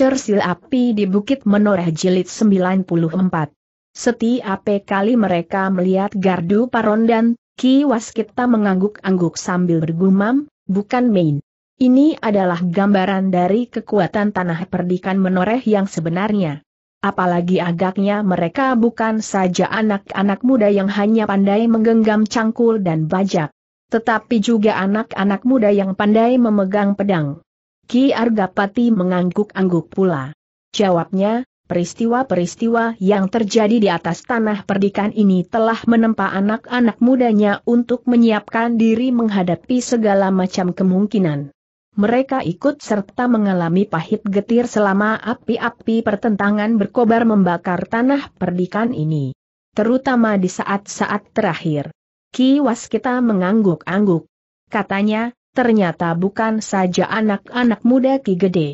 Cersil Api di Bukit Menoreh Jilid 94. Setiap kali mereka melihat gardu parondan, Ki Waskita mengangguk-angguk sambil bergumam, bukan main. Ini adalah gambaran dari kekuatan tanah perdikan menoreh yang sebenarnya. Apalagi agaknya mereka bukan saja anak-anak muda yang hanya pandai menggenggam cangkul dan bajak. Tetapi juga anak-anak muda yang pandai memegang pedang. Ki Argapati mengangguk-angguk pula. Jawabnya, peristiwa-peristiwa yang terjadi di atas tanah perdikan ini telah menempa anak-anak mudanya untuk menyiapkan diri menghadapi segala macam kemungkinan. Mereka ikut serta mengalami pahit getir selama api-api pertentangan berkobar membakar tanah perdikan ini. Terutama di saat-saat terakhir. Ki Waskita mengangguk-angguk. Katanya, ternyata bukan saja anak-anak muda Ki Gede.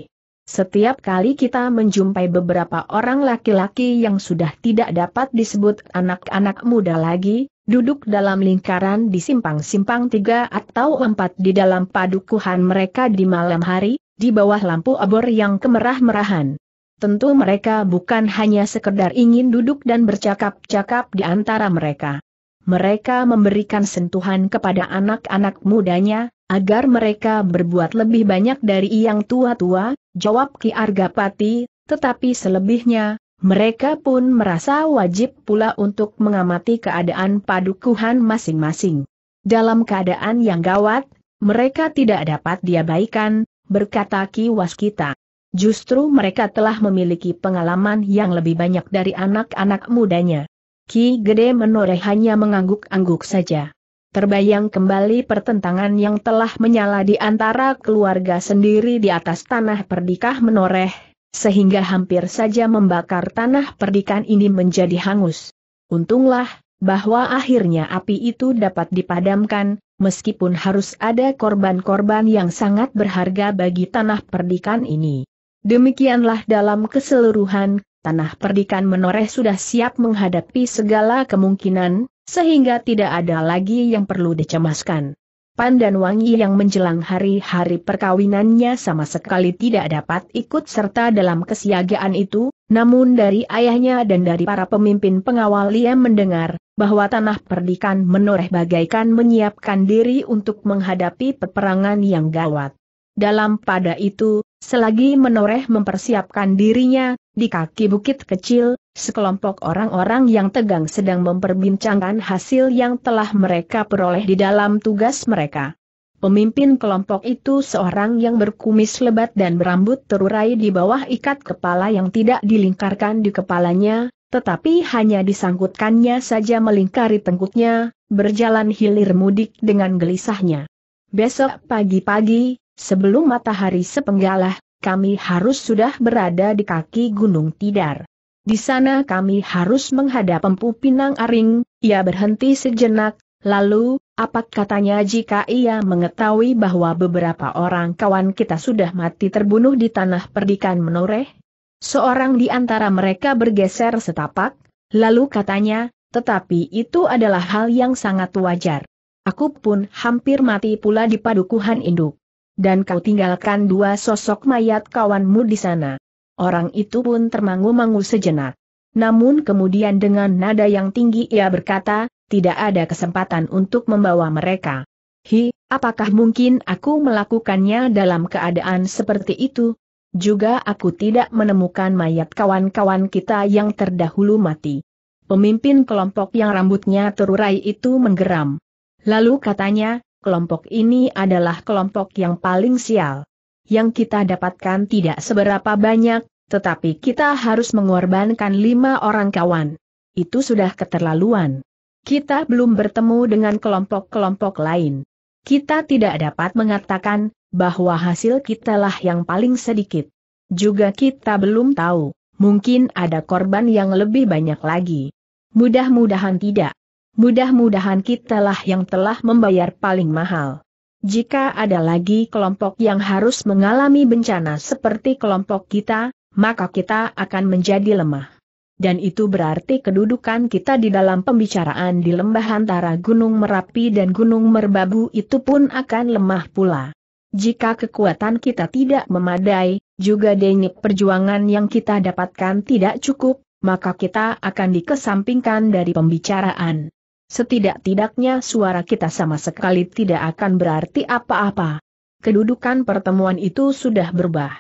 Setiap kali kita menjumpai beberapa orang laki-laki yang sudah tidak dapat disebut anak-anak muda lagi, duduk dalam lingkaran di simpang-simpang tiga atau empat di dalam padukuhan mereka di malam hari, di bawah lampu obor yang kemerah-merahan. Tentu mereka bukan hanya sekedar ingin duduk dan bercakap-cakap di antara mereka mereka memberikan sentuhan kepada anak-anak mudanya, agar mereka berbuat lebih banyak dari yang tua-tua, jawab Ki Argapati, tetapi selebihnya, mereka pun merasa wajib pula untuk mengamati keadaan padukuhan masing-masing. Dalam keadaan yang gawat, mereka tidak dapat diabaikan, berkata Ki Waskita. Justru mereka telah memiliki pengalaman yang lebih banyak dari anak-anak mudanya. Ki Gede menoreh hanya mengangguk-angguk saja. Terbayang kembali pertentangan yang telah menyala di antara keluarga sendiri di atas tanah perdikah menoreh, sehingga hampir saja membakar tanah perdikan ini menjadi hangus. Untunglah, bahwa akhirnya api itu dapat dipadamkan, meskipun harus ada korban-korban yang sangat berharga bagi tanah perdikan ini. Demikianlah dalam keseluruhan, tanah perdikan menoreh sudah siap menghadapi segala kemungkinan, sehingga tidak ada lagi yang perlu dicemaskan. Pandan Wangi yang menjelang hari-hari perkawinannya sama sekali tidak dapat ikut serta dalam kesiagaan itu, namun dari ayahnya dan dari para pemimpin pengawal ia mendengar bahwa tanah perdikan menoreh bagaikan menyiapkan diri untuk menghadapi peperangan yang gawat. Dalam pada itu, Selagi menoreh mempersiapkan dirinya, di kaki bukit kecil, sekelompok orang-orang yang tegang sedang memperbincangkan hasil yang telah mereka peroleh di dalam tugas mereka. Pemimpin kelompok itu seorang yang berkumis lebat dan berambut terurai di bawah ikat kepala yang tidak dilingkarkan di kepalanya, tetapi hanya disangkutkannya saja melingkari tengkuknya, berjalan hilir mudik dengan gelisahnya. Besok pagi-pagi, Sebelum matahari sepenggalah, kami harus sudah berada di kaki Gunung Tidar. Di sana kami harus menghadap empu Pinang Aring, ia berhenti sejenak, lalu, apa katanya jika ia mengetahui bahwa beberapa orang kawan kita sudah mati terbunuh di tanah perdikan menoreh? Seorang di antara mereka bergeser setapak, lalu katanya, tetapi itu adalah hal yang sangat wajar. Aku pun hampir mati pula di padukuhan induk dan kau tinggalkan dua sosok mayat kawanmu di sana. Orang itu pun termangu-mangu sejenak. Namun kemudian dengan nada yang tinggi ia berkata, tidak ada kesempatan untuk membawa mereka. Hi, apakah mungkin aku melakukannya dalam keadaan seperti itu? Juga aku tidak menemukan mayat kawan-kawan kita yang terdahulu mati. Pemimpin kelompok yang rambutnya terurai itu menggeram. Lalu katanya, kelompok ini adalah kelompok yang paling sial. Yang kita dapatkan tidak seberapa banyak, tetapi kita harus mengorbankan lima orang kawan. Itu sudah keterlaluan. Kita belum bertemu dengan kelompok-kelompok lain. Kita tidak dapat mengatakan bahwa hasil kita lah yang paling sedikit. Juga kita belum tahu, mungkin ada korban yang lebih banyak lagi. Mudah-mudahan tidak. Mudah-mudahan kitalah yang telah membayar paling mahal. Jika ada lagi kelompok yang harus mengalami bencana seperti kelompok kita, maka kita akan menjadi lemah. Dan itu berarti kedudukan kita di dalam pembicaraan di lembah antara Gunung Merapi dan Gunung Merbabu itu pun akan lemah pula. Jika kekuatan kita tidak memadai, juga denyut perjuangan yang kita dapatkan tidak cukup, maka kita akan dikesampingkan dari pembicaraan. Setidak-tidaknya suara kita sama sekali tidak akan berarti apa-apa. Kedudukan pertemuan itu sudah berubah.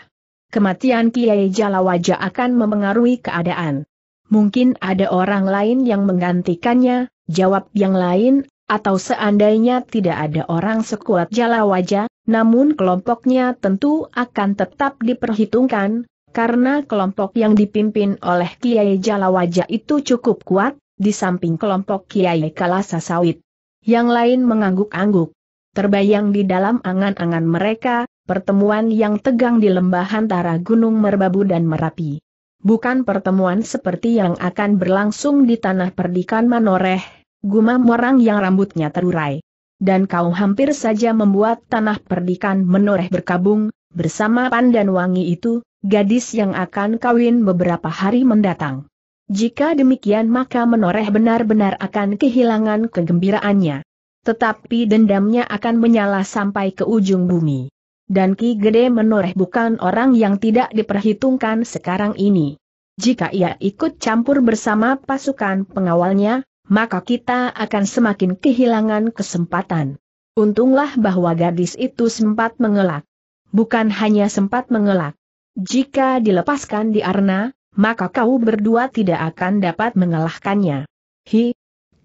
Kematian Kiai Jalawaja akan memengaruhi keadaan. Mungkin ada orang lain yang menggantikannya, jawab yang lain, atau seandainya tidak ada orang sekuat Jalawaja, namun kelompoknya tentu akan tetap diperhitungkan, karena kelompok yang dipimpin oleh Kiai Jalawaja itu cukup kuat, di samping kelompok Kiai Kalasa Sawit. Yang lain mengangguk-angguk. Terbayang di dalam angan-angan mereka, pertemuan yang tegang di lembah antara Gunung Merbabu dan Merapi. Bukan pertemuan seperti yang akan berlangsung di tanah perdikan Manoreh, gumam orang yang rambutnya terurai. Dan kau hampir saja membuat tanah perdikan menoreh berkabung, bersama pandan wangi itu, gadis yang akan kawin beberapa hari mendatang. Jika demikian maka menoreh benar-benar akan kehilangan kegembiraannya. Tetapi dendamnya akan menyala sampai ke ujung bumi. Dan Ki Gede menoreh bukan orang yang tidak diperhitungkan sekarang ini. Jika ia ikut campur bersama pasukan pengawalnya, maka kita akan semakin kehilangan kesempatan. Untunglah bahwa gadis itu sempat mengelak. Bukan hanya sempat mengelak. Jika dilepaskan di arna, maka kau berdua tidak akan dapat mengalahkannya. Hi,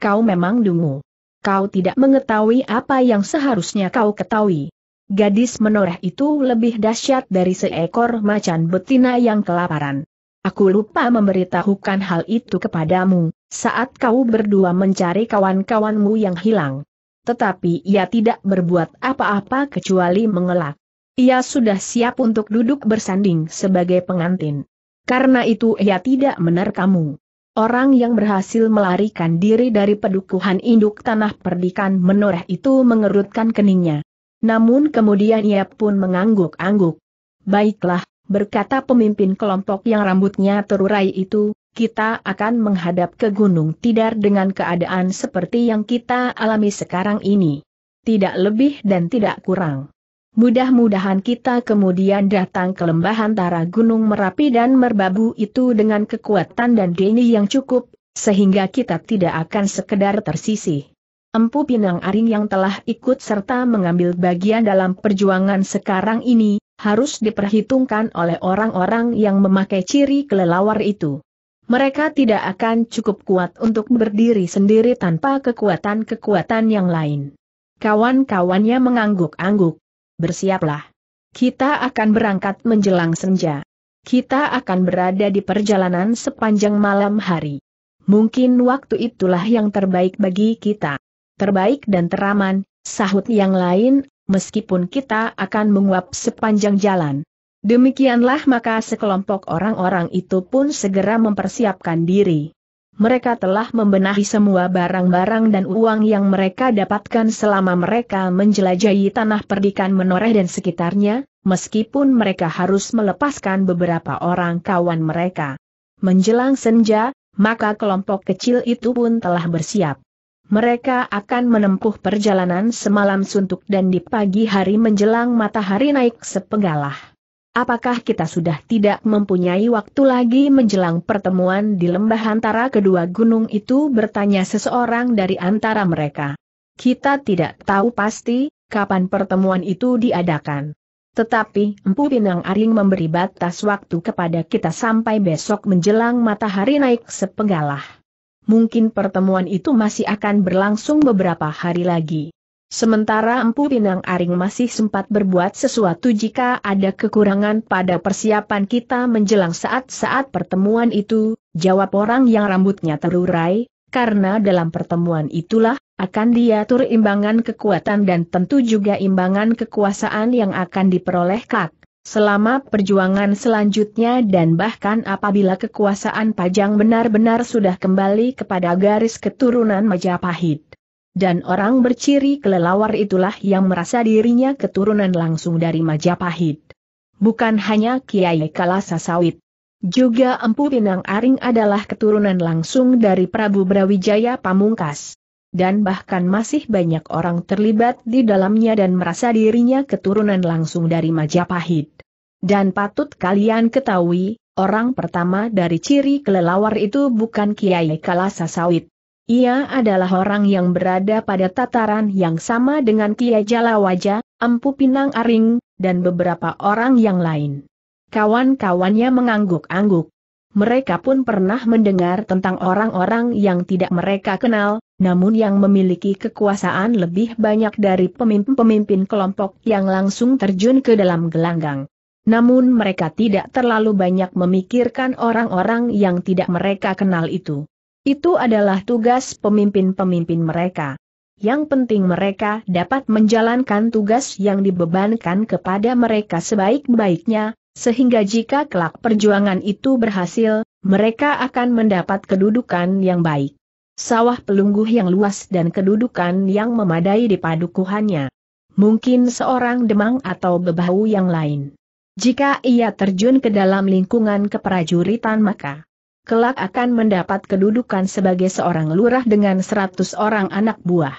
kau memang dungu. Kau tidak mengetahui apa yang seharusnya kau ketahui. Gadis menoreh itu lebih dahsyat dari seekor macan betina yang kelaparan. Aku lupa memberitahukan hal itu kepadamu, saat kau berdua mencari kawan-kawanmu yang hilang. Tetapi ia tidak berbuat apa-apa kecuali mengelak. Ia sudah siap untuk duduk bersanding sebagai pengantin. Karena itu ia tidak menerkamu. Orang yang berhasil melarikan diri dari pedukuhan induk tanah perdikan menoreh itu mengerutkan keningnya. Namun kemudian ia pun mengangguk-angguk. Baiklah, berkata pemimpin kelompok yang rambutnya terurai itu, kita akan menghadap ke Gunung Tidar dengan keadaan seperti yang kita alami sekarang ini. Tidak lebih dan tidak kurang. Mudah-mudahan kita kemudian datang ke lembah antara Gunung Merapi dan Merbabu itu dengan kekuatan dan deni yang cukup, sehingga kita tidak akan sekedar tersisih. Empu Pinang Aring yang telah ikut serta mengambil bagian dalam perjuangan sekarang ini, harus diperhitungkan oleh orang-orang yang memakai ciri kelelawar itu. Mereka tidak akan cukup kuat untuk berdiri sendiri tanpa kekuatan-kekuatan yang lain. Kawan-kawannya mengangguk-angguk bersiaplah. Kita akan berangkat menjelang senja. Kita akan berada di perjalanan sepanjang malam hari. Mungkin waktu itulah yang terbaik bagi kita. Terbaik dan teraman, sahut yang lain, meskipun kita akan menguap sepanjang jalan. Demikianlah maka sekelompok orang-orang itu pun segera mempersiapkan diri mereka telah membenahi semua barang-barang dan uang yang mereka dapatkan selama mereka menjelajahi tanah perdikan menoreh dan sekitarnya, meskipun mereka harus melepaskan beberapa orang kawan mereka. Menjelang senja, maka kelompok kecil itu pun telah bersiap. Mereka akan menempuh perjalanan semalam suntuk dan di pagi hari menjelang matahari naik sepenggalah. Apakah kita sudah tidak mempunyai waktu lagi menjelang pertemuan di lembah antara kedua gunung itu bertanya seseorang dari antara mereka. Kita tidak tahu pasti, kapan pertemuan itu diadakan. Tetapi Empu Pinang Aring memberi batas waktu kepada kita sampai besok menjelang matahari naik sepenggalah. Mungkin pertemuan itu masih akan berlangsung beberapa hari lagi. Sementara Empu Pinang Aring masih sempat berbuat sesuatu jika ada kekurangan pada persiapan kita menjelang saat-saat pertemuan itu, jawab orang yang rambutnya terurai, karena dalam pertemuan itulah, akan diatur imbangan kekuatan dan tentu juga imbangan kekuasaan yang akan diperoleh Kak. Selama perjuangan selanjutnya dan bahkan apabila kekuasaan Pajang benar-benar sudah kembali kepada garis keturunan Majapahit dan orang berciri kelelawar itulah yang merasa dirinya keturunan langsung dari Majapahit. Bukan hanya Kiai Kalasa Sawit. Juga Empu Pinang Aring adalah keturunan langsung dari Prabu Brawijaya Pamungkas. Dan bahkan masih banyak orang terlibat di dalamnya dan merasa dirinya keturunan langsung dari Majapahit. Dan patut kalian ketahui, orang pertama dari ciri kelelawar itu bukan Kiai Kalasa Sawit ia adalah orang yang berada pada tataran yang sama dengan Kiai Jalawaja, Empu Pinang Aring, dan beberapa orang yang lain. Kawan-kawannya mengangguk-angguk. Mereka pun pernah mendengar tentang orang-orang yang tidak mereka kenal, namun yang memiliki kekuasaan lebih banyak dari pemimpin-pemimpin kelompok yang langsung terjun ke dalam gelanggang. Namun mereka tidak terlalu banyak memikirkan orang-orang yang tidak mereka kenal itu. Itu adalah tugas pemimpin-pemimpin mereka. Yang penting mereka dapat menjalankan tugas yang dibebankan kepada mereka sebaik-baiknya, sehingga jika kelak perjuangan itu berhasil, mereka akan mendapat kedudukan yang baik. Sawah pelungguh yang luas dan kedudukan yang memadai di padukuhannya. Mungkin seorang demang atau bebahu yang lain. Jika ia terjun ke dalam lingkungan keprajuritan maka kelak akan mendapat kedudukan sebagai seorang lurah dengan seratus orang anak buah.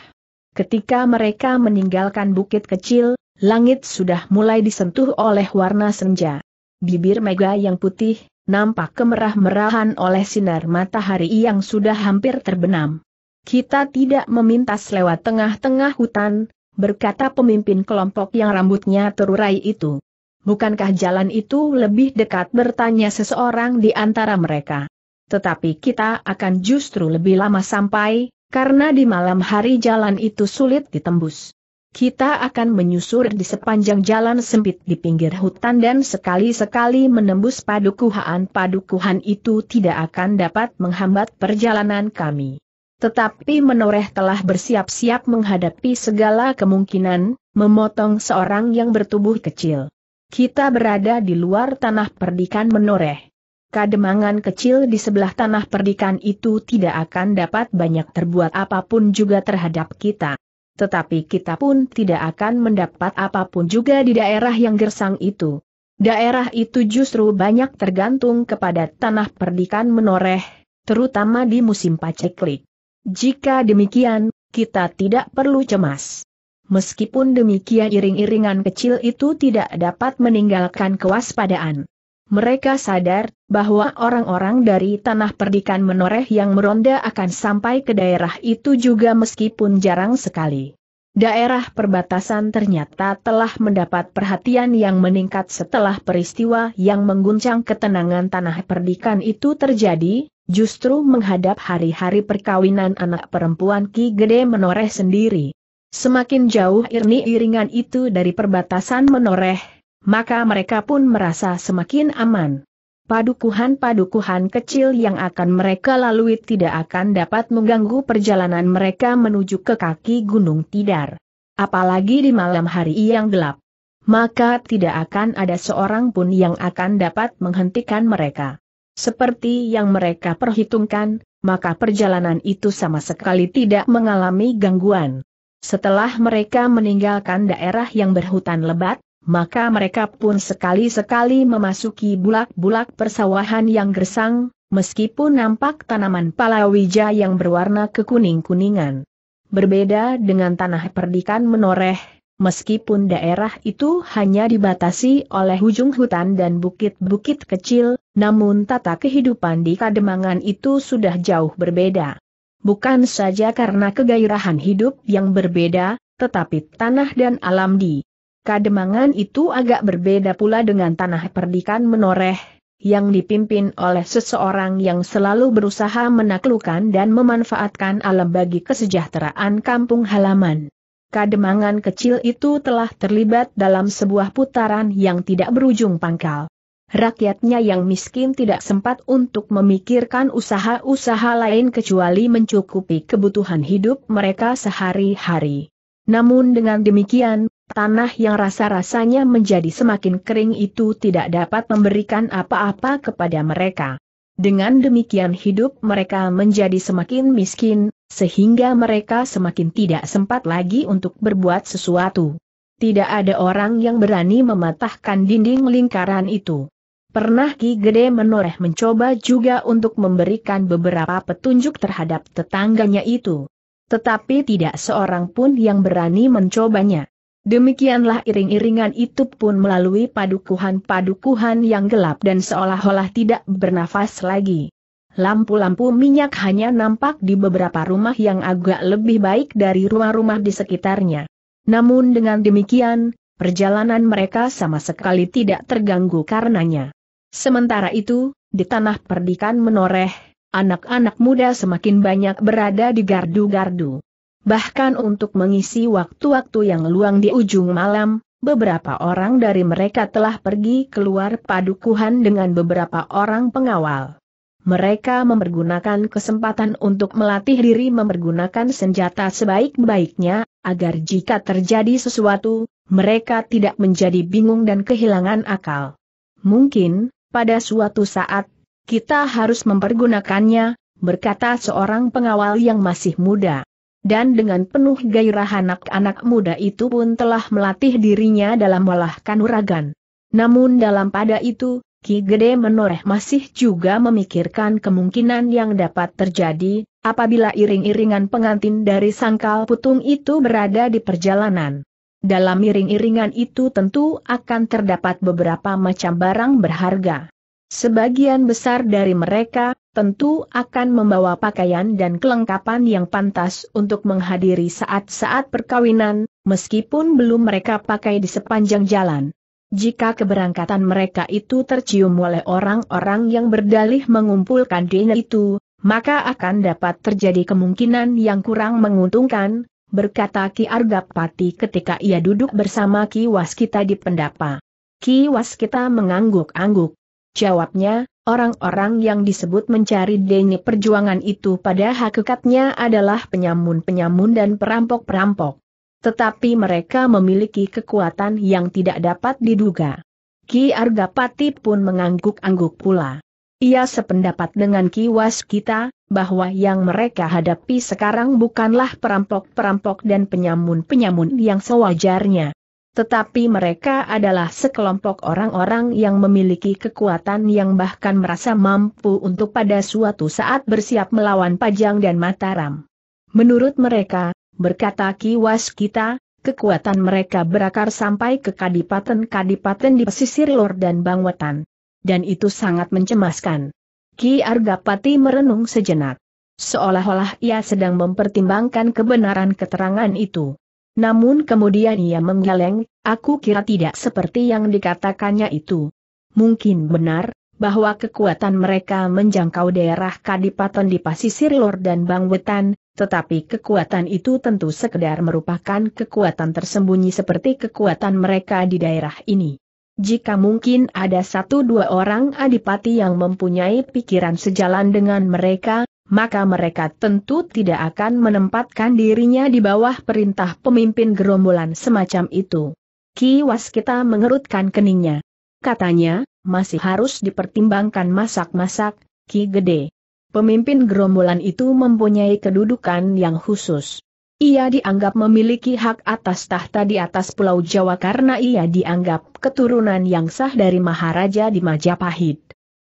Ketika mereka meninggalkan bukit kecil, langit sudah mulai disentuh oleh warna senja. Bibir Mega yang putih, nampak kemerah-merahan oleh sinar matahari yang sudah hampir terbenam. Kita tidak memintas lewat tengah-tengah hutan, berkata pemimpin kelompok yang rambutnya terurai itu. Bukankah jalan itu lebih dekat bertanya seseorang di antara mereka? tetapi kita akan justru lebih lama sampai, karena di malam hari jalan itu sulit ditembus. Kita akan menyusur di sepanjang jalan sempit di pinggir hutan dan sekali-sekali menembus padukuhan-padukuhan itu tidak akan dapat menghambat perjalanan kami. Tetapi menoreh telah bersiap-siap menghadapi segala kemungkinan, memotong seorang yang bertubuh kecil. Kita berada di luar tanah perdikan menoreh kademangan kecil di sebelah tanah perdikan itu tidak akan dapat banyak terbuat apapun juga terhadap kita. Tetapi kita pun tidak akan mendapat apapun juga di daerah yang gersang itu. Daerah itu justru banyak tergantung kepada tanah perdikan menoreh, terutama di musim paceklik. Jika demikian, kita tidak perlu cemas. Meskipun demikian iring-iringan kecil itu tidak dapat meninggalkan kewaspadaan mereka sadar bahwa orang-orang dari tanah perdikan menoreh yang meronda akan sampai ke daerah itu juga meskipun jarang sekali. Daerah perbatasan ternyata telah mendapat perhatian yang meningkat setelah peristiwa yang mengguncang ketenangan tanah perdikan itu terjadi, justru menghadap hari-hari perkawinan anak perempuan Ki Gede menoreh sendiri. Semakin jauh irni iringan itu dari perbatasan menoreh, maka mereka pun merasa semakin aman. Padukuhan-padukuhan kecil yang akan mereka lalui tidak akan dapat mengganggu perjalanan mereka menuju ke kaki Gunung Tidar. Apalagi di malam hari yang gelap. Maka tidak akan ada seorang pun yang akan dapat menghentikan mereka. Seperti yang mereka perhitungkan, maka perjalanan itu sama sekali tidak mengalami gangguan. Setelah mereka meninggalkan daerah yang berhutan lebat, maka mereka pun sekali-sekali memasuki bulak-bulak persawahan yang gersang, meskipun nampak tanaman palawija yang berwarna kekuning-kuningan. Berbeda dengan tanah perdikan menoreh, meskipun daerah itu hanya dibatasi oleh ujung hutan dan bukit-bukit kecil, namun tata kehidupan di Kademangan itu sudah jauh berbeda. Bukan saja karena kegairahan hidup yang berbeda, tetapi tanah dan alam di Kademangan itu agak berbeda pula dengan tanah perdikan menoreh, yang dipimpin oleh seseorang yang selalu berusaha menaklukkan dan memanfaatkan alam bagi kesejahteraan kampung halaman. Kademangan kecil itu telah terlibat dalam sebuah putaran yang tidak berujung pangkal. Rakyatnya yang miskin tidak sempat untuk memikirkan usaha-usaha lain kecuali mencukupi kebutuhan hidup mereka sehari-hari. Namun dengan demikian, Tanah yang rasa-rasanya menjadi semakin kering itu tidak dapat memberikan apa-apa kepada mereka. Dengan demikian hidup mereka menjadi semakin miskin, sehingga mereka semakin tidak sempat lagi untuk berbuat sesuatu. Tidak ada orang yang berani mematahkan dinding lingkaran itu. Pernah Ki Gede Menoreh mencoba juga untuk memberikan beberapa petunjuk terhadap tetangganya itu. Tetapi tidak seorang pun yang berani mencobanya. Demikianlah iring-iringan itu pun melalui padukuhan-padukuhan yang gelap dan seolah-olah tidak bernafas lagi. Lampu-lampu minyak hanya nampak di beberapa rumah yang agak lebih baik dari rumah-rumah di sekitarnya. Namun dengan demikian, perjalanan mereka sama sekali tidak terganggu karenanya. Sementara itu, di tanah perdikan menoreh, anak-anak muda semakin banyak berada di gardu-gardu bahkan untuk mengisi waktu-waktu yang luang di ujung malam, beberapa orang dari mereka telah pergi keluar padukuhan dengan beberapa orang pengawal. Mereka mempergunakan kesempatan untuk melatih diri mempergunakan senjata sebaik-baiknya, agar jika terjadi sesuatu, mereka tidak menjadi bingung dan kehilangan akal. Mungkin, pada suatu saat, kita harus mempergunakannya, berkata seorang pengawal yang masih muda dan dengan penuh gairah anak-anak muda itu pun telah melatih dirinya dalam olah kanuragan. Namun dalam pada itu, Ki Gede Menoreh masih juga memikirkan kemungkinan yang dapat terjadi, apabila iring-iringan pengantin dari sangkal putung itu berada di perjalanan. Dalam iring-iringan itu tentu akan terdapat beberapa macam barang berharga. Sebagian besar dari mereka, tentu akan membawa pakaian dan kelengkapan yang pantas untuk menghadiri saat-saat perkawinan, meskipun belum mereka pakai di sepanjang jalan. Jika keberangkatan mereka itu tercium oleh orang-orang yang berdalih mengumpulkan dana itu, maka akan dapat terjadi kemungkinan yang kurang menguntungkan, berkata Ki Argapati ketika ia duduk bersama Ki Waskita di pendapa. Ki Waskita mengangguk-angguk. Jawabnya, orang-orang yang disebut mencari denyi perjuangan itu pada hakikatnya adalah penyamun-penyamun dan perampok-perampok. Tetapi mereka memiliki kekuatan yang tidak dapat diduga. Ki Argapati pun mengangguk-angguk pula. Ia sependapat dengan Ki Waskita, bahwa yang mereka hadapi sekarang bukanlah perampok-perampok dan penyamun-penyamun yang sewajarnya. Tetapi mereka adalah sekelompok orang-orang yang memiliki kekuatan yang bahkan merasa mampu untuk pada suatu saat bersiap melawan Pajang dan Mataram. Menurut mereka, berkata Ki Waskita, kekuatan mereka berakar sampai ke kadipaten-kadipaten di pesisir lor dan bangwetan. Dan itu sangat mencemaskan. Ki Argapati merenung sejenak. Seolah-olah ia sedang mempertimbangkan kebenaran keterangan itu. Namun kemudian ia menggeleng, aku kira tidak seperti yang dikatakannya itu. Mungkin benar, bahwa kekuatan mereka menjangkau daerah Kadipaten di Pasisir Lor dan Bangwetan, tetapi kekuatan itu tentu sekedar merupakan kekuatan tersembunyi seperti kekuatan mereka di daerah ini. Jika mungkin ada satu dua orang adipati yang mempunyai pikiran sejalan dengan mereka, maka mereka tentu tidak akan menempatkan dirinya di bawah perintah pemimpin gerombolan semacam itu. Ki Waskita mengerutkan keningnya. Katanya, masih harus dipertimbangkan masak-masak, Ki Gede. Pemimpin gerombolan itu mempunyai kedudukan yang khusus. Ia dianggap memiliki hak atas tahta di atas Pulau Jawa karena ia dianggap keturunan yang sah dari Maharaja di Majapahit.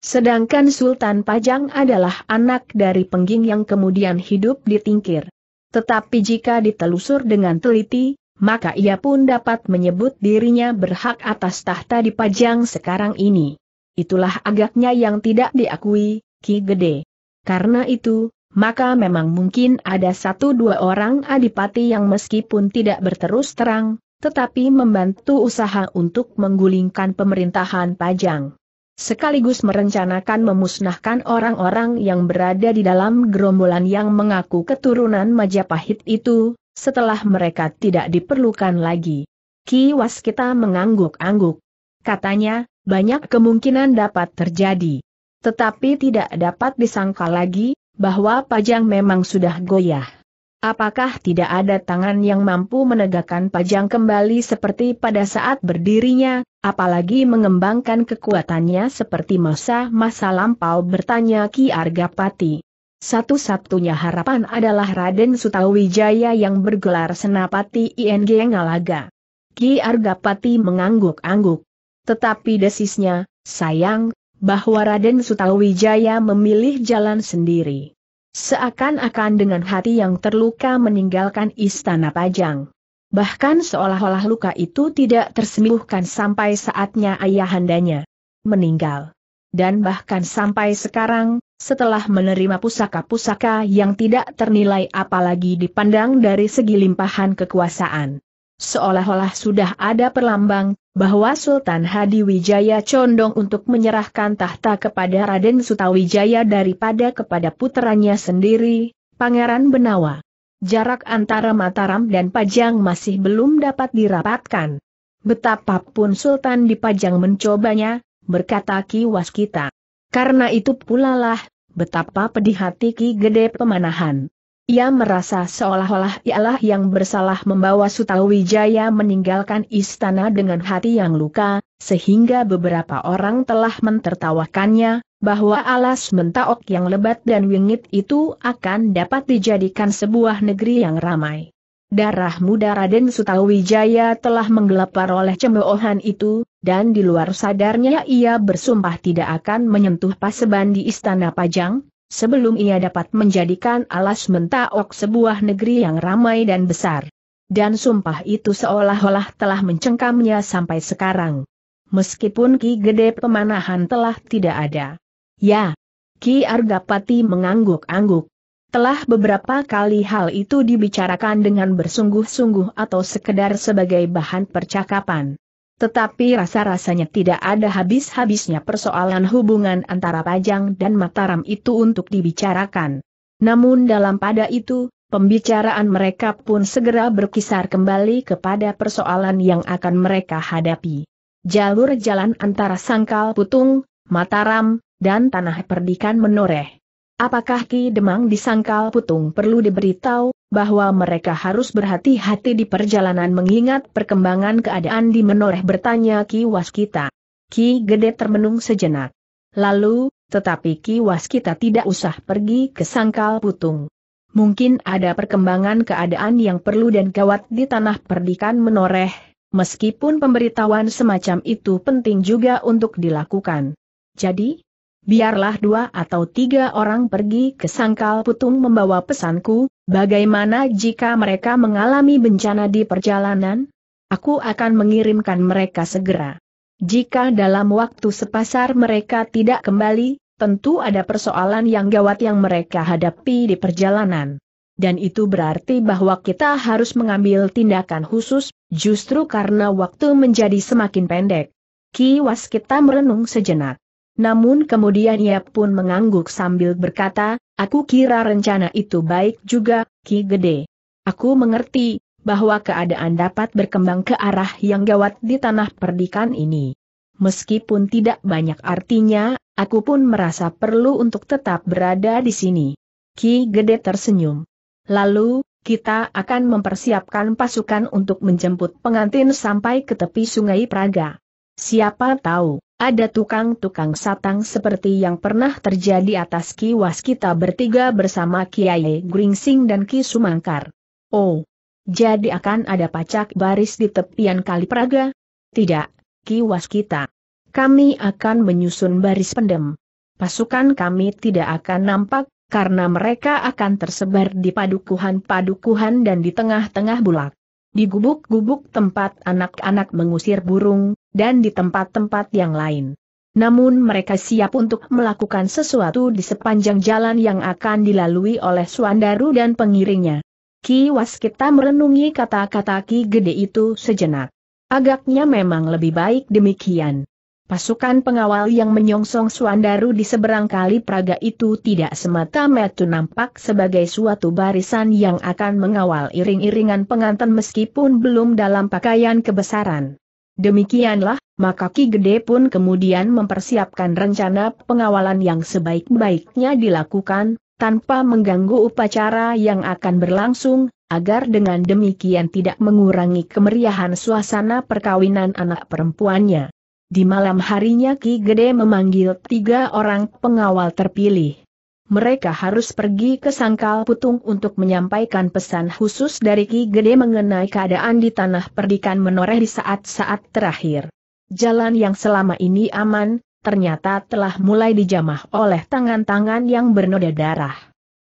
Sedangkan Sultan Pajang adalah anak dari pengging yang kemudian hidup di Tingkir. Tetapi jika ditelusur dengan teliti, maka ia pun dapat menyebut dirinya berhak atas tahta di Pajang sekarang ini. Itulah agaknya yang tidak diakui, Ki Gede. Karena itu, maka memang mungkin ada satu dua orang adipati yang meskipun tidak berterus terang, tetapi membantu usaha untuk menggulingkan pemerintahan Pajang sekaligus merencanakan memusnahkan orang-orang yang berada di dalam gerombolan yang mengaku keturunan Majapahit itu, setelah mereka tidak diperlukan lagi. Ki Waskita mengangguk-angguk. Katanya, banyak kemungkinan dapat terjadi. Tetapi tidak dapat disangka lagi, bahwa Pajang memang sudah goyah. Apakah tidak ada tangan yang mampu menegakkan pajang kembali seperti pada saat berdirinya, apalagi mengembangkan kekuatannya seperti masa-masa lampau bertanya Ki Argapati. Satu-satunya harapan adalah Raden Sutawijaya yang bergelar Senapati ING Ngalaga. Ki Argapati mengangguk-angguk. Tetapi desisnya, sayang, bahwa Raden Sutawijaya memilih jalan sendiri. Seakan-akan dengan hati yang terluka meninggalkan istana Pajang. Bahkan seolah-olah luka itu tidak tersembuhkan sampai saatnya ayahandanya meninggal. Dan bahkan sampai sekarang, setelah menerima pusaka-pusaka yang tidak ternilai apalagi dipandang dari segi limpahan kekuasaan. Seolah-olah sudah ada perlambang, bahwa Sultan Hadi Wijaya condong untuk menyerahkan tahta kepada Raden Sutawijaya daripada kepada putranya sendiri, Pangeran Benawa. Jarak antara Mataram dan Pajang masih belum dapat dirapatkan. Betapapun Sultan di Pajang mencobanya, berkata Ki Waskita. Karena itu pula lah, betapa pedih hati Ki Gede Pemanahan. Ia merasa seolah-olah ialah yang bersalah membawa Sutawijaya meninggalkan istana dengan hati yang luka, sehingga beberapa orang telah mentertawakannya, bahwa alas mentaok yang lebat dan wingit itu akan dapat dijadikan sebuah negeri yang ramai. Darah muda Raden Sutawijaya telah menggelapar oleh cemoohan itu, dan di luar sadarnya ia bersumpah tidak akan menyentuh paseban di istana Pajang, sebelum ia dapat menjadikan alas mentaok sebuah negeri yang ramai dan besar. Dan sumpah itu seolah-olah telah mencengkamnya sampai sekarang. Meskipun Ki Gede Pemanahan telah tidak ada. Ya, Ki Argapati mengangguk-angguk. Telah beberapa kali hal itu dibicarakan dengan bersungguh-sungguh atau sekedar sebagai bahan percakapan. Tetapi rasa-rasanya tidak ada habis-habisnya persoalan hubungan antara Pajang dan Mataram itu untuk dibicarakan. Namun dalam pada itu, pembicaraan mereka pun segera berkisar kembali kepada persoalan yang akan mereka hadapi. Jalur jalan antara Sangkal Putung, Mataram, dan Tanah Perdikan menoreh. Apakah Ki Demang di Sangkal Putung perlu diberitahu bahwa mereka harus berhati-hati di perjalanan mengingat perkembangan keadaan di menoreh bertanya Ki Waskita. Ki Gede termenung sejenak. Lalu, tetapi Ki Waskita tidak usah pergi ke sangkal putung. Mungkin ada perkembangan keadaan yang perlu dan gawat di tanah perdikan menoreh, meskipun pemberitahuan semacam itu penting juga untuk dilakukan. Jadi, biarlah dua atau tiga orang pergi ke sangkal putung membawa pesanku, Bagaimana jika mereka mengalami bencana di perjalanan? Aku akan mengirimkan mereka segera. Jika dalam waktu sepasar mereka tidak kembali, tentu ada persoalan yang gawat yang mereka hadapi di perjalanan. Dan itu berarti bahwa kita harus mengambil tindakan khusus, justru karena waktu menjadi semakin pendek. Kiwas kita merenung sejenak. Namun kemudian ia pun mengangguk sambil berkata, Aku kira rencana itu baik juga, Ki Gede. Aku mengerti, bahwa keadaan dapat berkembang ke arah yang gawat di tanah perdikan ini. Meskipun tidak banyak artinya, aku pun merasa perlu untuk tetap berada di sini. Ki Gede tersenyum. Lalu, kita akan mempersiapkan pasukan untuk menjemput pengantin sampai ke tepi sungai Praga. Siapa tahu, ada tukang-tukang satang seperti yang pernah terjadi atas kiwas kita bertiga bersama Kiai Gringsing dan Ki Sumangkar. Oh, jadi akan ada pacak baris di tepian Kali Praga? Tidak, kiwas kita. Kami akan menyusun baris pendem. Pasukan kami tidak akan nampak, karena mereka akan tersebar di padukuhan-padukuhan dan di tengah-tengah bulak. Di gubuk-gubuk tempat anak-anak mengusir burung, dan di tempat-tempat yang lain. Namun mereka siap untuk melakukan sesuatu di sepanjang jalan yang akan dilalui oleh Suandaru dan pengiringnya. Ki Waskita merenungi kata-kata Ki Gede itu sejenak. Agaknya memang lebih baik demikian. Pasukan pengawal yang menyongsong Suandaru di seberang kali Praga itu tidak semata-mata nampak sebagai suatu barisan yang akan mengawal iring-iringan pengantin meskipun belum dalam pakaian kebesaran. Demikianlah, maka Ki Gede pun kemudian mempersiapkan rencana pengawalan yang sebaik-baiknya dilakukan, tanpa mengganggu upacara yang akan berlangsung, agar dengan demikian tidak mengurangi kemeriahan suasana perkawinan anak perempuannya. Di malam harinya Ki Gede memanggil tiga orang pengawal terpilih mereka harus pergi ke Sangkal Putung untuk menyampaikan pesan khusus dari Ki Gede mengenai keadaan di tanah perdikan menoreh di saat-saat terakhir. Jalan yang selama ini aman, ternyata telah mulai dijamah oleh tangan-tangan yang bernoda darah.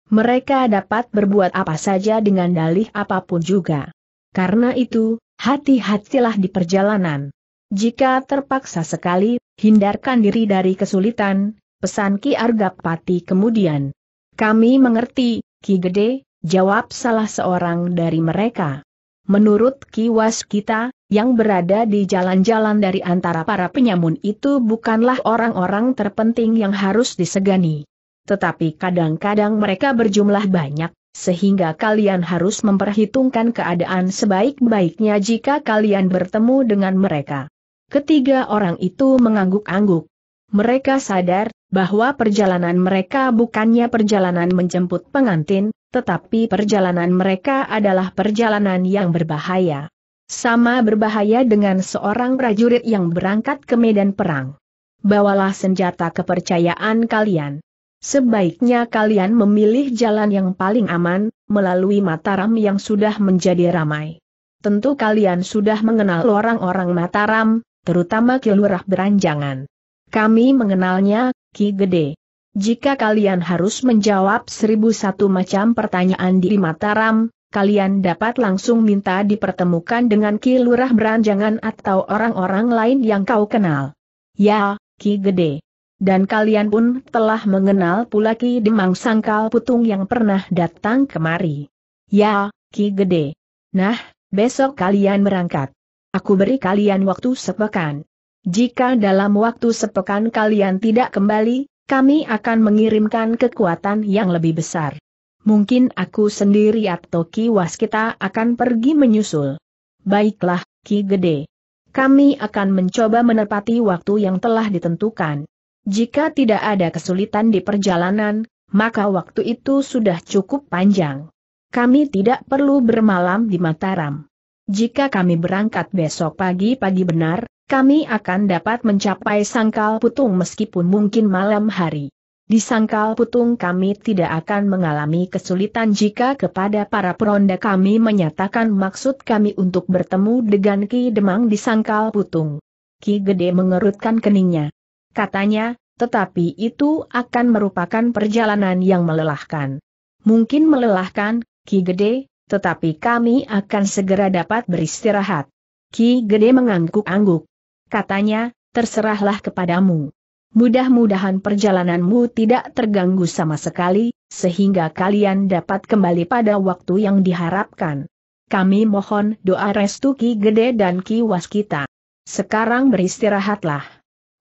Mereka dapat berbuat apa saja dengan dalih apapun juga. Karena itu, hati-hatilah di perjalanan. Jika terpaksa sekali, hindarkan diri dari kesulitan, pesan Ki Argapati kemudian. Kami mengerti, Ki Gede, jawab salah seorang dari mereka. Menurut kiwas kita, yang berada di jalan-jalan dari antara para penyamun itu bukanlah orang-orang terpenting yang harus disegani. Tetapi kadang-kadang mereka berjumlah banyak, sehingga kalian harus memperhitungkan keadaan sebaik-baiknya jika kalian bertemu dengan mereka. Ketiga orang itu mengangguk-angguk. Mereka sadar bahwa perjalanan mereka bukannya perjalanan menjemput pengantin, tetapi perjalanan mereka adalah perjalanan yang berbahaya. Sama berbahaya dengan seorang prajurit yang berangkat ke medan perang. Bawalah senjata kepercayaan kalian. Sebaiknya kalian memilih jalan yang paling aman, melalui Mataram yang sudah menjadi ramai. Tentu kalian sudah mengenal orang-orang Mataram, terutama Kilurah Beranjangan. Kami mengenalnya, Ki Gede. Jika kalian harus menjawab seribu satu macam pertanyaan di Mataram, kalian dapat langsung minta dipertemukan dengan Ki Lurah Beranjangan atau orang-orang lain yang kau kenal. Ya, Ki Gede. Dan kalian pun telah mengenal pula Ki Demang Sangkal Putung yang pernah datang kemari. Ya, Ki Gede. Nah, besok kalian berangkat. Aku beri kalian waktu sepekan. Jika dalam waktu sepekan kalian tidak kembali, kami akan mengirimkan kekuatan yang lebih besar. Mungkin aku sendiri atau Ki Waskita akan pergi menyusul. Baiklah, Ki Gede. Kami akan mencoba menepati waktu yang telah ditentukan. Jika tidak ada kesulitan di perjalanan, maka waktu itu sudah cukup panjang. Kami tidak perlu bermalam di Mataram. Jika kami berangkat besok pagi-pagi benar, kami akan dapat mencapai sangkal putung meskipun mungkin malam hari. Di sangkal putung kami tidak akan mengalami kesulitan jika kepada para peronda kami menyatakan maksud kami untuk bertemu dengan Ki Demang di sangkal putung. Ki Gede mengerutkan keningnya. Katanya, tetapi itu akan merupakan perjalanan yang melelahkan. Mungkin melelahkan, Ki Gede, tetapi kami akan segera dapat beristirahat. Ki Gede mengangguk-angguk katanya, terserahlah kepadamu. Mudah-mudahan perjalananmu tidak terganggu sama sekali, sehingga kalian dapat kembali pada waktu yang diharapkan. Kami mohon doa restu Ki Gede dan Ki Waskita. Sekarang beristirahatlah.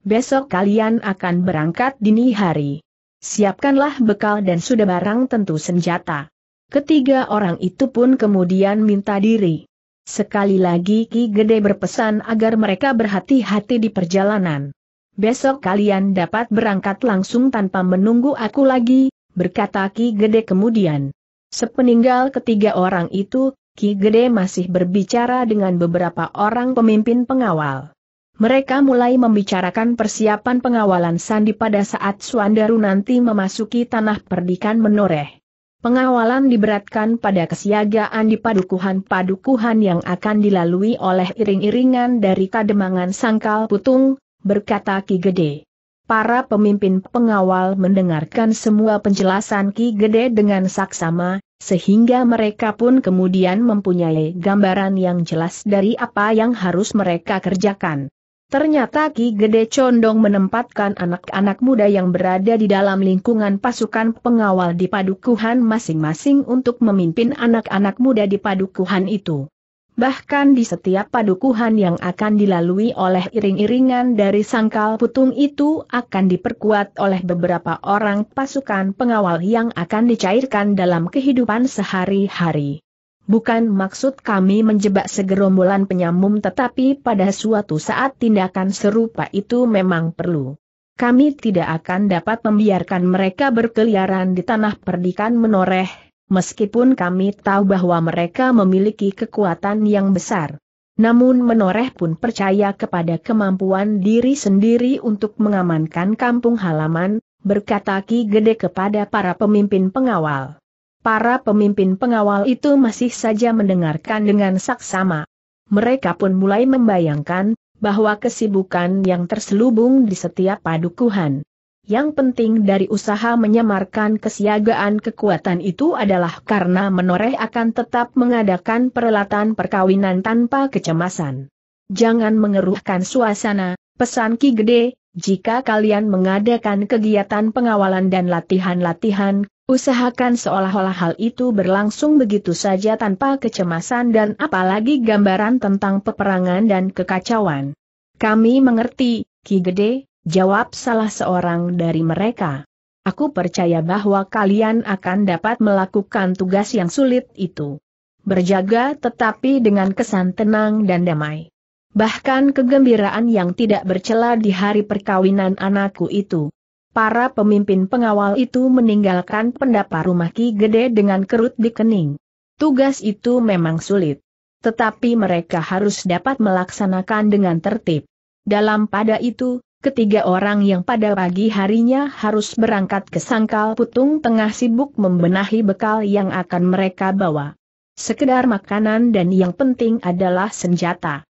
Besok kalian akan berangkat dini hari. Siapkanlah bekal dan sudah barang tentu senjata. Ketiga orang itu pun kemudian minta diri. Sekali lagi Ki Gede berpesan agar mereka berhati-hati di perjalanan. Besok kalian dapat berangkat langsung tanpa menunggu aku lagi, berkata Ki Gede kemudian. Sepeninggal ketiga orang itu, Ki Gede masih berbicara dengan beberapa orang pemimpin pengawal. Mereka mulai membicarakan persiapan pengawalan Sandi pada saat Suandaru nanti memasuki tanah perdikan menoreh. Pengawalan diberatkan pada kesiagaan di padukuhan-padukuhan yang akan dilalui oleh iring-iringan dari Kademangan Sangkal Putung, berkata Ki Gede. Para pemimpin pengawal mendengarkan semua penjelasan Ki Gede dengan saksama, sehingga mereka pun kemudian mempunyai gambaran yang jelas dari apa yang harus mereka kerjakan. Ternyata Ki Gede Condong menempatkan anak-anak muda yang berada di dalam lingkungan pasukan pengawal di padukuhan masing-masing untuk memimpin anak-anak muda di padukuhan itu. Bahkan di setiap padukuhan yang akan dilalui oleh iring-iringan dari sangkal putung itu akan diperkuat oleh beberapa orang pasukan pengawal yang akan dicairkan dalam kehidupan sehari-hari. Bukan maksud kami menjebak segerombolan penyambung tetapi pada suatu saat tindakan serupa itu memang perlu. Kami tidak akan dapat membiarkan mereka berkeliaran di tanah perdikan menoreh, meskipun kami tahu bahwa mereka memiliki kekuatan yang besar. Namun menoreh pun percaya kepada kemampuan diri sendiri untuk mengamankan kampung halaman, berkata Ki Gede kepada para pemimpin pengawal para pemimpin pengawal itu masih saja mendengarkan dengan saksama. Mereka pun mulai membayangkan bahwa kesibukan yang terselubung di setiap padukuhan. Yang penting dari usaha menyamarkan kesiagaan kekuatan itu adalah karena menoreh akan tetap mengadakan perelatan perkawinan tanpa kecemasan. Jangan mengeruhkan suasana, pesan Ki Gede, jika kalian mengadakan kegiatan pengawalan dan latihan-latihan, usahakan seolah-olah hal itu berlangsung begitu saja tanpa kecemasan dan apalagi gambaran tentang peperangan dan kekacauan. Kami mengerti, Ki Gede, jawab salah seorang dari mereka. Aku percaya bahwa kalian akan dapat melakukan tugas yang sulit itu. Berjaga tetapi dengan kesan tenang dan damai. Bahkan kegembiraan yang tidak bercela di hari perkawinan anakku itu. Para pemimpin pengawal itu meninggalkan pendapa rumah Ki Gede dengan kerut di kening. Tugas itu memang sulit. Tetapi mereka harus dapat melaksanakan dengan tertib. Dalam pada itu, ketiga orang yang pada pagi harinya harus berangkat ke sangkal putung tengah sibuk membenahi bekal yang akan mereka bawa. Sekedar makanan dan yang penting adalah senjata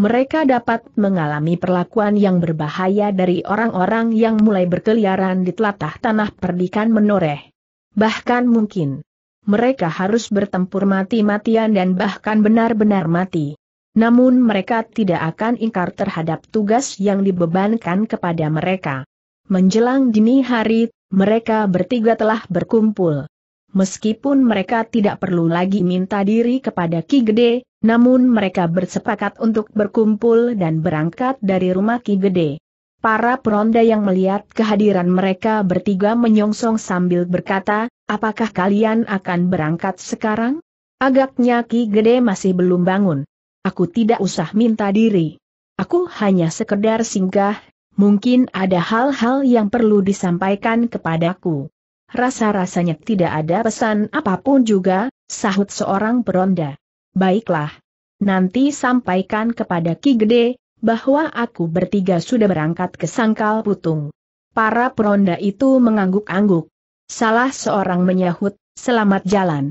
mereka dapat mengalami perlakuan yang berbahaya dari orang-orang yang mulai berkeliaran di telatah tanah perdikan menoreh. Bahkan mungkin, mereka harus bertempur mati-matian dan bahkan benar-benar mati. Namun mereka tidak akan ingkar terhadap tugas yang dibebankan kepada mereka. Menjelang dini hari, mereka bertiga telah berkumpul. Meskipun mereka tidak perlu lagi minta diri kepada Ki Gede, namun mereka bersepakat untuk berkumpul dan berangkat dari rumah Ki Gede. Para peronda yang melihat kehadiran mereka bertiga menyongsong sambil berkata, apakah kalian akan berangkat sekarang? Agaknya Ki Gede masih belum bangun. Aku tidak usah minta diri. Aku hanya sekedar singgah, mungkin ada hal-hal yang perlu disampaikan kepadaku. Rasa-rasanya tidak ada pesan apapun juga, sahut seorang peronda. Baiklah. Nanti sampaikan kepada Ki Gede, bahwa aku bertiga sudah berangkat ke Sangkal Putung. Para peronda itu mengangguk-angguk. Salah seorang menyahut, selamat jalan.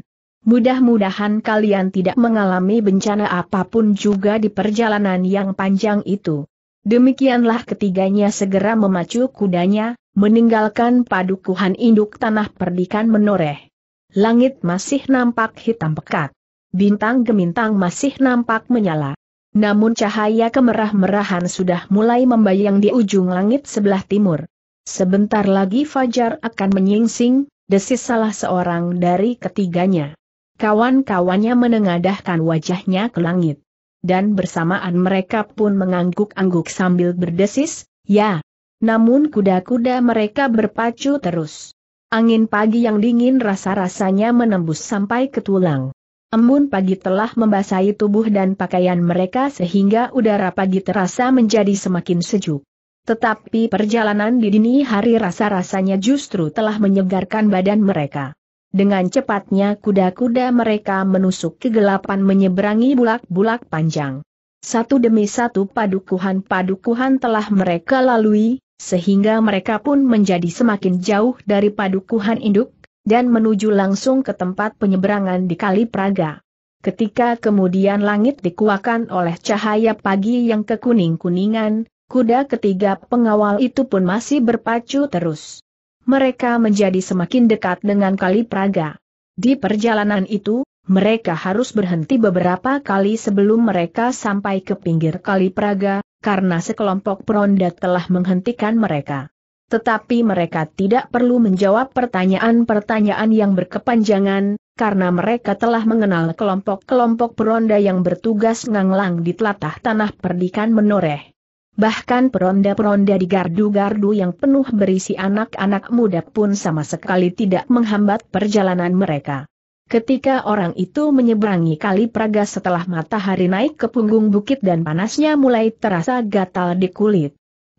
Mudah-mudahan kalian tidak mengalami bencana apapun juga di perjalanan yang panjang itu. Demikianlah ketiganya segera memacu kudanya, meninggalkan padukuhan induk tanah perdikan menoreh. Langit masih nampak hitam pekat bintang gemintang masih nampak menyala. Namun cahaya kemerah-merahan sudah mulai membayang di ujung langit sebelah timur. Sebentar lagi Fajar akan menyingsing, desis salah seorang dari ketiganya. Kawan-kawannya menengadahkan wajahnya ke langit. Dan bersamaan mereka pun mengangguk-angguk sambil berdesis, ya. Namun kuda-kuda mereka berpacu terus. Angin pagi yang dingin rasa-rasanya menembus sampai ke tulang. Embun pagi telah membasahi tubuh dan pakaian mereka sehingga udara pagi terasa menjadi semakin sejuk. Tetapi perjalanan di dini hari rasa-rasanya justru telah menyegarkan badan mereka. Dengan cepatnya kuda-kuda mereka menusuk kegelapan menyeberangi bulak-bulak panjang. Satu demi satu padukuhan-padukuhan telah mereka lalui, sehingga mereka pun menjadi semakin jauh dari padukuhan induk dan menuju langsung ke tempat penyeberangan di Kali Praga. Ketika kemudian langit dikuakan oleh cahaya pagi yang kekuning-kuningan, kuda ketiga pengawal itu pun masih berpacu terus. Mereka menjadi semakin dekat dengan Kali Praga. Di perjalanan itu, mereka harus berhenti beberapa kali sebelum mereka sampai ke pinggir Kali Praga, karena sekelompok peronda telah menghentikan mereka. Tetapi mereka tidak perlu menjawab pertanyaan-pertanyaan yang berkepanjangan, karena mereka telah mengenal kelompok-kelompok peronda yang bertugas nganglang di telatah tanah perdikan menoreh. Bahkan peronda-peronda di gardu-gardu yang penuh berisi anak-anak muda pun sama sekali tidak menghambat perjalanan mereka. Ketika orang itu menyeberangi kali Praga setelah matahari naik ke punggung bukit dan panasnya mulai terasa gatal di kulit.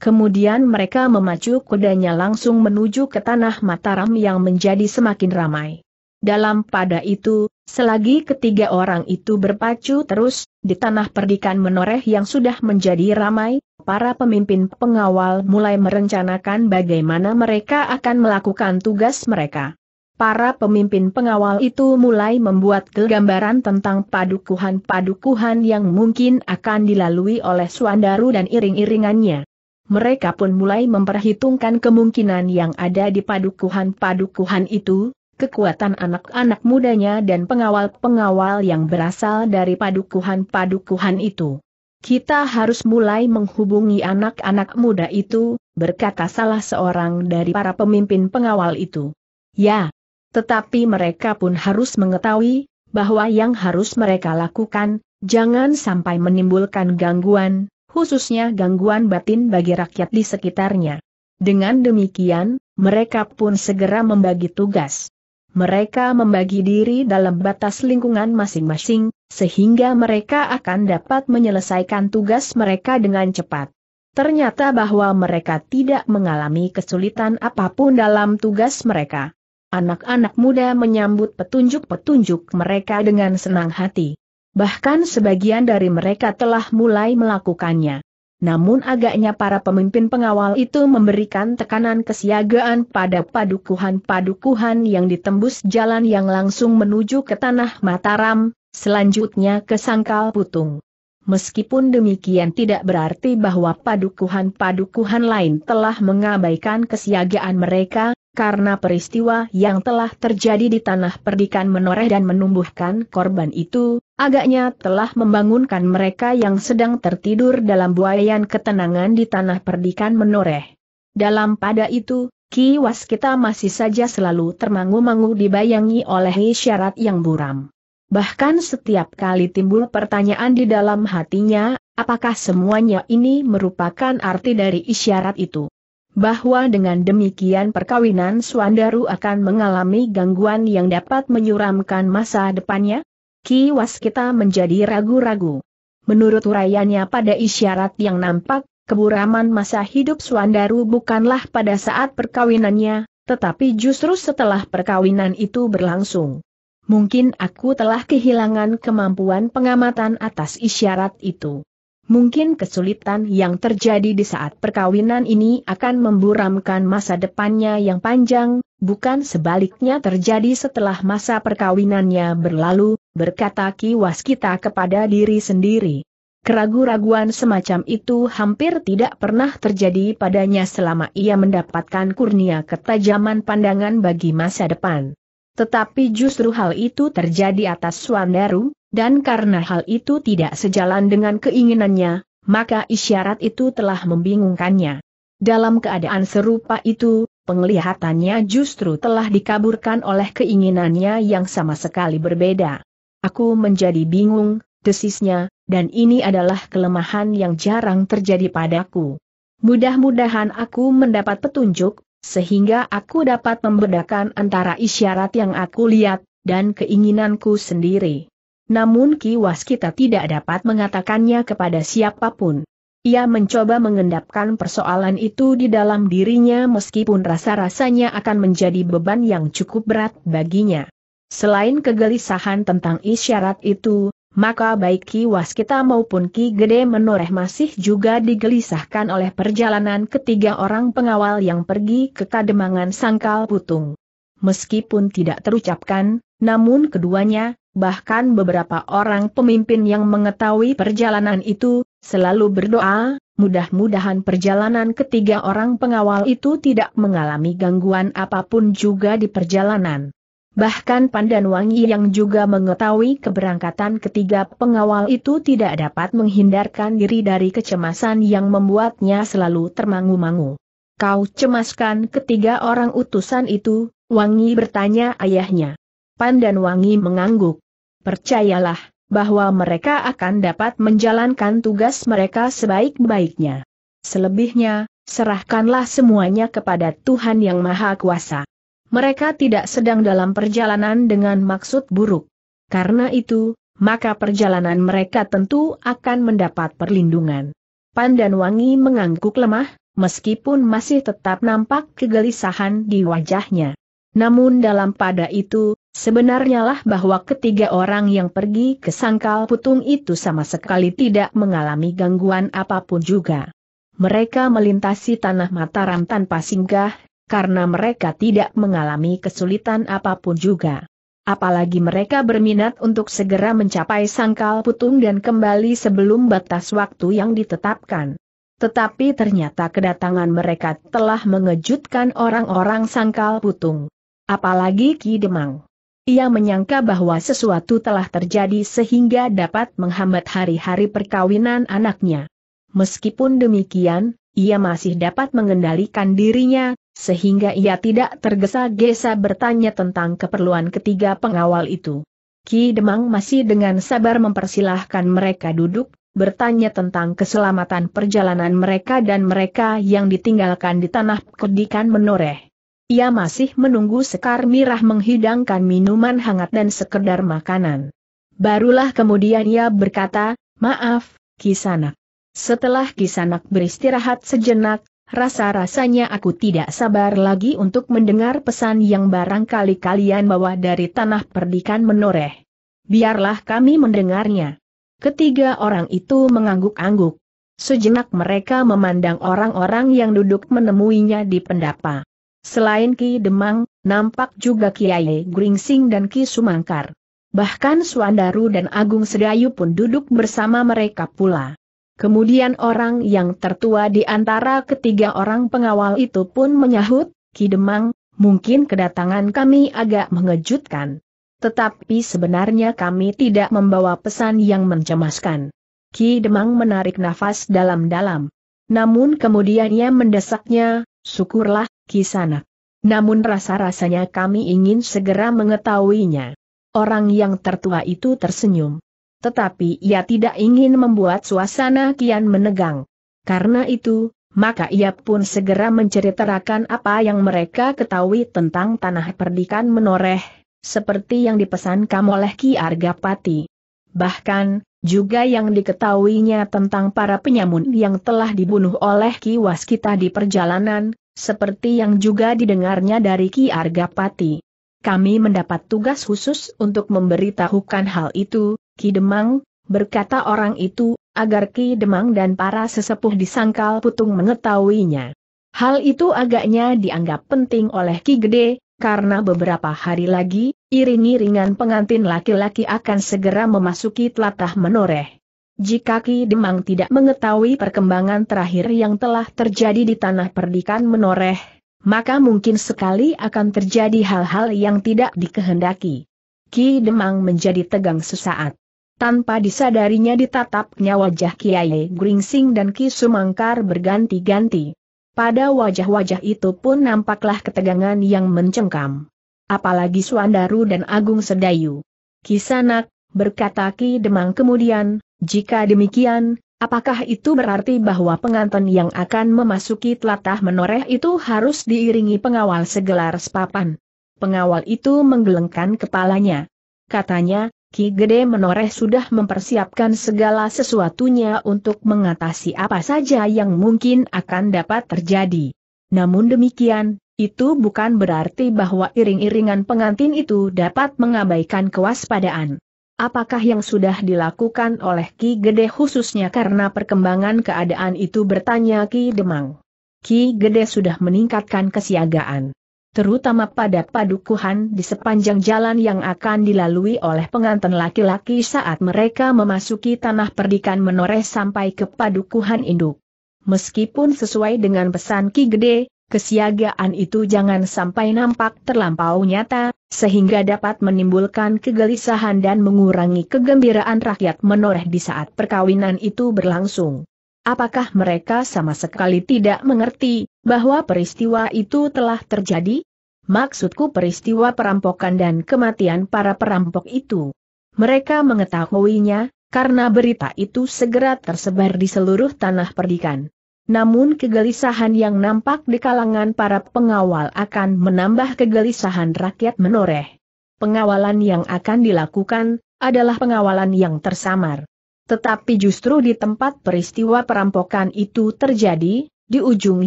Kemudian mereka memacu kudanya langsung menuju ke tanah Mataram yang menjadi semakin ramai. Dalam pada itu, selagi ketiga orang itu berpacu terus, di tanah perdikan menoreh yang sudah menjadi ramai, para pemimpin pengawal mulai merencanakan bagaimana mereka akan melakukan tugas mereka. Para pemimpin pengawal itu mulai membuat kegambaran tentang padukuhan-padukuhan yang mungkin akan dilalui oleh Suandaru dan iring-iringannya mereka pun mulai memperhitungkan kemungkinan yang ada di padukuhan-padukuhan itu, kekuatan anak-anak mudanya dan pengawal-pengawal yang berasal dari padukuhan-padukuhan itu. Kita harus mulai menghubungi anak-anak muda itu, berkata salah seorang dari para pemimpin pengawal itu. Ya, tetapi mereka pun harus mengetahui bahwa yang harus mereka lakukan, jangan sampai menimbulkan gangguan, khususnya gangguan batin bagi rakyat di sekitarnya. Dengan demikian, mereka pun segera membagi tugas. Mereka membagi diri dalam batas lingkungan masing-masing, sehingga mereka akan dapat menyelesaikan tugas mereka dengan cepat. Ternyata bahwa mereka tidak mengalami kesulitan apapun dalam tugas mereka. Anak-anak muda menyambut petunjuk-petunjuk mereka dengan senang hati. Bahkan sebagian dari mereka telah mulai melakukannya. Namun agaknya para pemimpin pengawal itu memberikan tekanan kesiagaan pada padukuhan-padukuhan yang ditembus jalan yang langsung menuju ke tanah Mataram, selanjutnya ke Sangkal Putung. Meskipun demikian tidak berarti bahwa padukuhan-padukuhan lain telah mengabaikan kesiagaan mereka, karena peristiwa yang telah terjadi di tanah perdikan menoreh dan menumbuhkan korban itu, agaknya telah membangunkan mereka yang sedang tertidur dalam buayaan ketenangan di tanah perdikan menoreh. Dalam pada itu, Ki Waskita masih saja selalu termangu-mangu dibayangi oleh isyarat yang buram. Bahkan setiap kali timbul pertanyaan di dalam hatinya, apakah semuanya ini merupakan arti dari isyarat itu bahwa dengan demikian perkawinan Suandaru akan mengalami gangguan yang dapat menyuramkan masa depannya? Ki Waskita menjadi ragu-ragu. Menurut urayanya, pada isyarat yang nampak, keburaman masa hidup Suandaru bukanlah pada saat perkawinannya, tetapi justru setelah perkawinan itu berlangsung. Mungkin aku telah kehilangan kemampuan pengamatan atas isyarat itu. Mungkin kesulitan yang terjadi di saat perkawinan ini akan memburamkan masa depannya yang panjang, bukan sebaliknya terjadi setelah masa perkawinannya berlalu, berkata Ki Waskita kepada diri sendiri. Keragu-raguan semacam itu hampir tidak pernah terjadi padanya selama ia mendapatkan kurnia ketajaman pandangan bagi masa depan. Tetapi justru hal itu terjadi atas Swandaru, dan karena hal itu tidak sejalan dengan keinginannya, maka isyarat itu telah membingungkannya. Dalam keadaan serupa itu, penglihatannya justru telah dikaburkan oleh keinginannya yang sama sekali berbeda. Aku menjadi bingung, desisnya, dan ini adalah kelemahan yang jarang terjadi padaku. Mudah-mudahan aku mendapat petunjuk, sehingga aku dapat membedakan antara isyarat yang aku lihat, dan keinginanku sendiri. Namun Ki Waskita tidak dapat mengatakannya kepada siapapun. Ia mencoba mengendapkan persoalan itu di dalam dirinya meskipun rasa-rasanya akan menjadi beban yang cukup berat baginya. Selain kegelisahan tentang isyarat itu, maka baik Ki Waskita maupun Ki Gede Menoreh masih juga digelisahkan oleh perjalanan ketiga orang pengawal yang pergi ke Kademangan Sangkal Putung. Meskipun tidak terucapkan, namun keduanya, bahkan beberapa orang pemimpin yang mengetahui perjalanan itu, selalu berdoa, mudah-mudahan perjalanan ketiga orang pengawal itu tidak mengalami gangguan apapun juga di perjalanan. Bahkan Pandan Wangi yang juga mengetahui keberangkatan ketiga pengawal itu tidak dapat menghindarkan diri dari kecemasan yang membuatnya selalu termangu-mangu. Kau cemaskan ketiga orang utusan itu, Wangi bertanya ayahnya. Pandan Wangi mengangguk. Percayalah, bahwa mereka akan dapat menjalankan tugas mereka sebaik-baiknya. Selebihnya, serahkanlah semuanya kepada Tuhan Yang Maha Kuasa. Mereka tidak sedang dalam perjalanan dengan maksud buruk. Karena itu, maka perjalanan mereka tentu akan mendapat perlindungan. Pandan Wangi mengangguk lemah, meskipun masih tetap nampak kegelisahan di wajahnya. Namun dalam pada itu, Sebenarnya lah bahwa ketiga orang yang pergi ke sangkal putung itu sama sekali tidak mengalami gangguan apapun juga. Mereka melintasi tanah Mataram tanpa singgah, karena mereka tidak mengalami kesulitan apapun juga. Apalagi mereka berminat untuk segera mencapai sangkal putung dan kembali sebelum batas waktu yang ditetapkan. Tetapi ternyata kedatangan mereka telah mengejutkan orang-orang sangkal putung. Apalagi Ki Demang. Ia menyangka bahwa sesuatu telah terjadi sehingga dapat menghambat hari-hari perkawinan anaknya. Meskipun demikian, ia masih dapat mengendalikan dirinya, sehingga ia tidak tergesa-gesa bertanya tentang keperluan ketiga pengawal itu. Ki Demang masih dengan sabar mempersilahkan mereka duduk, bertanya tentang keselamatan perjalanan mereka dan mereka yang ditinggalkan di tanah kedikan menoreh. Ia masih menunggu Sekar Mirah menghidangkan minuman hangat dan sekedar makanan. Barulah kemudian ia berkata, maaf, Kisanak. Setelah Kisanak beristirahat sejenak, Rasa-rasanya aku tidak sabar lagi untuk mendengar pesan yang barangkali kalian bawa dari tanah perdikan menoreh. Biarlah kami mendengarnya. Ketiga orang itu mengangguk-angguk. Sejenak mereka memandang orang-orang yang duduk menemuinya di pendapa. Selain Ki Demang, nampak juga Kiai Gringsing dan Ki Sumangkar. Bahkan Suandaru dan Agung Sedayu pun duduk bersama mereka pula. Kemudian orang yang tertua di antara ketiga orang pengawal itu pun menyahut, Ki Demang, mungkin kedatangan kami agak mengejutkan. Tetapi sebenarnya kami tidak membawa pesan yang mencemaskan. Ki Demang menarik nafas dalam-dalam. Namun kemudian ia mendesaknya, syukurlah, Kisana. Namun rasa-rasanya kami ingin segera mengetahuinya. Orang yang tertua itu tersenyum. Tetapi ia tidak ingin membuat suasana kian menegang. Karena itu, maka ia pun segera menceritakan apa yang mereka ketahui tentang tanah perdikan menoreh, seperti yang dipesankan oleh Ki Argapati. Bahkan, juga yang diketahuinya tentang para penyamun yang telah dibunuh oleh Ki Waskita di perjalanan, seperti yang juga didengarnya dari Ki Argapati. Kami mendapat tugas khusus untuk memberitahukan hal itu, Ki Demang, berkata orang itu, agar Ki Demang dan para sesepuh di Sangkal Putung mengetahuinya. Hal itu agaknya dianggap penting oleh Ki Gede, karena beberapa hari lagi, iring-iringan pengantin laki-laki akan segera memasuki telatah menoreh. Jika Ki Demang tidak mengetahui perkembangan terakhir yang telah terjadi di tanah perdikan menoreh, maka mungkin sekali akan terjadi hal-hal yang tidak dikehendaki. Ki Demang menjadi tegang sesaat. Tanpa disadarinya ditatapnya wajah Kiai Gringsing dan Ki Sumangkar berganti-ganti. Pada wajah-wajah itu pun nampaklah ketegangan yang mencengkam. Apalagi Suandaru dan Agung Sedayu. Kisanak, berkata Ki Demang kemudian, jika demikian, apakah itu berarti bahwa pengantin yang akan memasuki telatah menoreh itu harus diiringi pengawal segelar sepapan? Pengawal itu menggelengkan kepalanya. Katanya, Ki Gede menoreh sudah mempersiapkan segala sesuatunya untuk mengatasi apa saja yang mungkin akan dapat terjadi. Namun demikian, itu bukan berarti bahwa iring-iringan pengantin itu dapat mengabaikan kewaspadaan. Apakah yang sudah dilakukan oleh Ki Gede khususnya karena perkembangan keadaan itu bertanya Ki Demang. Ki Gede sudah meningkatkan kesiagaan. Terutama pada padukuhan di sepanjang jalan yang akan dilalui oleh pengantin laki-laki saat mereka memasuki tanah perdikan menoreh sampai ke padukuhan induk. Meskipun sesuai dengan pesan Ki Gede, kesiagaan itu jangan sampai nampak terlampau nyata, sehingga dapat menimbulkan kegelisahan dan mengurangi kegembiraan rakyat menoreh di saat perkawinan itu berlangsung. Apakah mereka sama sekali tidak mengerti bahwa peristiwa itu telah terjadi? Maksudku peristiwa perampokan dan kematian para perampok itu. Mereka mengetahuinya, karena berita itu segera tersebar di seluruh tanah perdikan. Namun kegelisahan yang nampak di kalangan para pengawal akan menambah kegelisahan rakyat menoreh. Pengawalan yang akan dilakukan, adalah pengawalan yang tersamar. Tetapi justru di tempat peristiwa perampokan itu terjadi, di ujung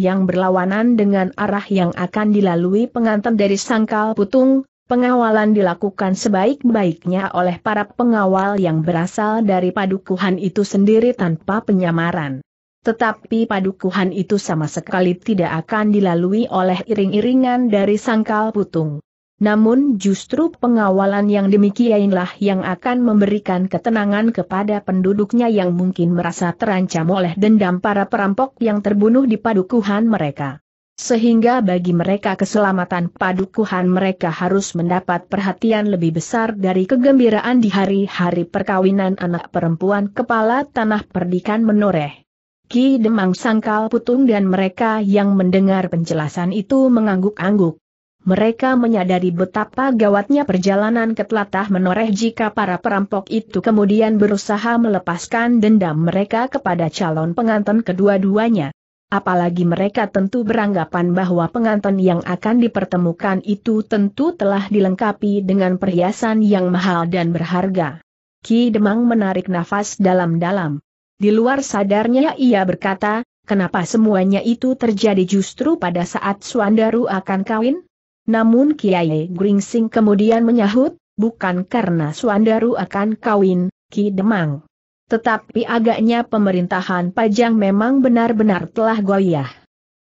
yang berlawanan dengan arah yang akan dilalui pengantin dari sangkal putung, Pengawalan dilakukan sebaik-baiknya oleh para pengawal yang berasal dari padukuhan itu sendiri tanpa penyamaran. Tetapi padukuhan itu sama sekali tidak akan dilalui oleh iring-iringan dari sangkal putung. Namun justru pengawalan yang demikianlah yang akan memberikan ketenangan kepada penduduknya yang mungkin merasa terancam oleh dendam para perampok yang terbunuh di padukuhan mereka. Sehingga bagi mereka keselamatan padukuhan mereka harus mendapat perhatian lebih besar dari kegembiraan di hari-hari perkawinan anak perempuan kepala tanah perdikan menoreh. Ki Demang sangkal putung dan mereka yang mendengar penjelasan itu mengangguk-angguk. Mereka menyadari betapa gawatnya perjalanan ke telatah menoreh jika para perampok itu kemudian berusaha melepaskan dendam mereka kepada calon pengantin kedua-duanya. Apalagi mereka tentu beranggapan bahwa pengantin yang akan dipertemukan itu tentu telah dilengkapi dengan perhiasan yang mahal dan berharga. Ki Demang menarik nafas dalam-dalam. Di luar sadarnya ia berkata, kenapa semuanya itu terjadi justru pada saat Suandaru akan kawin? Namun Kiai Gringsing kemudian menyahut, bukan karena Suandaru akan kawin, Ki Demang. Tetapi agaknya pemerintahan Pajang memang benar-benar telah goyah.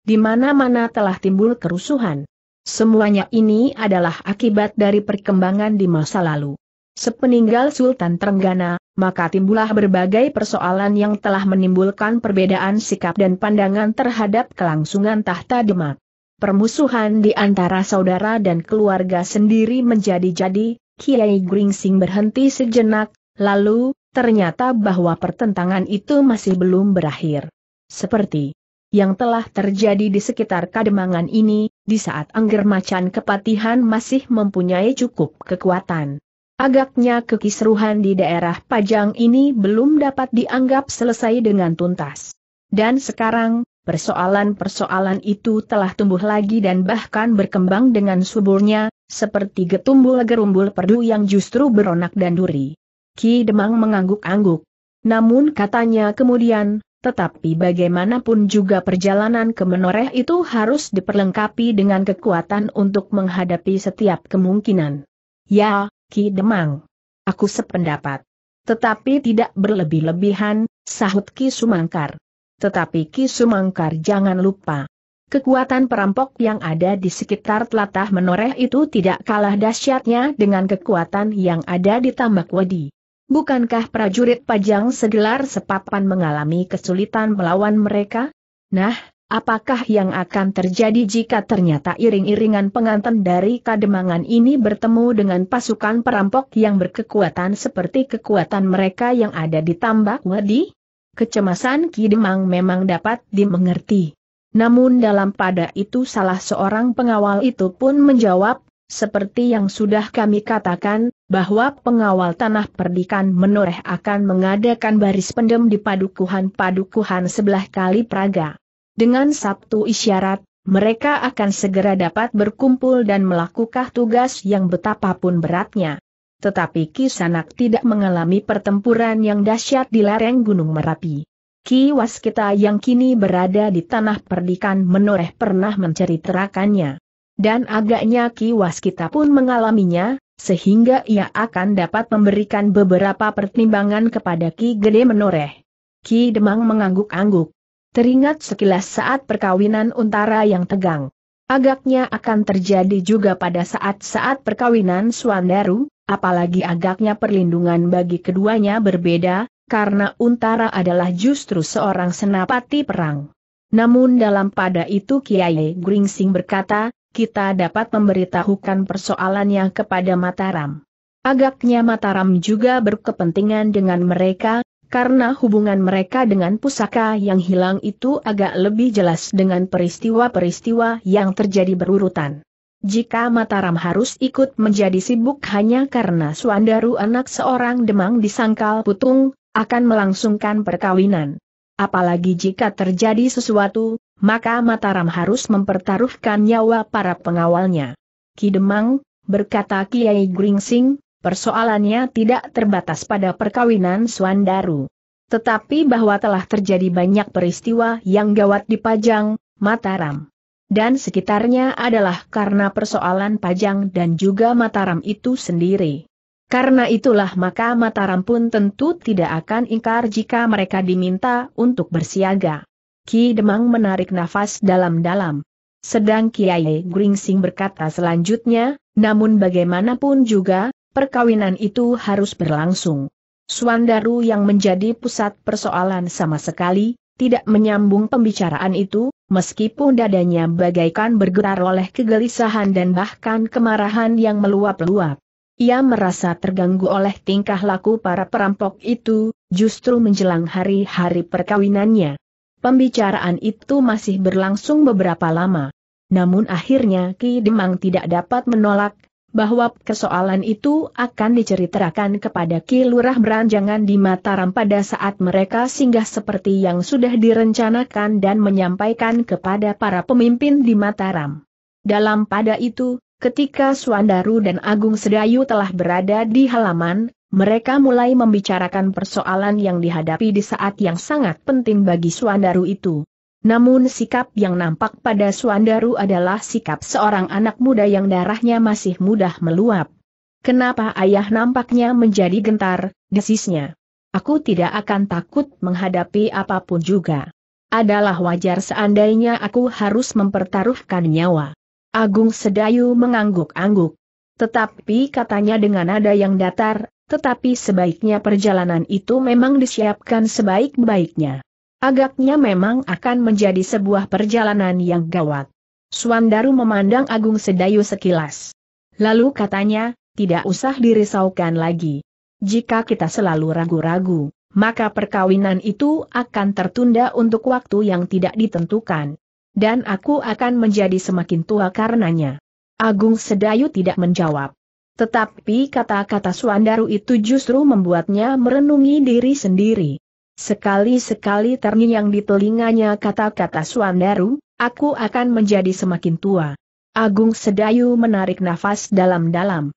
Di mana-mana telah timbul kerusuhan. Semuanya ini adalah akibat dari perkembangan di masa lalu. Sepeninggal Sultan Trenggana, maka timbullah berbagai persoalan yang telah menimbulkan perbedaan sikap dan pandangan terhadap kelangsungan tahta Demak. Permusuhan di antara saudara dan keluarga sendiri menjadi-jadi, Kiai Gringsing berhenti sejenak, lalu, ternyata bahwa pertentangan itu masih belum berakhir. Seperti yang telah terjadi di sekitar Kademangan ini, di saat Angger Macan Kepatihan masih mempunyai cukup kekuatan. Agaknya kekisruhan di daerah Pajang ini belum dapat dianggap selesai dengan tuntas. Dan sekarang, persoalan-persoalan itu telah tumbuh lagi dan bahkan berkembang dengan suburnya, seperti getumbul gerumbul perdu yang justru beronak dan duri. Ki Demang mengangguk-angguk. Namun katanya kemudian, tetapi bagaimanapun juga perjalanan ke menoreh itu harus diperlengkapi dengan kekuatan untuk menghadapi setiap kemungkinan. Ya, Ki Demang. Aku sependapat. Tetapi tidak berlebih-lebihan, sahut Ki Sumangkar. Tetapi Ki Sumangkar jangan lupa. Kekuatan perampok yang ada di sekitar telatah menoreh itu tidak kalah dahsyatnya dengan kekuatan yang ada di tambak wadi. Bukankah prajurit pajang segelar sepapan mengalami kesulitan melawan mereka? Nah, Apakah yang akan terjadi jika ternyata iring-iringan pengantin dari Kademangan ini bertemu dengan pasukan perampok yang berkekuatan seperti kekuatan mereka yang ada di Tambak wadi? Kecemasan Kidemang memang dapat dimengerti. Namun dalam pada itu salah seorang pengawal itu pun menjawab, seperti yang sudah kami katakan, bahwa pengawal tanah perdikan menoreh akan mengadakan baris pendem di padukuhan-padukuhan sebelah kali Praga. Dengan Sabtu isyarat, mereka akan segera dapat berkumpul dan melakukan tugas yang betapapun beratnya. Tetapi Ki Sanak tidak mengalami pertempuran yang dahsyat di lereng Gunung Merapi. Ki Waskita yang kini berada di tanah perdikan menoreh pernah menceritakannya. Dan agaknya Ki Waskita pun mengalaminya, sehingga ia akan dapat memberikan beberapa pertimbangan kepada Ki Gede menoreh. Ki Demang mengangguk-angguk. Teringat sekilas saat perkawinan Untara yang tegang. Agaknya akan terjadi juga pada saat-saat perkawinan Suandaru, apalagi agaknya perlindungan bagi keduanya berbeda, karena Untara adalah justru seorang senapati perang. Namun dalam pada itu Kiai Gringsing berkata, kita dapat memberitahukan persoalannya kepada Mataram. Agaknya Mataram juga berkepentingan dengan mereka, karena hubungan mereka dengan pusaka yang hilang itu agak lebih jelas dengan peristiwa-peristiwa yang terjadi berurutan. Jika Mataram harus ikut menjadi sibuk hanya karena Suandaru anak seorang demang disangkal putung, akan melangsungkan perkawinan. Apalagi jika terjadi sesuatu, maka Mataram harus mempertaruhkan nyawa para pengawalnya. Ki Demang, berkata Kiai Gringsing, persoalannya tidak terbatas pada perkawinan Suandaru. Tetapi bahwa telah terjadi banyak peristiwa yang gawat di Pajang, Mataram. Dan sekitarnya adalah karena persoalan Pajang dan juga Mataram itu sendiri. Karena itulah maka Mataram pun tentu tidak akan ingkar jika mereka diminta untuk bersiaga. Ki Demang menarik nafas dalam-dalam. Sedang Kiai Gringsing berkata selanjutnya, namun bagaimanapun juga, perkawinan itu harus berlangsung. Suandaru yang menjadi pusat persoalan sama sekali, tidak menyambung pembicaraan itu, meskipun dadanya bagaikan bergerak oleh kegelisahan dan bahkan kemarahan yang meluap-luap. Ia merasa terganggu oleh tingkah laku para perampok itu, justru menjelang hari-hari perkawinannya. Pembicaraan itu masih berlangsung beberapa lama. Namun akhirnya Ki Demang tidak dapat menolak, bahwa persoalan itu akan diceritakan kepada Ki Beranjangan di Mataram pada saat mereka singgah seperti yang sudah direncanakan dan menyampaikan kepada para pemimpin di Mataram. Dalam pada itu, ketika Suandaru dan Agung Sedayu telah berada di halaman, mereka mulai membicarakan persoalan yang dihadapi di saat yang sangat penting bagi Suandaru itu. Namun sikap yang nampak pada Suandaru adalah sikap seorang anak muda yang darahnya masih mudah meluap. Kenapa ayah nampaknya menjadi gentar, desisnya. Aku tidak akan takut menghadapi apapun juga. Adalah wajar seandainya aku harus mempertaruhkan nyawa. Agung Sedayu mengangguk-angguk. Tetapi katanya dengan nada yang datar, tetapi sebaiknya perjalanan itu memang disiapkan sebaik-baiknya. Agaknya memang akan menjadi sebuah perjalanan yang gawat. Suandaru memandang Agung Sedayu sekilas. Lalu katanya, tidak usah dirisaukan lagi. Jika kita selalu ragu-ragu, maka perkawinan itu akan tertunda untuk waktu yang tidak ditentukan. Dan aku akan menjadi semakin tua karenanya. Agung Sedayu tidak menjawab. Tetapi kata-kata Suandaru itu justru membuatnya merenungi diri sendiri. Sekali-sekali terngiang di telinganya kata-kata Suandaru, aku akan menjadi semakin tua. Agung Sedayu menarik nafas dalam-dalam.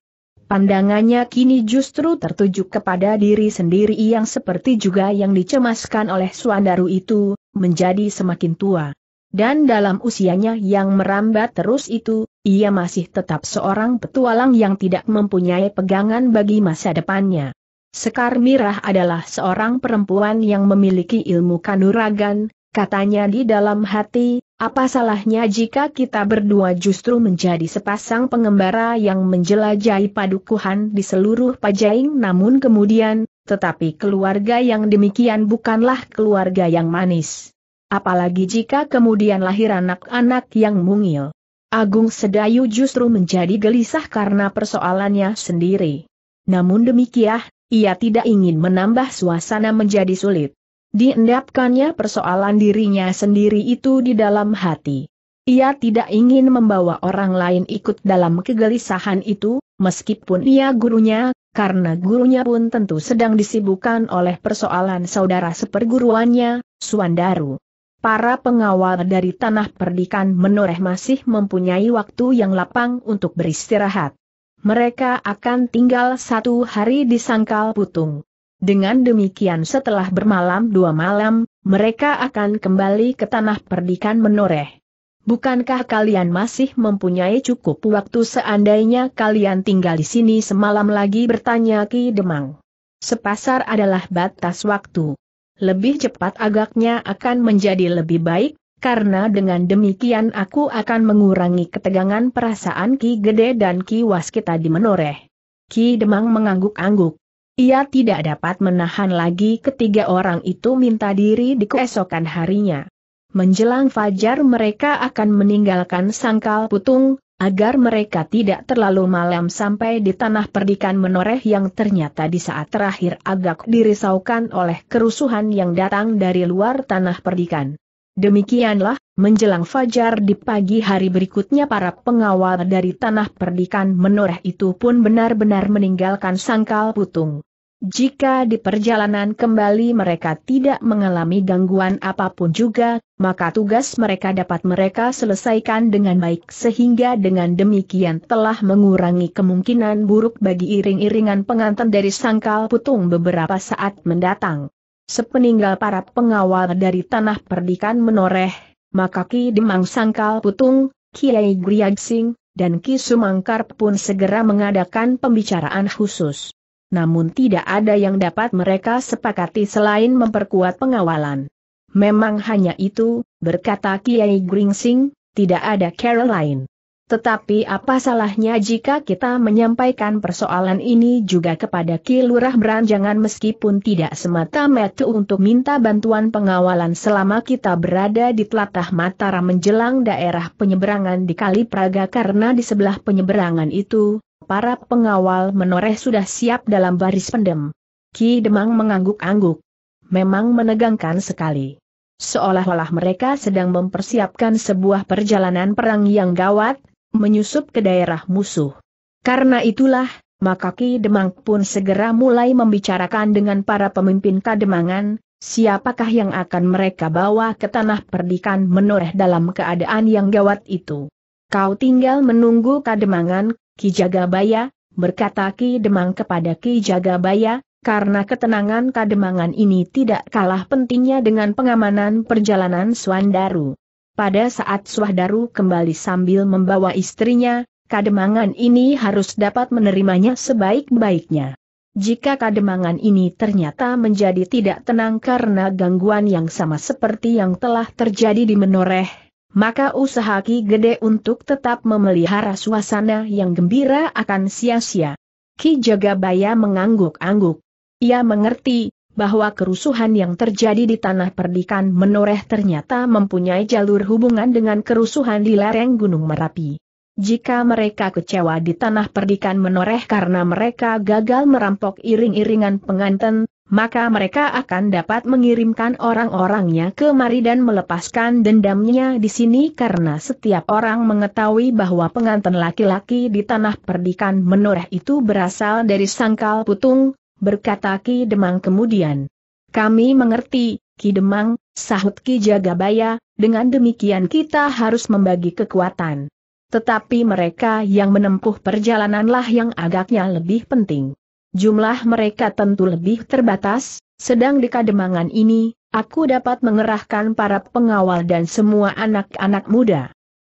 Pandangannya kini justru tertuju kepada diri sendiri yang seperti juga yang dicemaskan oleh Suandaru itu, menjadi semakin tua. Dan dalam usianya yang merambat terus itu, ia masih tetap seorang petualang yang tidak mempunyai pegangan bagi masa depannya. Sekar Mirah adalah seorang perempuan yang memiliki ilmu kanuragan, katanya di dalam hati, apa salahnya jika kita berdua justru menjadi sepasang pengembara yang menjelajahi padukuhan di seluruh Pajaing namun kemudian, tetapi keluarga yang demikian bukanlah keluarga yang manis. Apalagi jika kemudian lahir anak-anak yang mungil. Agung Sedayu justru menjadi gelisah karena persoalannya sendiri. Namun demikian, ia tidak ingin menambah suasana menjadi sulit. Diendapkannya persoalan dirinya sendiri itu di dalam hati. Ia tidak ingin membawa orang lain ikut dalam kegelisahan itu, meskipun ia gurunya, karena gurunya pun tentu sedang disibukkan oleh persoalan saudara seperguruannya, Suandaru. Para pengawal dari tanah perdikan menoreh masih mempunyai waktu yang lapang untuk beristirahat mereka akan tinggal satu hari di sangkal putung. Dengan demikian setelah bermalam dua malam, mereka akan kembali ke tanah perdikan menoreh. Bukankah kalian masih mempunyai cukup waktu seandainya kalian tinggal di sini semalam lagi bertanya Ki Demang? Sepasar adalah batas waktu. Lebih cepat agaknya akan menjadi lebih baik, karena dengan demikian aku akan mengurangi ketegangan perasaan Ki Gede dan Ki Waskita di Menoreh. Ki Demang mengangguk-angguk. Ia tidak dapat menahan lagi ketiga orang itu minta diri di keesokan harinya. Menjelang fajar mereka akan meninggalkan sangkal putung, agar mereka tidak terlalu malam sampai di tanah perdikan menoreh yang ternyata di saat terakhir agak dirisaukan oleh kerusuhan yang datang dari luar tanah perdikan. Demikianlah, menjelang fajar di pagi hari berikutnya para pengawal dari tanah perdikan menoreh itu pun benar-benar meninggalkan sangkal putung. Jika di perjalanan kembali mereka tidak mengalami gangguan apapun juga, maka tugas mereka dapat mereka selesaikan dengan baik sehingga dengan demikian telah mengurangi kemungkinan buruk bagi iring-iringan pengantin dari sangkal putung beberapa saat mendatang. Sepeninggal para pengawal dari tanah perdikan menoreh, maka Ki Demang Sangkal Putung, Kiai Griagsing, dan Ki Sumangkar pun segera mengadakan pembicaraan khusus. Namun tidak ada yang dapat mereka sepakati selain memperkuat pengawalan. Memang hanya itu, berkata Kiai Gringsing, tidak ada cara lain. Tetapi apa salahnya jika kita menyampaikan persoalan ini juga kepada Ki Beranjangan meskipun tidak semata-mata untuk minta bantuan pengawalan selama kita berada di telatah Matara menjelang daerah penyeberangan di Kalipraga karena di sebelah penyeberangan itu, para pengawal menoreh sudah siap dalam baris pendem. Ki Demang mengangguk-angguk. Memang menegangkan sekali. Seolah-olah mereka sedang mempersiapkan sebuah perjalanan perang yang gawat, menyusup ke daerah musuh. Karena itulah, maka Ki Demang pun segera mulai membicarakan dengan para pemimpin Kademangan, siapakah yang akan mereka bawa ke tanah perdikan menoreh dalam keadaan yang gawat itu. Kau tinggal menunggu Kademangan, Ki Jagabaya, berkata Ki Demang kepada Ki Jagabaya, karena ketenangan Kademangan ini tidak kalah pentingnya dengan pengamanan perjalanan Suandaru. Pada saat Suhadaru kembali sambil membawa istrinya, kademangan ini harus dapat menerimanya sebaik-baiknya. Jika kademangan ini ternyata menjadi tidak tenang karena gangguan yang sama seperti yang telah terjadi di Menoreh, maka usaha Ki Gede untuk tetap memelihara suasana yang gembira akan sia-sia. Ki Jagabaya mengangguk-angguk. Ia mengerti, bahwa kerusuhan yang terjadi di tanah perdikan menoreh ternyata mempunyai jalur hubungan dengan kerusuhan di lereng Gunung Merapi. Jika mereka kecewa di tanah perdikan menoreh karena mereka gagal merampok iring-iringan penganten, maka mereka akan dapat mengirimkan orang-orangnya kemari dan melepaskan dendamnya di sini karena setiap orang mengetahui bahwa penganten laki-laki di tanah perdikan menoreh itu berasal dari sangkal putung, berkata Ki Demang kemudian. Kami mengerti, Ki Demang, sahut Ki Jagabaya, dengan demikian kita harus membagi kekuatan. Tetapi mereka yang menempuh perjalananlah yang agaknya lebih penting. Jumlah mereka tentu lebih terbatas, sedang di kademangan ini, aku dapat mengerahkan para pengawal dan semua anak-anak muda.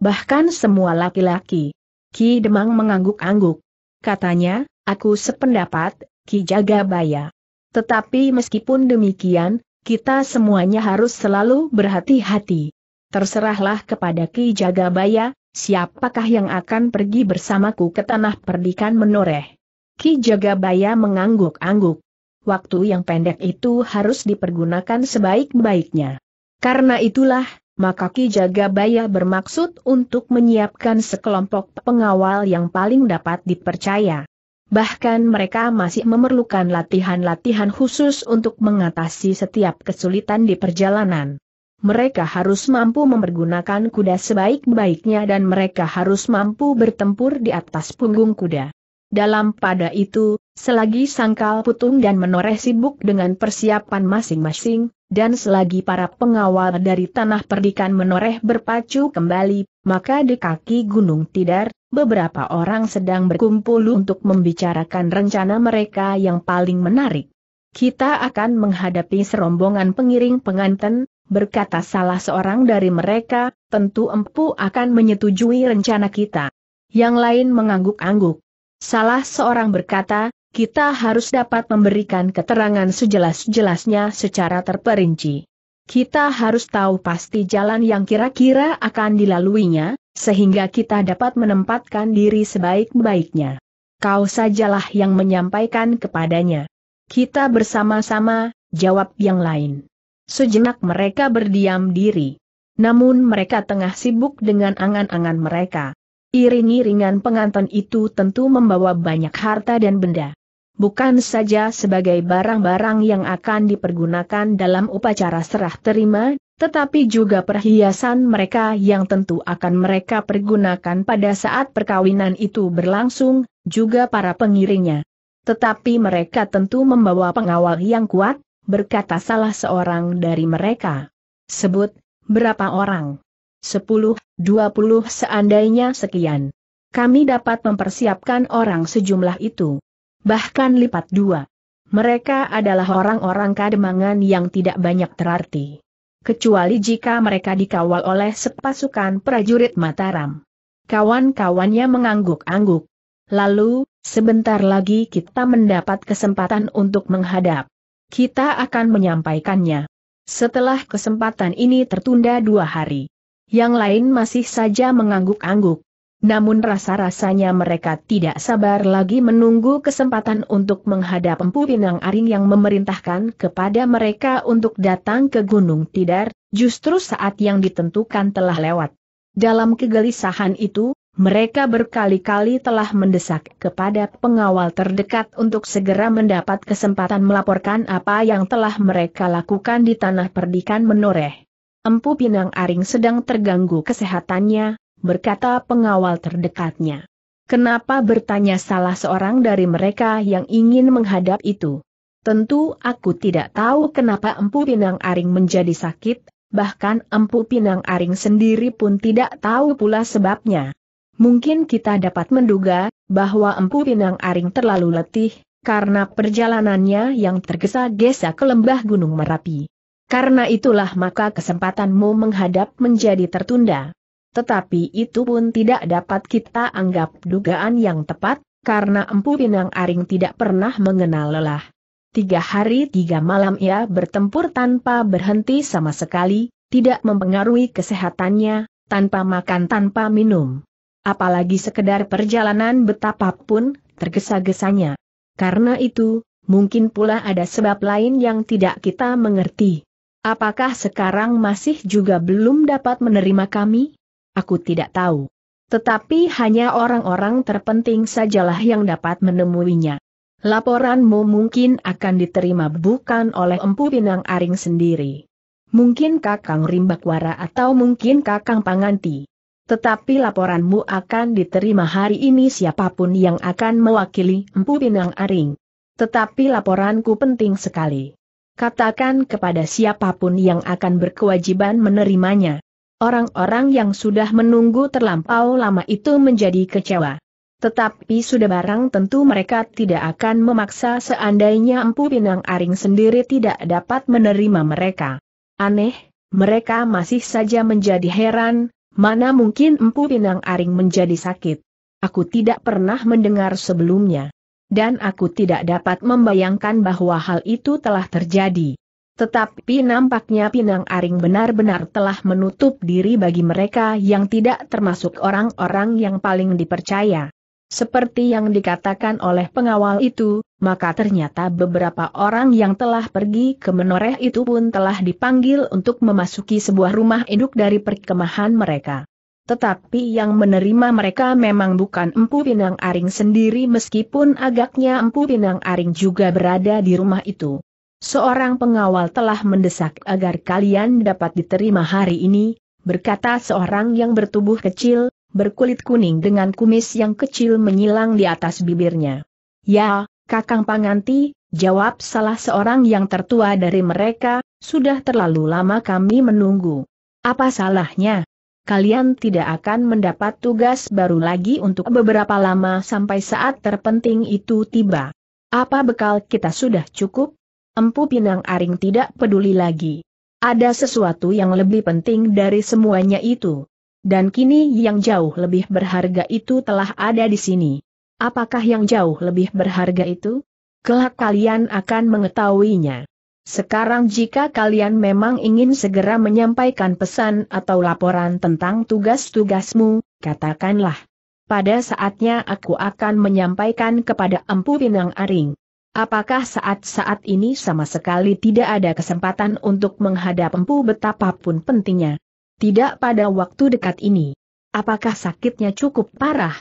Bahkan semua laki-laki. Ki Demang mengangguk-angguk. Katanya, aku sependapat, Ki Jagabaya. Tetapi meskipun demikian, kita semuanya harus selalu berhati-hati. Terserahlah kepada Ki Jagabaya, siapakah yang akan pergi bersamaku ke tanah perdikan menoreh. Ki Jagabaya mengangguk-angguk. Waktu yang pendek itu harus dipergunakan sebaik-baiknya. Karena itulah, maka Ki Jagabaya bermaksud untuk menyiapkan sekelompok pengawal yang paling dapat dipercaya bahkan mereka masih memerlukan latihan-latihan khusus untuk mengatasi setiap kesulitan di perjalanan. Mereka harus mampu mempergunakan kuda sebaik-baiknya dan mereka harus mampu bertempur di atas punggung kuda. Dalam pada itu, selagi Sangkal Putung dan Menoreh sibuk dengan persiapan masing-masing, dan selagi para pengawal dari tanah perdikan Menoreh berpacu kembali, maka di kaki Gunung Tidar, beberapa orang sedang berkumpul untuk membicarakan rencana mereka yang paling menarik. Kita akan menghadapi serombongan pengiring penganten, berkata salah seorang dari mereka, tentu empu akan menyetujui rencana kita. Yang lain mengangguk-angguk. Salah seorang berkata, kita harus dapat memberikan keterangan sejelas-jelasnya secara terperinci. Kita harus tahu pasti jalan yang kira-kira akan dilaluinya, sehingga kita dapat menempatkan diri sebaik-baiknya. Kau sajalah yang menyampaikan kepadanya. Kita bersama-sama, jawab yang lain. Sejenak mereka berdiam diri. Namun mereka tengah sibuk dengan angan-angan mereka. Iring-iringan pengantin itu tentu membawa banyak harta dan benda bukan saja sebagai barang-barang yang akan dipergunakan dalam upacara serah terima, tetapi juga perhiasan mereka yang tentu akan mereka pergunakan pada saat perkawinan itu berlangsung, juga para pengiringnya. Tetapi mereka tentu membawa pengawal yang kuat, berkata salah seorang dari mereka. Sebut, berapa orang? Sepuluh, dua puluh, seandainya sekian. Kami dapat mempersiapkan orang sejumlah itu bahkan lipat dua. Mereka adalah orang-orang kademangan yang tidak banyak terarti. Kecuali jika mereka dikawal oleh sepasukan prajurit Mataram. Kawan-kawannya mengangguk-angguk. Lalu, sebentar lagi kita mendapat kesempatan untuk menghadap. Kita akan menyampaikannya. Setelah kesempatan ini tertunda dua hari. Yang lain masih saja mengangguk-angguk. Namun rasa-rasanya mereka tidak sabar lagi menunggu kesempatan untuk menghadap Empu Pinang Aring yang memerintahkan kepada mereka untuk datang ke Gunung Tidar, justru saat yang ditentukan telah lewat. Dalam kegelisahan itu, mereka berkali-kali telah mendesak kepada pengawal terdekat untuk segera mendapat kesempatan melaporkan apa yang telah mereka lakukan di tanah perdikan menoreh. Empu Pinang Aring sedang terganggu kesehatannya, berkata pengawal terdekatnya. Kenapa bertanya salah seorang dari mereka yang ingin menghadap itu? Tentu aku tidak tahu kenapa Empu Pinang Aring menjadi sakit, bahkan Empu Pinang Aring sendiri pun tidak tahu pula sebabnya. Mungkin kita dapat menduga, bahwa Empu Pinang Aring terlalu letih, karena perjalanannya yang tergesa-gesa ke lembah Gunung Merapi. Karena itulah maka kesempatanmu menghadap menjadi tertunda. Tetapi itu pun tidak dapat kita anggap dugaan yang tepat, karena Empu Pinang Aring tidak pernah mengenal lelah. Tiga hari tiga malam ia bertempur tanpa berhenti sama sekali, tidak mempengaruhi kesehatannya, tanpa makan tanpa minum. Apalagi sekedar perjalanan betapapun, tergesa-gesanya. Karena itu, mungkin pula ada sebab lain yang tidak kita mengerti. Apakah sekarang masih juga belum dapat menerima kami? Aku tidak tahu. Tetapi hanya orang-orang terpenting sajalah yang dapat menemuinya. Laporanmu mungkin akan diterima bukan oleh Empu Pinang Aring sendiri. Mungkin Kakang Rimbakwara atau mungkin Kakang Panganti. Tetapi laporanmu akan diterima hari ini siapapun yang akan mewakili Empu Pinang Aring. Tetapi laporanku penting sekali. Katakan kepada siapapun yang akan berkewajiban menerimanya. Orang-orang yang sudah menunggu terlampau lama itu menjadi kecewa. Tetapi sudah barang tentu mereka tidak akan memaksa seandainya Empu Pinang Aring sendiri tidak dapat menerima mereka. Aneh, mereka masih saja menjadi heran, mana mungkin Empu Pinang Aring menjadi sakit. Aku tidak pernah mendengar sebelumnya. Dan aku tidak dapat membayangkan bahwa hal itu telah terjadi. Tetapi nampaknya Pinang Aring benar-benar telah menutup diri bagi mereka yang tidak termasuk orang-orang yang paling dipercaya. Seperti yang dikatakan oleh pengawal itu, maka ternyata beberapa orang yang telah pergi ke menoreh itu pun telah dipanggil untuk memasuki sebuah rumah induk dari perkemahan mereka. Tetapi yang menerima mereka memang bukan Empu Pinang Aring sendiri meskipun agaknya Empu Pinang Aring juga berada di rumah itu. Seorang pengawal telah mendesak agar kalian dapat diterima hari ini, berkata seorang yang bertubuh kecil, berkulit kuning dengan kumis yang kecil menyilang di atas bibirnya. Ya, Kakang Panganti, jawab salah seorang yang tertua dari mereka, sudah terlalu lama kami menunggu. Apa salahnya? Kalian tidak akan mendapat tugas baru lagi untuk beberapa lama sampai saat terpenting itu tiba. Apa bekal kita sudah cukup? Empu Pinang Aring tidak peduli lagi. Ada sesuatu yang lebih penting dari semuanya itu. Dan kini yang jauh lebih berharga itu telah ada di sini. Apakah yang jauh lebih berharga itu? Kelak kalian akan mengetahuinya. Sekarang jika kalian memang ingin segera menyampaikan pesan atau laporan tentang tugas-tugasmu, katakanlah. Pada saatnya aku akan menyampaikan kepada Empu Pinang Aring. Apakah saat-saat ini sama sekali tidak ada kesempatan untuk menghadap empu betapapun pentingnya? Tidak pada waktu dekat ini. Apakah sakitnya cukup parah?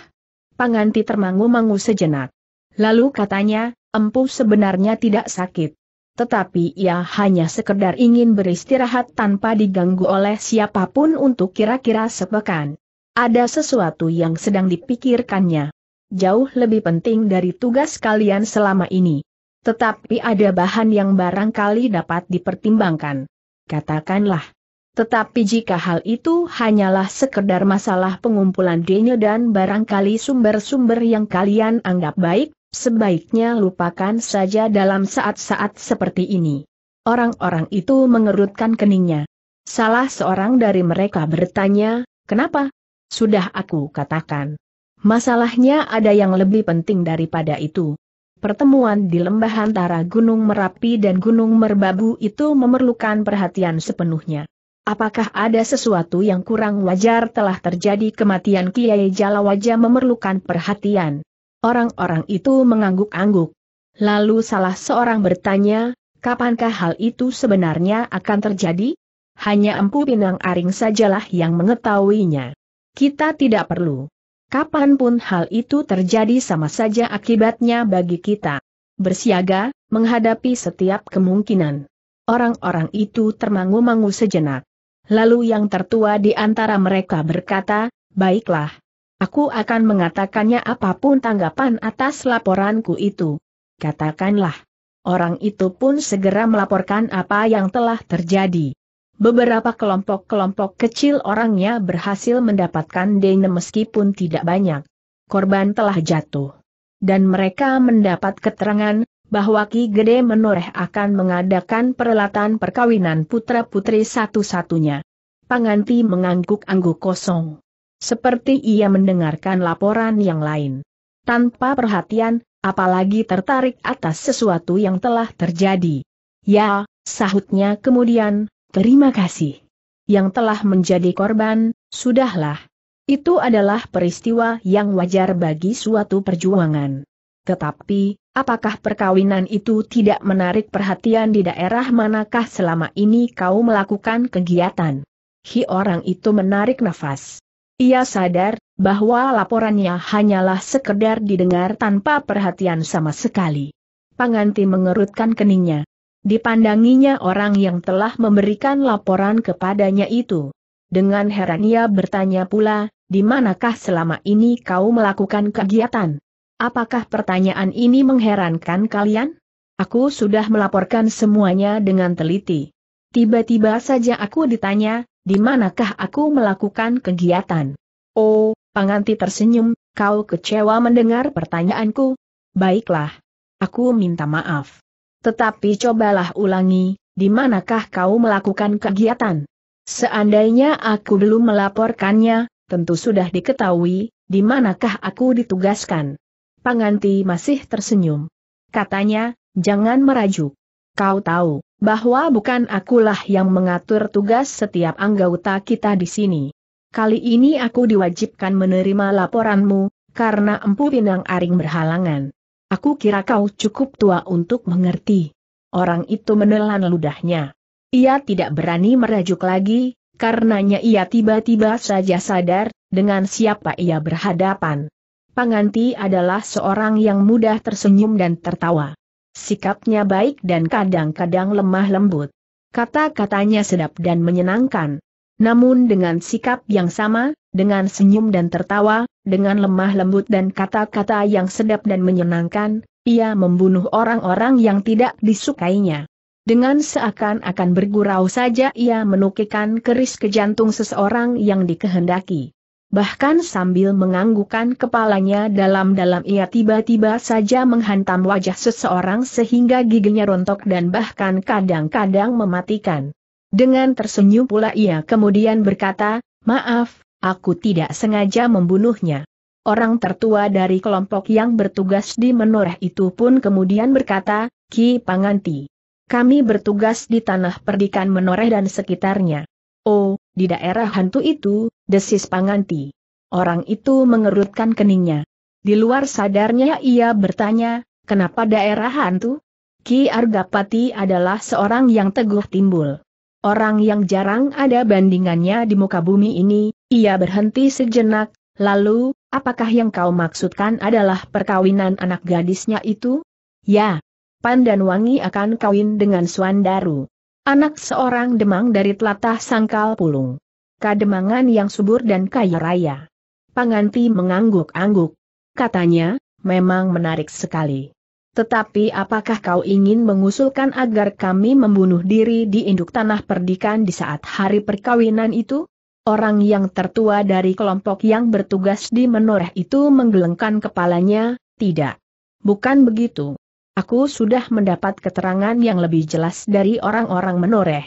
Panganti termangu-mangu sejenak. Lalu katanya, empu sebenarnya tidak sakit. Tetapi ia hanya sekedar ingin beristirahat tanpa diganggu oleh siapapun untuk kira-kira sepekan. Ada sesuatu yang sedang dipikirkannya jauh lebih penting dari tugas kalian selama ini. Tetapi ada bahan yang barangkali dapat dipertimbangkan. Katakanlah. Tetapi jika hal itu hanyalah sekedar masalah pengumpulan denyo dan barangkali sumber-sumber yang kalian anggap baik, sebaiknya lupakan saja dalam saat-saat seperti ini. Orang-orang itu mengerutkan keningnya. Salah seorang dari mereka bertanya, kenapa? Sudah aku katakan. Masalahnya ada yang lebih penting daripada itu. Pertemuan di lembah antara Gunung Merapi dan Gunung Merbabu itu memerlukan perhatian sepenuhnya. Apakah ada sesuatu yang kurang wajar telah terjadi kematian Kiai Jalawaja memerlukan perhatian? Orang-orang itu mengangguk-angguk. Lalu salah seorang bertanya, kapankah hal itu sebenarnya akan terjadi? Hanya Empu Pinang Aring sajalah yang mengetahuinya. Kita tidak perlu Kapanpun hal itu terjadi sama saja akibatnya bagi kita. Bersiaga, menghadapi setiap kemungkinan. Orang-orang itu termangu-mangu sejenak. Lalu yang tertua di antara mereka berkata, baiklah. Aku akan mengatakannya apapun tanggapan atas laporanku itu. Katakanlah. Orang itu pun segera melaporkan apa yang telah terjadi. Beberapa kelompok-kelompok kecil orangnya berhasil mendapatkan Dene meskipun tidak banyak. Korban telah jatuh. Dan mereka mendapat keterangan, bahwa Ki Gede Menoreh akan mengadakan perelatan perkawinan putra-putri satu-satunya. Panganti mengangguk-angguk kosong. Seperti ia mendengarkan laporan yang lain. Tanpa perhatian, apalagi tertarik atas sesuatu yang telah terjadi. Ya, sahutnya kemudian, Terima kasih. Yang telah menjadi korban, sudahlah. Itu adalah peristiwa yang wajar bagi suatu perjuangan. Tetapi, apakah perkawinan itu tidak menarik perhatian di daerah manakah selama ini kau melakukan kegiatan? Hi orang itu menarik nafas. Ia sadar, bahwa laporannya hanyalah sekedar didengar tanpa perhatian sama sekali. Panganti mengerutkan keningnya dipandanginya orang yang telah memberikan laporan kepadanya itu. Dengan heran ia bertanya pula, di manakah selama ini kau melakukan kegiatan? Apakah pertanyaan ini mengherankan kalian? Aku sudah melaporkan semuanya dengan teliti. Tiba-tiba saja aku ditanya, di manakah aku melakukan kegiatan? Oh, Panganti tersenyum, kau kecewa mendengar pertanyaanku? Baiklah. Aku minta maaf. Tetapi cobalah ulangi, di manakah kau melakukan kegiatan? Seandainya aku belum melaporkannya, tentu sudah diketahui, di manakah aku ditugaskan. Panganti masih tersenyum. Katanya, jangan merajuk. Kau tahu, bahwa bukan akulah yang mengatur tugas setiap anggota kita di sini. Kali ini aku diwajibkan menerima laporanmu, karena Empu Pinang Aring berhalangan. Aku kira kau cukup tua untuk mengerti. Orang itu menelan ludahnya. Ia tidak berani merajuk lagi, karenanya ia tiba-tiba saja sadar, dengan siapa ia berhadapan. Panganti adalah seorang yang mudah tersenyum dan tertawa. Sikapnya baik dan kadang-kadang lemah lembut. Kata-katanya sedap dan menyenangkan. Namun dengan sikap yang sama, dengan senyum dan tertawa, dengan lemah lembut dan kata-kata yang sedap dan menyenangkan, ia membunuh orang-orang yang tidak disukainya. Dengan seakan-akan bergurau saja ia menukikan keris ke jantung seseorang yang dikehendaki. Bahkan sambil menganggukan kepalanya dalam-dalam ia tiba-tiba saja menghantam wajah seseorang sehingga giginya rontok dan bahkan kadang-kadang mematikan. Dengan tersenyum pula ia kemudian berkata, Maaf, Aku tidak sengaja membunuhnya. Orang tertua dari kelompok yang bertugas di menoreh itu pun kemudian berkata, Ki Panganti. Kami bertugas di tanah perdikan menoreh dan sekitarnya. Oh, di daerah hantu itu, desis Panganti. Orang itu mengerutkan keningnya. Di luar sadarnya ia bertanya, kenapa daerah hantu? Ki Argapati adalah seorang yang teguh timbul orang yang jarang ada bandingannya di muka bumi ini, ia berhenti sejenak, lalu, apakah yang kau maksudkan adalah perkawinan anak gadisnya itu? Ya, Pandan Wangi akan kawin dengan Suandaru. Anak seorang demang dari telatah Sangkal Pulung. Kademangan yang subur dan kaya raya. Panganti mengangguk-angguk. Katanya, memang menarik sekali. Tetapi apakah kau ingin mengusulkan agar kami membunuh diri di induk tanah perdikan di saat hari perkawinan itu? Orang yang tertua dari kelompok yang bertugas di menoreh itu menggelengkan kepalanya, tidak. Bukan begitu. Aku sudah mendapat keterangan yang lebih jelas dari orang-orang menoreh.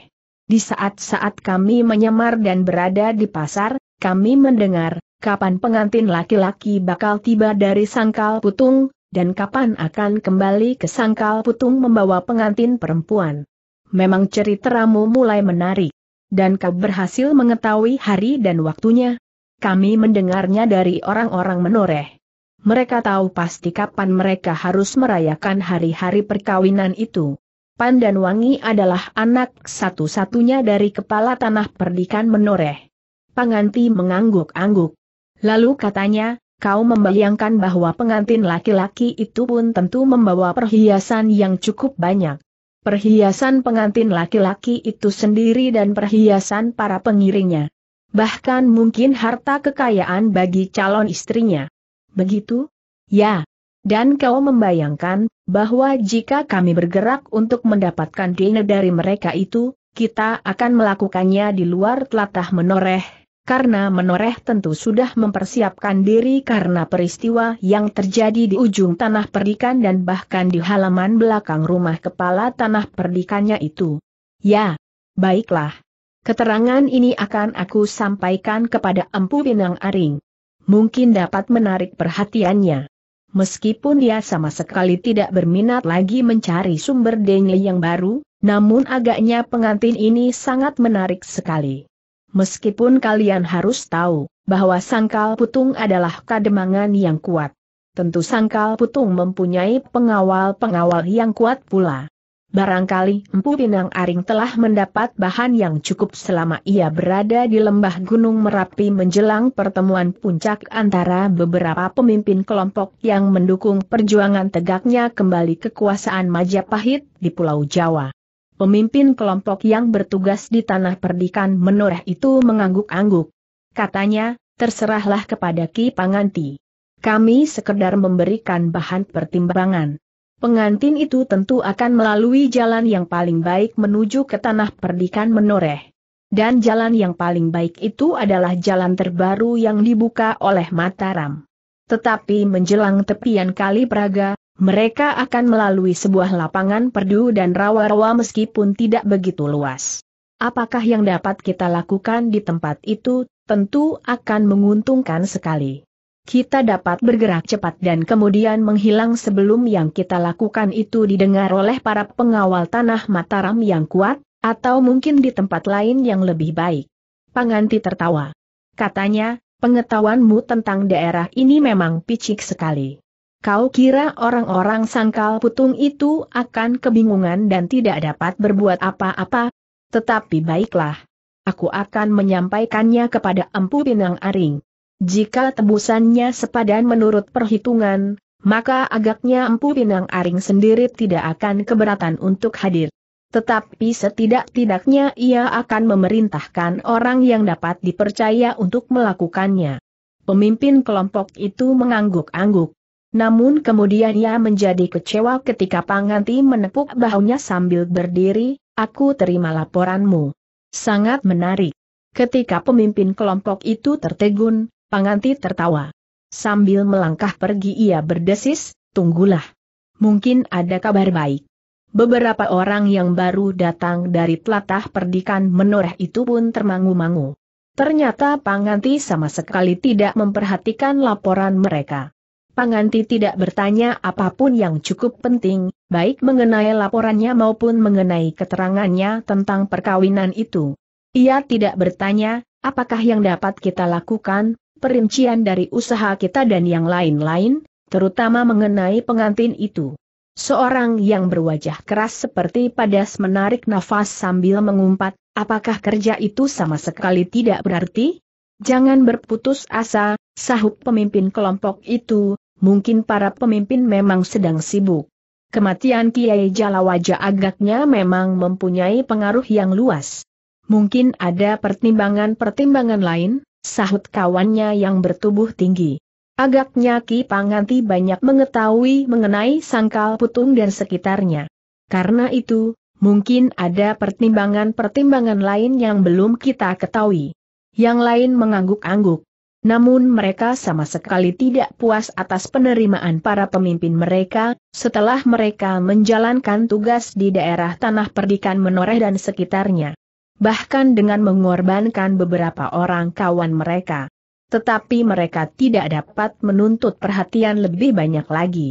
Di saat-saat kami menyamar dan berada di pasar, kami mendengar, kapan pengantin laki-laki bakal tiba dari sangkal putung, dan kapan akan kembali ke sangkal putung membawa pengantin perempuan. Memang ceritamu mulai menarik, dan kau berhasil mengetahui hari dan waktunya. Kami mendengarnya dari orang-orang menoreh. Mereka tahu pasti kapan mereka harus merayakan hari-hari perkawinan itu. Pan dan Wangi adalah anak satu-satunya dari kepala tanah perdikan menoreh. Panganti mengangguk-angguk. Lalu katanya, kau membayangkan bahwa pengantin laki-laki itu pun tentu membawa perhiasan yang cukup banyak. Perhiasan pengantin laki-laki itu sendiri dan perhiasan para pengiringnya. Bahkan mungkin harta kekayaan bagi calon istrinya. Begitu? Ya. Dan kau membayangkan, bahwa jika kami bergerak untuk mendapatkan dana dari mereka itu, kita akan melakukannya di luar telatah menoreh, karena menoreh tentu sudah mempersiapkan diri karena peristiwa yang terjadi di ujung tanah perdikan dan bahkan di halaman belakang rumah kepala tanah perdikannya itu. Ya, baiklah. Keterangan ini akan aku sampaikan kepada Empu Binang Aring. Mungkin dapat menarik perhatiannya. Meskipun dia sama sekali tidak berminat lagi mencari sumber dengue yang baru, namun agaknya pengantin ini sangat menarik sekali meskipun kalian harus tahu bahwa Sangkal Putung adalah kademangan yang kuat. Tentu Sangkal Putung mempunyai pengawal-pengawal yang kuat pula. Barangkali Empu Pinang Aring telah mendapat bahan yang cukup selama ia berada di lembah Gunung Merapi menjelang pertemuan puncak antara beberapa pemimpin kelompok yang mendukung perjuangan tegaknya kembali kekuasaan Majapahit di Pulau Jawa. Pemimpin kelompok yang bertugas di tanah perdikan menoreh itu mengangguk-angguk. Katanya, terserahlah kepada Ki Panganti. Kami sekedar memberikan bahan pertimbangan. Pengantin itu tentu akan melalui jalan yang paling baik menuju ke tanah perdikan menoreh. Dan jalan yang paling baik itu adalah jalan terbaru yang dibuka oleh Mataram. Tetapi menjelang tepian Kali Praga, mereka akan melalui sebuah lapangan perdu dan rawa-rawa meskipun tidak begitu luas. Apakah yang dapat kita lakukan di tempat itu, tentu akan menguntungkan sekali. Kita dapat bergerak cepat dan kemudian menghilang sebelum yang kita lakukan itu didengar oleh para pengawal tanah Mataram yang kuat, atau mungkin di tempat lain yang lebih baik. Panganti tertawa. Katanya, pengetahuanmu tentang daerah ini memang picik sekali. Kau kira orang-orang sangkal putung itu akan kebingungan dan tidak dapat berbuat apa-apa? Tetapi baiklah. Aku akan menyampaikannya kepada Empu Pinang Aring. Jika tebusannya sepadan menurut perhitungan, maka agaknya Empu Pinang Aring sendiri tidak akan keberatan untuk hadir. Tetapi setidak-tidaknya ia akan memerintahkan orang yang dapat dipercaya untuk melakukannya. Pemimpin kelompok itu mengangguk-angguk. Namun kemudian ia menjadi kecewa ketika Panganti menepuk bahunya sambil berdiri, aku terima laporanmu. Sangat menarik. Ketika pemimpin kelompok itu tertegun, Panganti tertawa. Sambil melangkah pergi ia berdesis, tunggulah. Mungkin ada kabar baik. Beberapa orang yang baru datang dari telatah perdikan menoreh itu pun termangu-mangu. Ternyata Panganti sama sekali tidak memperhatikan laporan mereka. Panganti tidak bertanya apapun yang cukup penting, baik mengenai laporannya maupun mengenai keterangannya tentang perkawinan itu. Ia tidak bertanya, apakah yang dapat kita lakukan, perincian dari usaha kita dan yang lain-lain, terutama mengenai pengantin itu. Seorang yang berwajah keras seperti padas menarik nafas sambil mengumpat, apakah kerja itu sama sekali tidak berarti? Jangan berputus asa, sahut pemimpin kelompok itu, mungkin para pemimpin memang sedang sibuk. Kematian Kiai Jalawaja agaknya memang mempunyai pengaruh yang luas. Mungkin ada pertimbangan-pertimbangan lain, sahut kawannya yang bertubuh tinggi. Agaknya Ki Panganti banyak mengetahui mengenai sangkal putung dan sekitarnya. Karena itu, mungkin ada pertimbangan-pertimbangan lain yang belum kita ketahui. Yang lain mengangguk-angguk. Namun mereka sama sekali tidak puas atas penerimaan para pemimpin mereka, setelah mereka menjalankan tugas di daerah Tanah Perdikan Menoreh dan sekitarnya. Bahkan dengan mengorbankan beberapa orang kawan mereka. Tetapi mereka tidak dapat menuntut perhatian lebih banyak lagi.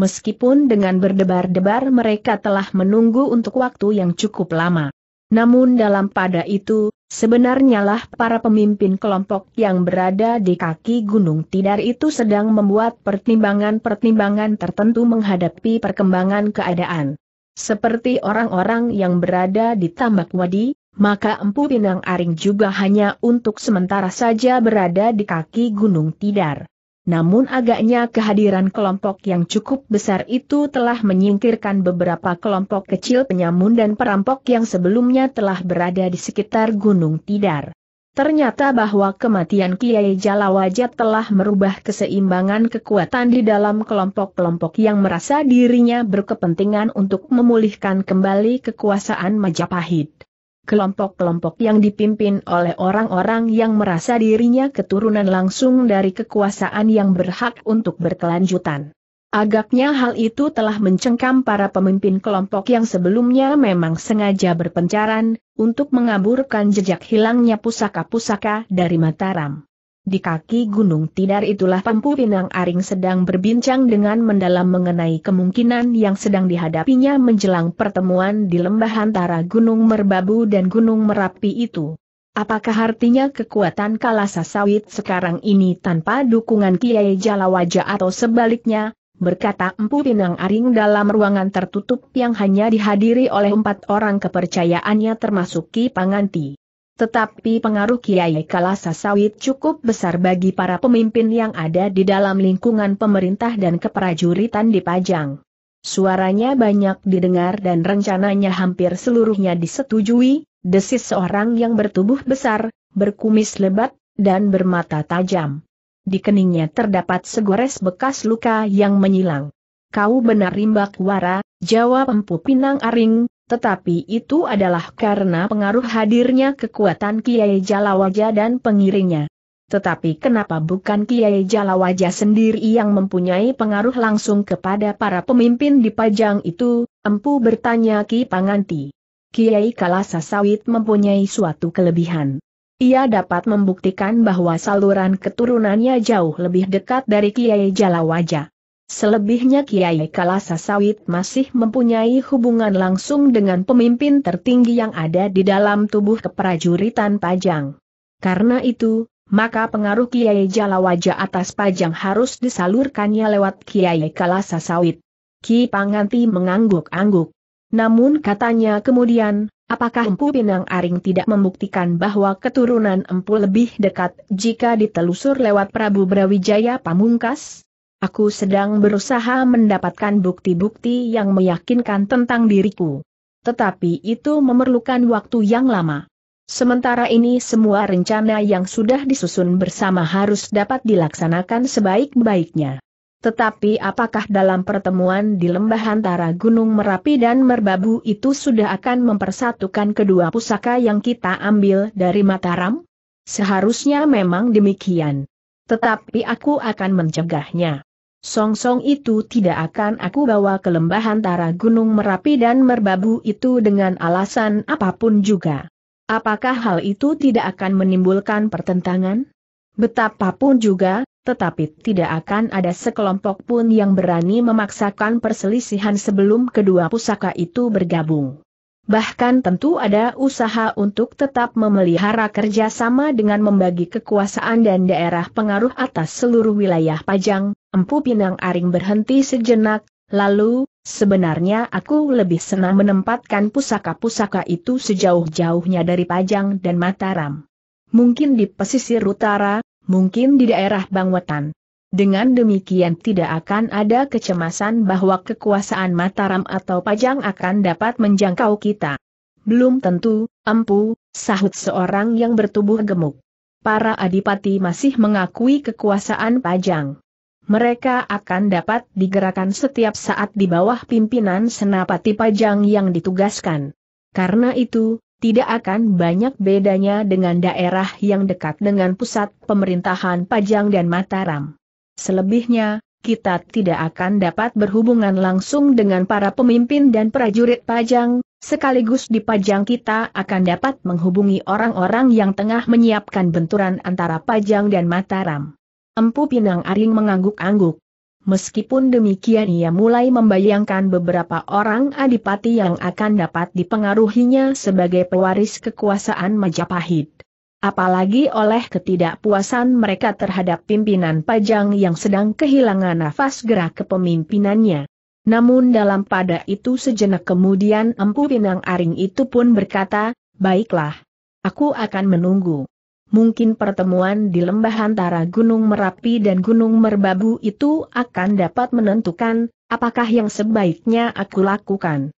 Meskipun dengan berdebar-debar mereka telah menunggu untuk waktu yang cukup lama. Namun dalam pada itu, Sebenarnya lah para pemimpin kelompok yang berada di kaki Gunung Tidar itu sedang membuat pertimbangan-pertimbangan tertentu menghadapi perkembangan keadaan. Seperti orang-orang yang berada di tambak wadi, maka Empu Pinang Aring juga hanya untuk sementara saja berada di kaki Gunung Tidar. Namun agaknya kehadiran kelompok yang cukup besar itu telah menyingkirkan beberapa kelompok kecil penyamun dan perampok yang sebelumnya telah berada di sekitar Gunung Tidar. Ternyata bahwa kematian Kiai Jalawaja telah merubah keseimbangan kekuatan di dalam kelompok-kelompok yang merasa dirinya berkepentingan untuk memulihkan kembali kekuasaan Majapahit. Kelompok-kelompok yang dipimpin oleh orang-orang yang merasa dirinya keturunan langsung dari kekuasaan yang berhak untuk berkelanjutan. Agaknya hal itu telah mencengkam para pemimpin kelompok yang sebelumnya memang sengaja berpencaran, untuk mengaburkan jejak hilangnya pusaka-pusaka dari Mataram. Di kaki Gunung Tidar itulah Pempu Pinang Aring sedang berbincang dengan mendalam mengenai kemungkinan yang sedang dihadapinya menjelang pertemuan di lembah antara Gunung Merbabu dan Gunung Merapi itu. Apakah artinya kekuatan Kalasa Sawit sekarang ini tanpa dukungan Kiai Jalawaja atau sebaliknya, berkata Empu Pinang Aring dalam ruangan tertutup yang hanya dihadiri oleh empat orang kepercayaannya termasuk Ki Panganti. Tetapi pengaruh Kiai Kalasa Sawit cukup besar bagi para pemimpin yang ada di dalam lingkungan pemerintah dan keprajuritan di Pajang. Suaranya banyak didengar dan rencananya hampir seluruhnya disetujui, desis seorang yang bertubuh besar, berkumis lebat, dan bermata tajam. Di keningnya terdapat segores bekas luka yang menyilang. Kau benar rimbak wara, jawab empu pinang aring, tetapi itu adalah karena pengaruh hadirnya kekuatan Kiai Jalawaja dan pengiringnya. Tetapi kenapa bukan Kiai Jalawaja sendiri yang mempunyai pengaruh langsung kepada para pemimpin di Pajang itu? Empu bertanya Ki Panganti. Kiai Kalasa Sawit mempunyai suatu kelebihan. Ia dapat membuktikan bahwa saluran keturunannya jauh lebih dekat dari Kiai Jalawaja. Selebihnya Kiai Kalasa Sawit masih mempunyai hubungan langsung dengan pemimpin tertinggi yang ada di dalam tubuh keprajuritan Pajang. Karena itu, maka pengaruh Kiai Jalawaja atas Pajang harus disalurkannya lewat Kiai Kalasa Sawit. Ki Panganti mengangguk-angguk. Namun katanya kemudian, apakah Empu Pinang Aring tidak membuktikan bahwa keturunan Empu lebih dekat jika ditelusur lewat Prabu Brawijaya Pamungkas? Aku sedang berusaha mendapatkan bukti-bukti yang meyakinkan tentang diriku. Tetapi itu memerlukan waktu yang lama. Sementara ini semua rencana yang sudah disusun bersama harus dapat dilaksanakan sebaik-baiknya. Tetapi apakah dalam pertemuan di lembah antara Gunung Merapi dan Merbabu itu sudah akan mempersatukan kedua pusaka yang kita ambil dari Mataram? Seharusnya memang demikian. Tetapi aku akan mencegahnya. Song-song itu tidak akan aku bawa ke lembah antara Gunung Merapi dan Merbabu itu dengan alasan apapun juga. Apakah hal itu tidak akan menimbulkan pertentangan? Betapapun juga, tetapi tidak akan ada sekelompok pun yang berani memaksakan perselisihan sebelum kedua pusaka itu bergabung. Bahkan tentu ada usaha untuk tetap memelihara kerjasama dengan membagi kekuasaan dan daerah pengaruh atas seluruh wilayah Pajang, Empu Pinang Aring berhenti sejenak, lalu, sebenarnya aku lebih senang menempatkan pusaka-pusaka itu sejauh-jauhnya dari Pajang dan Mataram. Mungkin di pesisir utara, mungkin di daerah Bangwetan. Dengan demikian tidak akan ada kecemasan bahwa kekuasaan Mataram atau Pajang akan dapat menjangkau kita. Belum tentu, empu, sahut seorang yang bertubuh gemuk. Para adipati masih mengakui kekuasaan Pajang. Mereka akan dapat digerakkan setiap saat di bawah pimpinan senapati Pajang yang ditugaskan. Karena itu, tidak akan banyak bedanya dengan daerah yang dekat dengan pusat pemerintahan Pajang dan Mataram. Selebihnya, kita tidak akan dapat berhubungan langsung dengan para pemimpin dan prajurit pajang, sekaligus di pajang kita akan dapat menghubungi orang-orang yang tengah menyiapkan benturan antara pajang dan Mataram. Empu Pinang Aring mengangguk-angguk. Meskipun demikian ia mulai membayangkan beberapa orang adipati yang akan dapat dipengaruhinya sebagai pewaris kekuasaan Majapahit apalagi oleh ketidakpuasan mereka terhadap pimpinan Pajang yang sedang kehilangan nafas gerak kepemimpinannya. Namun dalam pada itu sejenak kemudian Empu Pinang Aring itu pun berkata, baiklah, aku akan menunggu. Mungkin pertemuan di lembah antara Gunung Merapi dan Gunung Merbabu itu akan dapat menentukan, apakah yang sebaiknya aku lakukan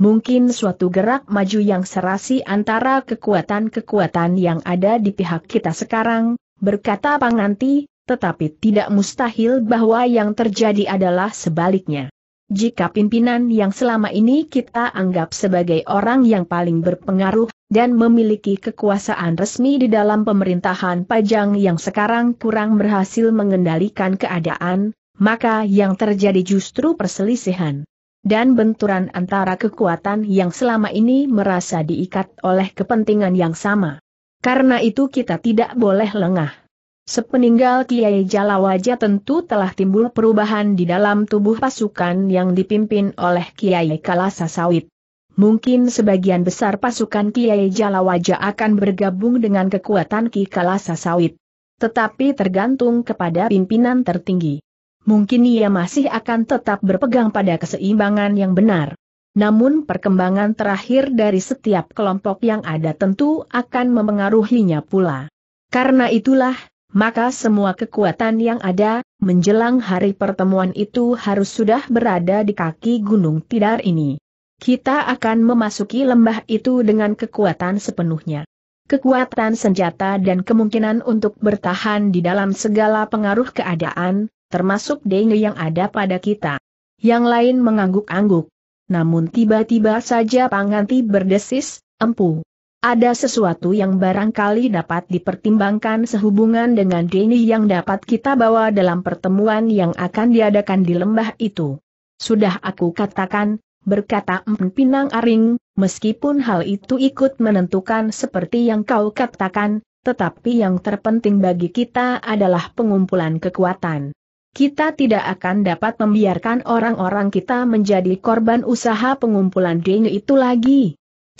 mungkin suatu gerak maju yang serasi antara kekuatan-kekuatan yang ada di pihak kita sekarang, berkata Panganti, tetapi tidak mustahil bahwa yang terjadi adalah sebaliknya. Jika pimpinan yang selama ini kita anggap sebagai orang yang paling berpengaruh dan memiliki kekuasaan resmi di dalam pemerintahan Pajang yang sekarang kurang berhasil mengendalikan keadaan, maka yang terjadi justru perselisihan dan benturan antara kekuatan yang selama ini merasa diikat oleh kepentingan yang sama. Karena itu kita tidak boleh lengah. Sepeninggal Kiai Jalawaja tentu telah timbul perubahan di dalam tubuh pasukan yang dipimpin oleh Kiai Kalasa Sawit. Mungkin sebagian besar pasukan Kiai Jalawaja akan bergabung dengan kekuatan Ki Kalasa Sawit. Tetapi tergantung kepada pimpinan tertinggi mungkin ia masih akan tetap berpegang pada keseimbangan yang benar. Namun perkembangan terakhir dari setiap kelompok yang ada tentu akan memengaruhinya pula. Karena itulah, maka semua kekuatan yang ada, menjelang hari pertemuan itu harus sudah berada di kaki Gunung Tidar ini. Kita akan memasuki lembah itu dengan kekuatan sepenuhnya. Kekuatan senjata dan kemungkinan untuk bertahan di dalam segala pengaruh keadaan, termasuk Denge yang ada pada kita. Yang lain mengangguk-angguk. Namun tiba-tiba saja Panganti berdesis, empu. Ada sesuatu yang barangkali dapat dipertimbangkan sehubungan dengan Denny yang dapat kita bawa dalam pertemuan yang akan diadakan di lembah itu. Sudah aku katakan, berkata Mpn Pinang Aring, meskipun hal itu ikut menentukan seperti yang kau katakan, tetapi yang terpenting bagi kita adalah pengumpulan kekuatan kita tidak akan dapat membiarkan orang-orang kita menjadi korban usaha pengumpulan denyu itu lagi.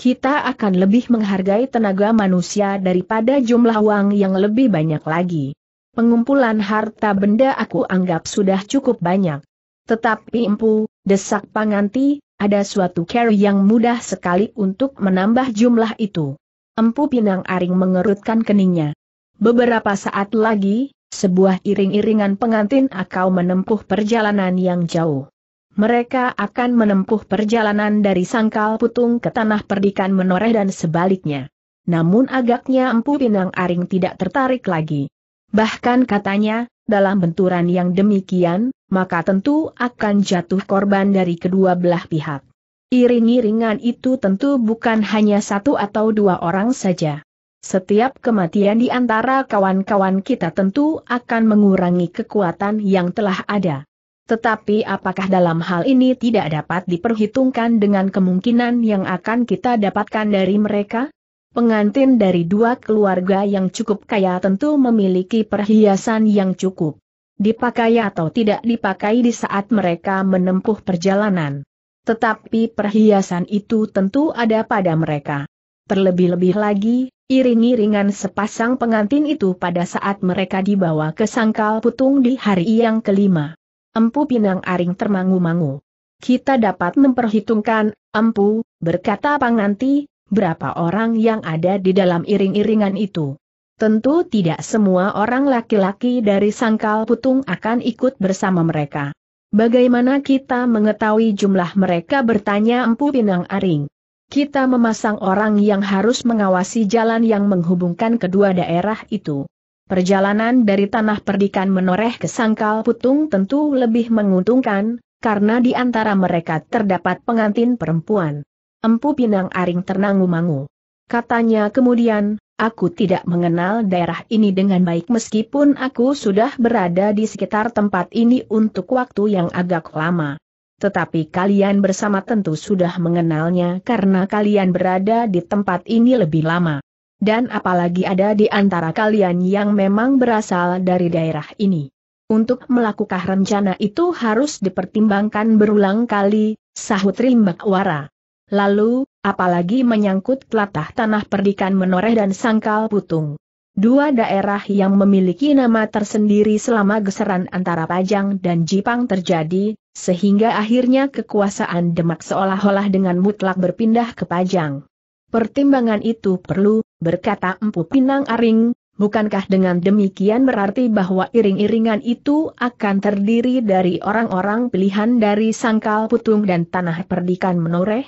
Kita akan lebih menghargai tenaga manusia daripada jumlah uang yang lebih banyak lagi. Pengumpulan harta benda aku anggap sudah cukup banyak. Tetapi empu, desak panganti, ada suatu care yang mudah sekali untuk menambah jumlah itu. Empu Pinang Aring mengerutkan keningnya. Beberapa saat lagi, sebuah iring-iringan pengantin akan menempuh perjalanan yang jauh. Mereka akan menempuh perjalanan dari sangkal putung ke tanah perdikan menoreh dan sebaliknya. Namun agaknya Empu Pinang Aring tidak tertarik lagi. Bahkan katanya, dalam benturan yang demikian, maka tentu akan jatuh korban dari kedua belah pihak. Iring-iringan itu tentu bukan hanya satu atau dua orang saja. Setiap kematian di antara kawan-kawan kita tentu akan mengurangi kekuatan yang telah ada. Tetapi apakah dalam hal ini tidak dapat diperhitungkan dengan kemungkinan yang akan kita dapatkan dari mereka? Pengantin dari dua keluarga yang cukup kaya tentu memiliki perhiasan yang cukup. Dipakai atau tidak dipakai di saat mereka menempuh perjalanan. Tetapi perhiasan itu tentu ada pada mereka. Terlebih-lebih lagi, Iring-iringan sepasang pengantin itu pada saat mereka dibawa ke sangkal putung di hari yang kelima. Empu Pinang Aring termangu-mangu. Kita dapat memperhitungkan, Empu, berkata Panganti, berapa orang yang ada di dalam iring-iringan itu. Tentu tidak semua orang laki-laki dari sangkal putung akan ikut bersama mereka. Bagaimana kita mengetahui jumlah mereka bertanya Empu Pinang Aring kita memasang orang yang harus mengawasi jalan yang menghubungkan kedua daerah itu. Perjalanan dari tanah perdikan menoreh ke Sangkal Putung tentu lebih menguntungkan, karena di antara mereka terdapat pengantin perempuan. Empu Pinang Aring ternangu-mangu. Katanya kemudian, Aku tidak mengenal daerah ini dengan baik meskipun aku sudah berada di sekitar tempat ini untuk waktu yang agak lama tetapi kalian bersama tentu sudah mengenalnya karena kalian berada di tempat ini lebih lama. Dan apalagi ada di antara kalian yang memang berasal dari daerah ini. Untuk melakukan rencana itu harus dipertimbangkan berulang kali, sahut Rimbakwara. Lalu, apalagi menyangkut latah tanah perdikan menoreh dan sangkal putung. Dua daerah yang memiliki nama tersendiri selama geseran antara Pajang dan Jipang terjadi, sehingga akhirnya kekuasaan Demak seolah-olah dengan mutlak berpindah ke Pajang. Pertimbangan itu perlu, berkata Empu Pinang Aring, bukankah dengan demikian berarti bahwa iring-iringan itu akan terdiri dari orang-orang pilihan dari Sangkal Putung dan Tanah Perdikan Menoreh?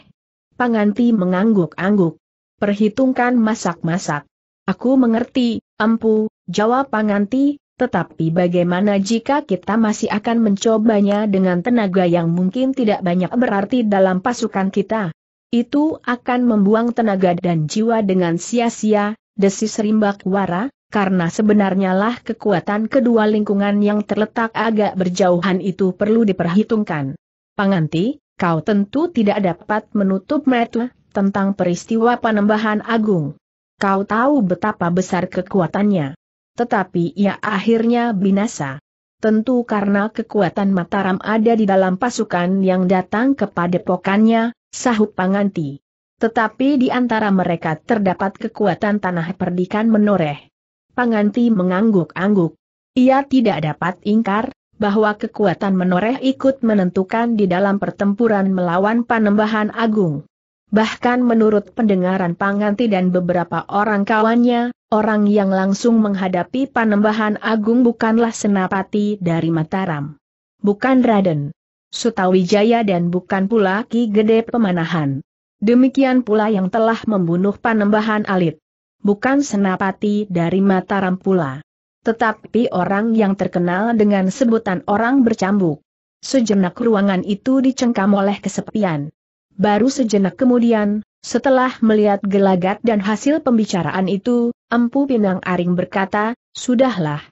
Panganti mengangguk-angguk. Perhitungkan masak-masak. Aku mengerti, empu, jawab Panganti, tetapi bagaimana jika kita masih akan mencobanya dengan tenaga yang mungkin tidak banyak berarti dalam pasukan kita? Itu akan membuang tenaga dan jiwa dengan sia-sia, desis rimbak wara, karena sebenarnya lah kekuatan kedua lingkungan yang terletak agak berjauhan itu perlu diperhitungkan. Panganti, kau tentu tidak dapat menutup mata tentang peristiwa penembahan agung. Kau tahu betapa besar kekuatannya. Tetapi ia akhirnya binasa. Tentu karena kekuatan Mataram ada di dalam pasukan yang datang kepada pokannya, sahut Panganti. Tetapi di antara mereka terdapat kekuatan tanah perdikan menoreh. Panganti mengangguk-angguk. Ia tidak dapat ingkar, bahwa kekuatan menoreh ikut menentukan di dalam pertempuran melawan Panembahan Agung. Bahkan menurut pendengaran Panganti dan beberapa orang kawannya, orang yang langsung menghadapi panembahan agung bukanlah Senapati dari Mataram. Bukan Raden. Sutawijaya dan bukan pula Ki Gede Pemanahan. Demikian pula yang telah membunuh panembahan alit. Bukan Senapati dari Mataram pula. Tetapi orang yang terkenal dengan sebutan orang bercambuk. Sejenak ruangan itu dicengkam oleh kesepian. Baru sejenak kemudian, setelah melihat gelagat dan hasil pembicaraan itu, Empu Pinang Aring berkata, Sudahlah.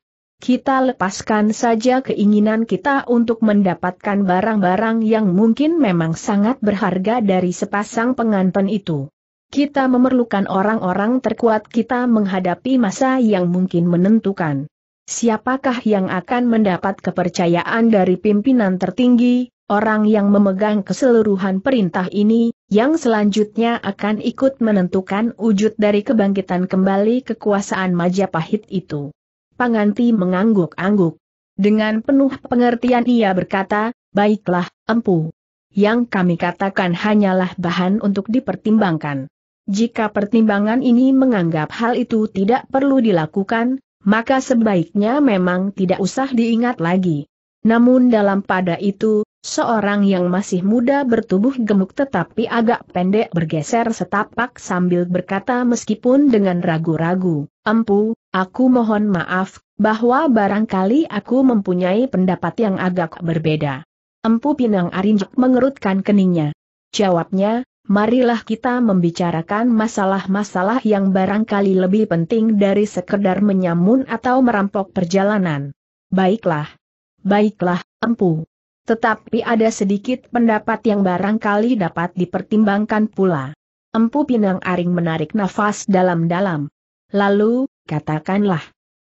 Kita lepaskan saja keinginan kita untuk mendapatkan barang-barang yang mungkin memang sangat berharga dari sepasang pengantin itu. Kita memerlukan orang-orang terkuat kita menghadapi masa yang mungkin menentukan. Siapakah yang akan mendapat kepercayaan dari pimpinan tertinggi, orang yang memegang keseluruhan perintah ini, yang selanjutnya akan ikut menentukan wujud dari kebangkitan kembali kekuasaan Majapahit itu. Panganti mengangguk-angguk. Dengan penuh pengertian ia berkata, baiklah, empu. Yang kami katakan hanyalah bahan untuk dipertimbangkan. Jika pertimbangan ini menganggap hal itu tidak perlu dilakukan, maka sebaiknya memang tidak usah diingat lagi. Namun dalam pada itu, Seorang yang masih muda bertubuh gemuk tetapi agak pendek bergeser setapak sambil berkata meskipun dengan ragu-ragu, Empu, aku mohon maaf, bahwa barangkali aku mempunyai pendapat yang agak berbeda. Empu Pinang Arinjak mengerutkan keningnya. Jawabnya, marilah kita membicarakan masalah-masalah yang barangkali lebih penting dari sekedar menyamun atau merampok perjalanan. Baiklah. Baiklah, Empu. Tetapi ada sedikit pendapat yang barangkali dapat dipertimbangkan pula. Empu Pinang Aring menarik nafas dalam-dalam. Lalu, katakanlah.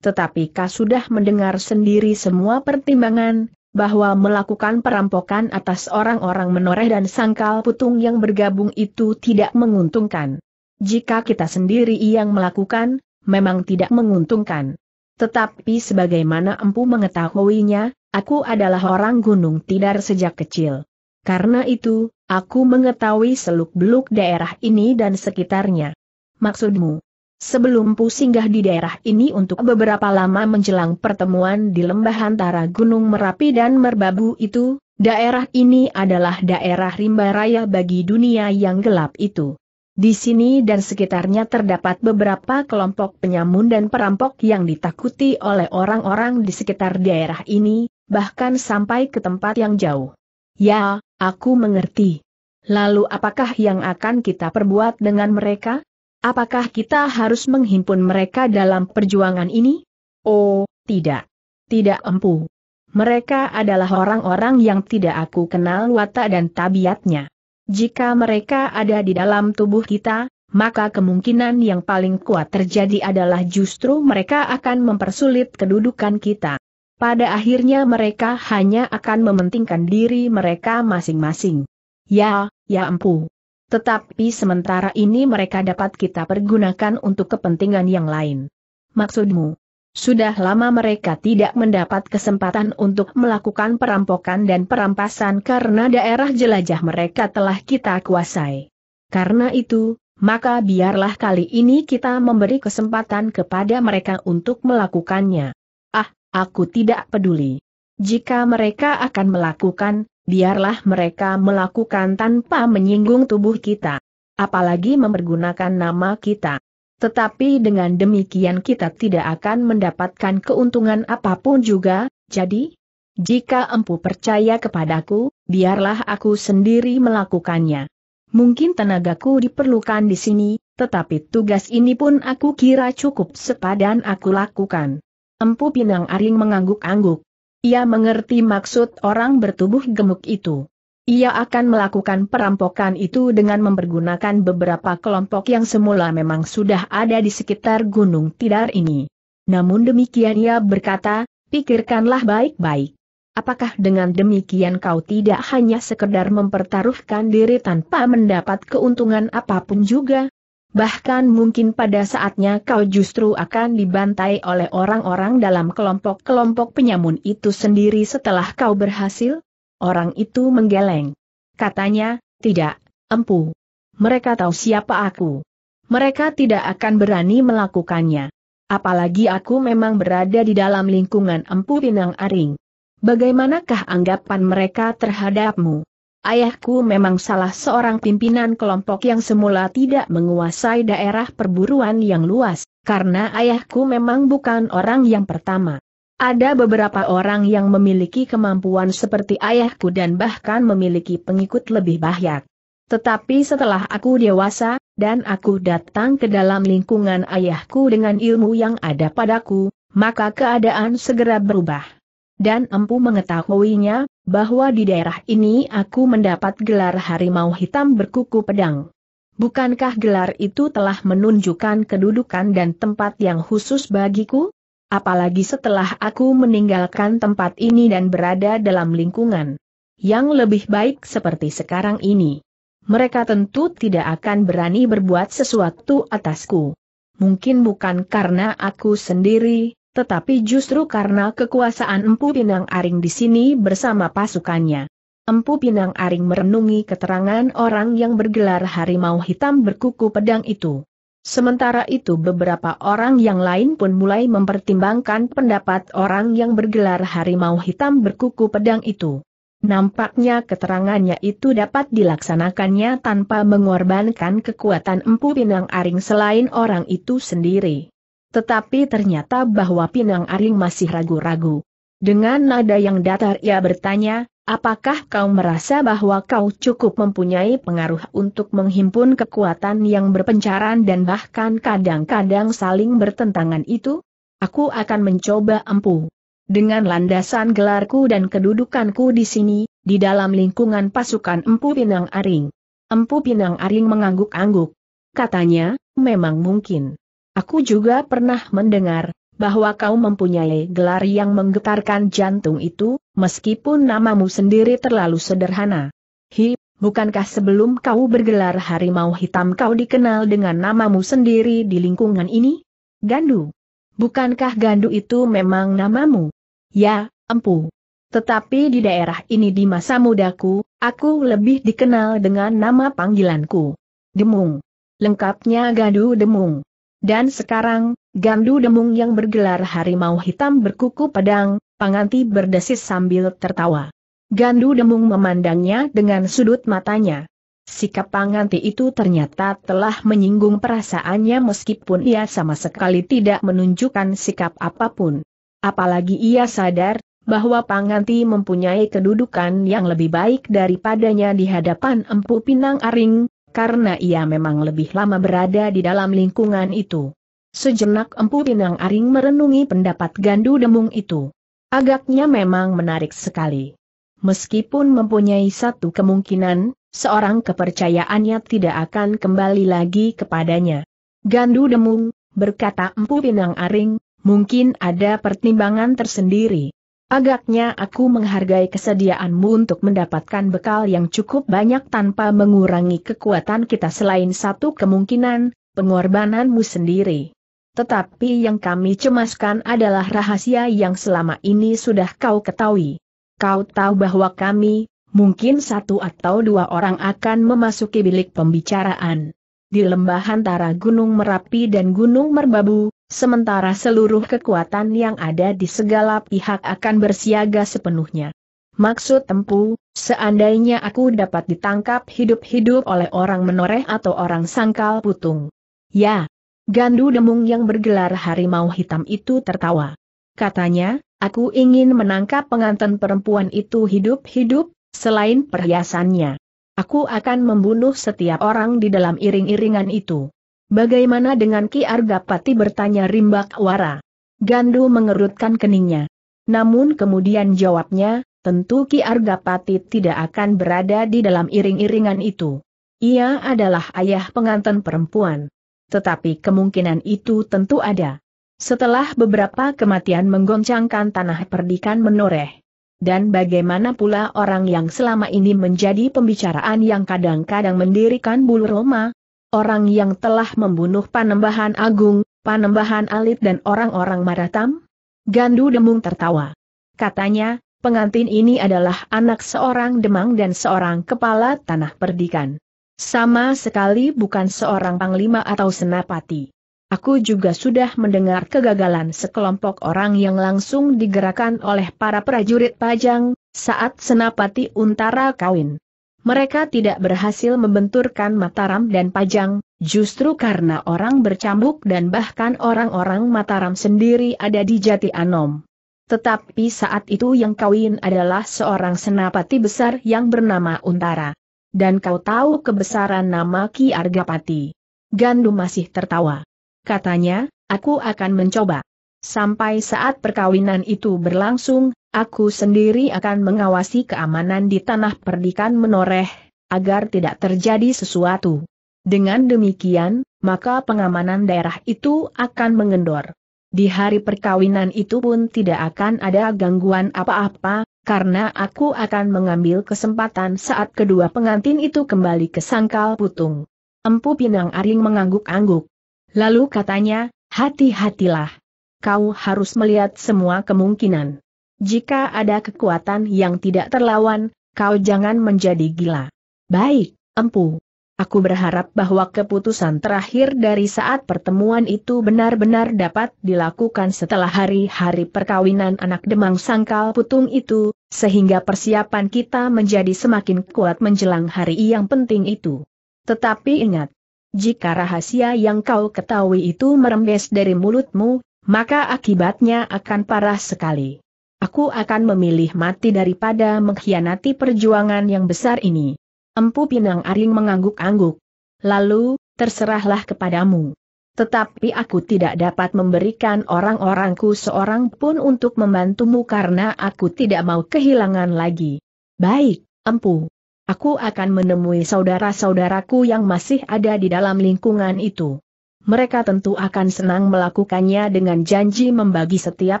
Tetapi kau sudah mendengar sendiri semua pertimbangan, bahwa melakukan perampokan atas orang-orang menoreh dan sangkal putung yang bergabung itu tidak menguntungkan. Jika kita sendiri yang melakukan, memang tidak menguntungkan. Tetapi sebagaimana empu mengetahuinya, aku adalah orang gunung tidar sejak kecil. Karena itu, aku mengetahui seluk-beluk daerah ini dan sekitarnya. Maksudmu? Sebelum empu singgah di daerah ini untuk beberapa lama menjelang pertemuan di lembah antara Gunung Merapi dan Merbabu itu, daerah ini adalah daerah rimba raya bagi dunia yang gelap itu. Di sini dan sekitarnya terdapat beberapa kelompok penyamun dan perampok yang ditakuti oleh orang-orang di sekitar daerah ini, bahkan sampai ke tempat yang jauh. Ya, aku mengerti. Lalu apakah yang akan kita perbuat dengan mereka? Apakah kita harus menghimpun mereka dalam perjuangan ini? Oh, tidak. Tidak empu. Mereka adalah orang-orang yang tidak aku kenal watak dan tabiatnya. Jika mereka ada di dalam tubuh kita, maka kemungkinan yang paling kuat terjadi adalah justru mereka akan mempersulit kedudukan kita. Pada akhirnya mereka hanya akan mementingkan diri mereka masing-masing. Ya, ya empu. Tetapi sementara ini mereka dapat kita pergunakan untuk kepentingan yang lain. Maksudmu, sudah lama mereka tidak mendapat kesempatan untuk melakukan perampokan dan perampasan karena daerah jelajah mereka telah kita kuasai. Karena itu, maka biarlah kali ini kita memberi kesempatan kepada mereka untuk melakukannya. Ah, aku tidak peduli. Jika mereka akan melakukan, biarlah mereka melakukan tanpa menyinggung tubuh kita. Apalagi mempergunakan nama kita. Tetapi dengan demikian kita tidak akan mendapatkan keuntungan apapun juga, jadi, jika empu percaya kepadaku, biarlah aku sendiri melakukannya. Mungkin tenagaku diperlukan di sini, tetapi tugas ini pun aku kira cukup sepadan aku lakukan. Empu Pinang Aring mengangguk-angguk. Ia mengerti maksud orang bertubuh gemuk itu. Ia akan melakukan perampokan itu dengan mempergunakan beberapa kelompok yang semula memang sudah ada di sekitar Gunung Tidar ini. Namun demikian ia berkata, pikirkanlah baik-baik. Apakah dengan demikian kau tidak hanya sekedar mempertaruhkan diri tanpa mendapat keuntungan apapun juga? Bahkan mungkin pada saatnya kau justru akan dibantai oleh orang-orang dalam kelompok-kelompok penyamun itu sendiri setelah kau berhasil? Orang itu menggeleng. Katanya, tidak, empu. Mereka tahu siapa aku. Mereka tidak akan berani melakukannya. Apalagi aku memang berada di dalam lingkungan empu pinang aring. Bagaimanakah anggapan mereka terhadapmu? Ayahku memang salah seorang pimpinan kelompok yang semula tidak menguasai daerah perburuan yang luas, karena ayahku memang bukan orang yang pertama. Ada beberapa orang yang memiliki kemampuan seperti ayahku dan bahkan memiliki pengikut lebih banyak. Tetapi setelah aku dewasa, dan aku datang ke dalam lingkungan ayahku dengan ilmu yang ada padaku, maka keadaan segera berubah. Dan empu mengetahuinya, bahwa di daerah ini aku mendapat gelar harimau hitam berkuku pedang. Bukankah gelar itu telah menunjukkan kedudukan dan tempat yang khusus bagiku? apalagi setelah aku meninggalkan tempat ini dan berada dalam lingkungan yang lebih baik seperti sekarang ini. Mereka tentu tidak akan berani berbuat sesuatu atasku. Mungkin bukan karena aku sendiri, tetapi justru karena kekuasaan Empu Pinang Aring di sini bersama pasukannya. Empu Pinang Aring merenungi keterangan orang yang bergelar harimau hitam berkuku pedang itu. Sementara itu beberapa orang yang lain pun mulai mempertimbangkan pendapat orang yang bergelar harimau hitam berkuku pedang itu. Nampaknya keterangannya itu dapat dilaksanakannya tanpa mengorbankan kekuatan empu Pinang Aring selain orang itu sendiri. Tetapi ternyata bahwa Pinang Aring masih ragu-ragu. Dengan nada yang datar ia bertanya, Apakah kau merasa bahwa kau cukup mempunyai pengaruh untuk menghimpun kekuatan yang berpencaran dan bahkan kadang-kadang saling bertentangan itu? Aku akan mencoba empu. Dengan landasan gelarku dan kedudukanku di sini, di dalam lingkungan pasukan Empu Pinang Aring. Empu Pinang Aring mengangguk-angguk. Katanya, memang mungkin. Aku juga pernah mendengar, bahwa kau mempunyai gelar yang menggetarkan jantung itu, meskipun namamu sendiri terlalu sederhana. Hi, bukankah sebelum kau bergelar harimau hitam kau dikenal dengan namamu sendiri di lingkungan ini? Gandu. Bukankah Gandu itu memang namamu? Ya, empu. Tetapi di daerah ini di masa mudaku, aku lebih dikenal dengan nama panggilanku. Demung. Lengkapnya Gandu Demung. Dan sekarang, Gandu Demung yang bergelar harimau hitam berkuku pedang, Panganti berdesis sambil tertawa. Gandu Demung memandangnya dengan sudut matanya. Sikap Panganti itu ternyata telah menyinggung perasaannya meskipun ia sama sekali tidak menunjukkan sikap apapun. Apalagi ia sadar, bahwa Panganti mempunyai kedudukan yang lebih baik daripadanya di hadapan Empu Pinang Aring, karena ia memang lebih lama berada di dalam lingkungan itu. Sejenak Empu Pinang Aring merenungi pendapat Gandu Demung itu. Agaknya memang menarik sekali. Meskipun mempunyai satu kemungkinan, seorang kepercayaannya tidak akan kembali lagi kepadanya. Gandu Demung, berkata Empu Pinang Aring, mungkin ada pertimbangan tersendiri. Agaknya aku menghargai kesediaanmu untuk mendapatkan bekal yang cukup banyak tanpa mengurangi kekuatan kita selain satu kemungkinan, pengorbananmu sendiri. Tetapi yang kami cemaskan adalah rahasia yang selama ini sudah kau ketahui. Kau tahu bahwa kami, mungkin satu atau dua orang akan memasuki bilik pembicaraan. Di lembah antara Gunung Merapi dan Gunung Merbabu, sementara seluruh kekuatan yang ada di segala pihak akan bersiaga sepenuhnya. Maksud tempu, seandainya aku dapat ditangkap hidup-hidup oleh orang menoreh atau orang sangkal putung. Ya, Gandu Demung yang bergelar harimau hitam itu tertawa. Katanya, aku ingin menangkap pengantin perempuan itu hidup-hidup, selain perhiasannya. Aku akan membunuh setiap orang di dalam iring-iringan itu. Bagaimana dengan Ki Argapati bertanya Rimbak Wara? Gandu mengerutkan keningnya. Namun kemudian jawabnya, tentu Ki Argapati tidak akan berada di dalam iring-iringan itu. Ia adalah ayah pengantin perempuan. Tetapi kemungkinan itu tentu ada. Setelah beberapa kematian menggoncangkan tanah perdikan menoreh. Dan bagaimana pula orang yang selama ini menjadi pembicaraan yang kadang-kadang mendirikan bulu Roma, orang yang telah membunuh Panembahan Agung, Panembahan Alit dan orang-orang Maratam? Gandu Demung tertawa. Katanya, pengantin ini adalah anak seorang Demang dan seorang kepala tanah perdikan. Sama sekali bukan seorang panglima atau senapati. Aku juga sudah mendengar kegagalan sekelompok orang yang langsung digerakkan oleh para prajurit pajang, saat senapati untara kawin. Mereka tidak berhasil membenturkan Mataram dan Pajang, justru karena orang bercambuk dan bahkan orang-orang Mataram sendiri ada di Jati Anom. Tetapi saat itu yang kawin adalah seorang senapati besar yang bernama Untara. Dan kau tahu kebesaran nama Ki Argapati. Gandu masih tertawa. Katanya, aku akan mencoba. Sampai saat perkawinan itu berlangsung, Aku sendiri akan mengawasi keamanan di tanah perdikan menoreh, agar tidak terjadi sesuatu. Dengan demikian, maka pengamanan daerah itu akan mengendor. Di hari perkawinan itu pun tidak akan ada gangguan apa-apa, karena aku akan mengambil kesempatan saat kedua pengantin itu kembali ke sangkal putung. Empu Pinang Aring mengangguk-angguk. Lalu katanya, hati-hatilah. Kau harus melihat semua kemungkinan. Jika ada kekuatan yang tidak terlawan, kau jangan menjadi gila. Baik, empu. Aku berharap bahwa keputusan terakhir dari saat pertemuan itu benar-benar dapat dilakukan setelah hari-hari perkawinan anak demang sangkal putung itu, sehingga persiapan kita menjadi semakin kuat menjelang hari yang penting itu. Tetapi ingat, jika rahasia yang kau ketahui itu merembes dari mulutmu, maka akibatnya akan parah sekali aku akan memilih mati daripada mengkhianati perjuangan yang besar ini. Empu Pinang Aring mengangguk-angguk. Lalu, terserahlah kepadamu. Tetapi aku tidak dapat memberikan orang-orangku seorang pun untuk membantumu karena aku tidak mau kehilangan lagi. Baik, empu. Aku akan menemui saudara-saudaraku yang masih ada di dalam lingkungan itu mereka tentu akan senang melakukannya dengan janji membagi setiap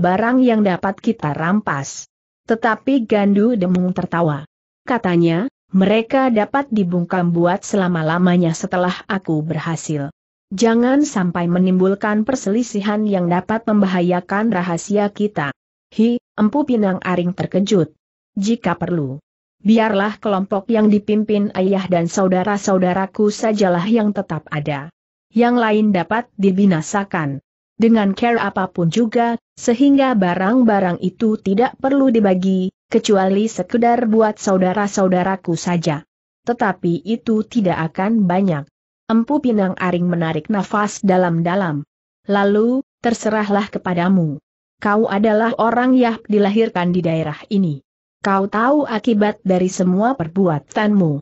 barang yang dapat kita rampas. Tetapi Gandu Demung tertawa. Katanya, mereka dapat dibungkam buat selama-lamanya setelah aku berhasil. Jangan sampai menimbulkan perselisihan yang dapat membahayakan rahasia kita. Hi, Empu Pinang Aring terkejut. Jika perlu, biarlah kelompok yang dipimpin ayah dan saudara-saudaraku sajalah yang tetap ada yang lain dapat dibinasakan. Dengan care apapun juga, sehingga barang-barang itu tidak perlu dibagi, kecuali sekedar buat saudara-saudaraku saja. Tetapi itu tidak akan banyak. Empu Pinang Aring menarik nafas dalam-dalam. Lalu, terserahlah kepadamu. Kau adalah orang yang dilahirkan di daerah ini. Kau tahu akibat dari semua perbuatanmu.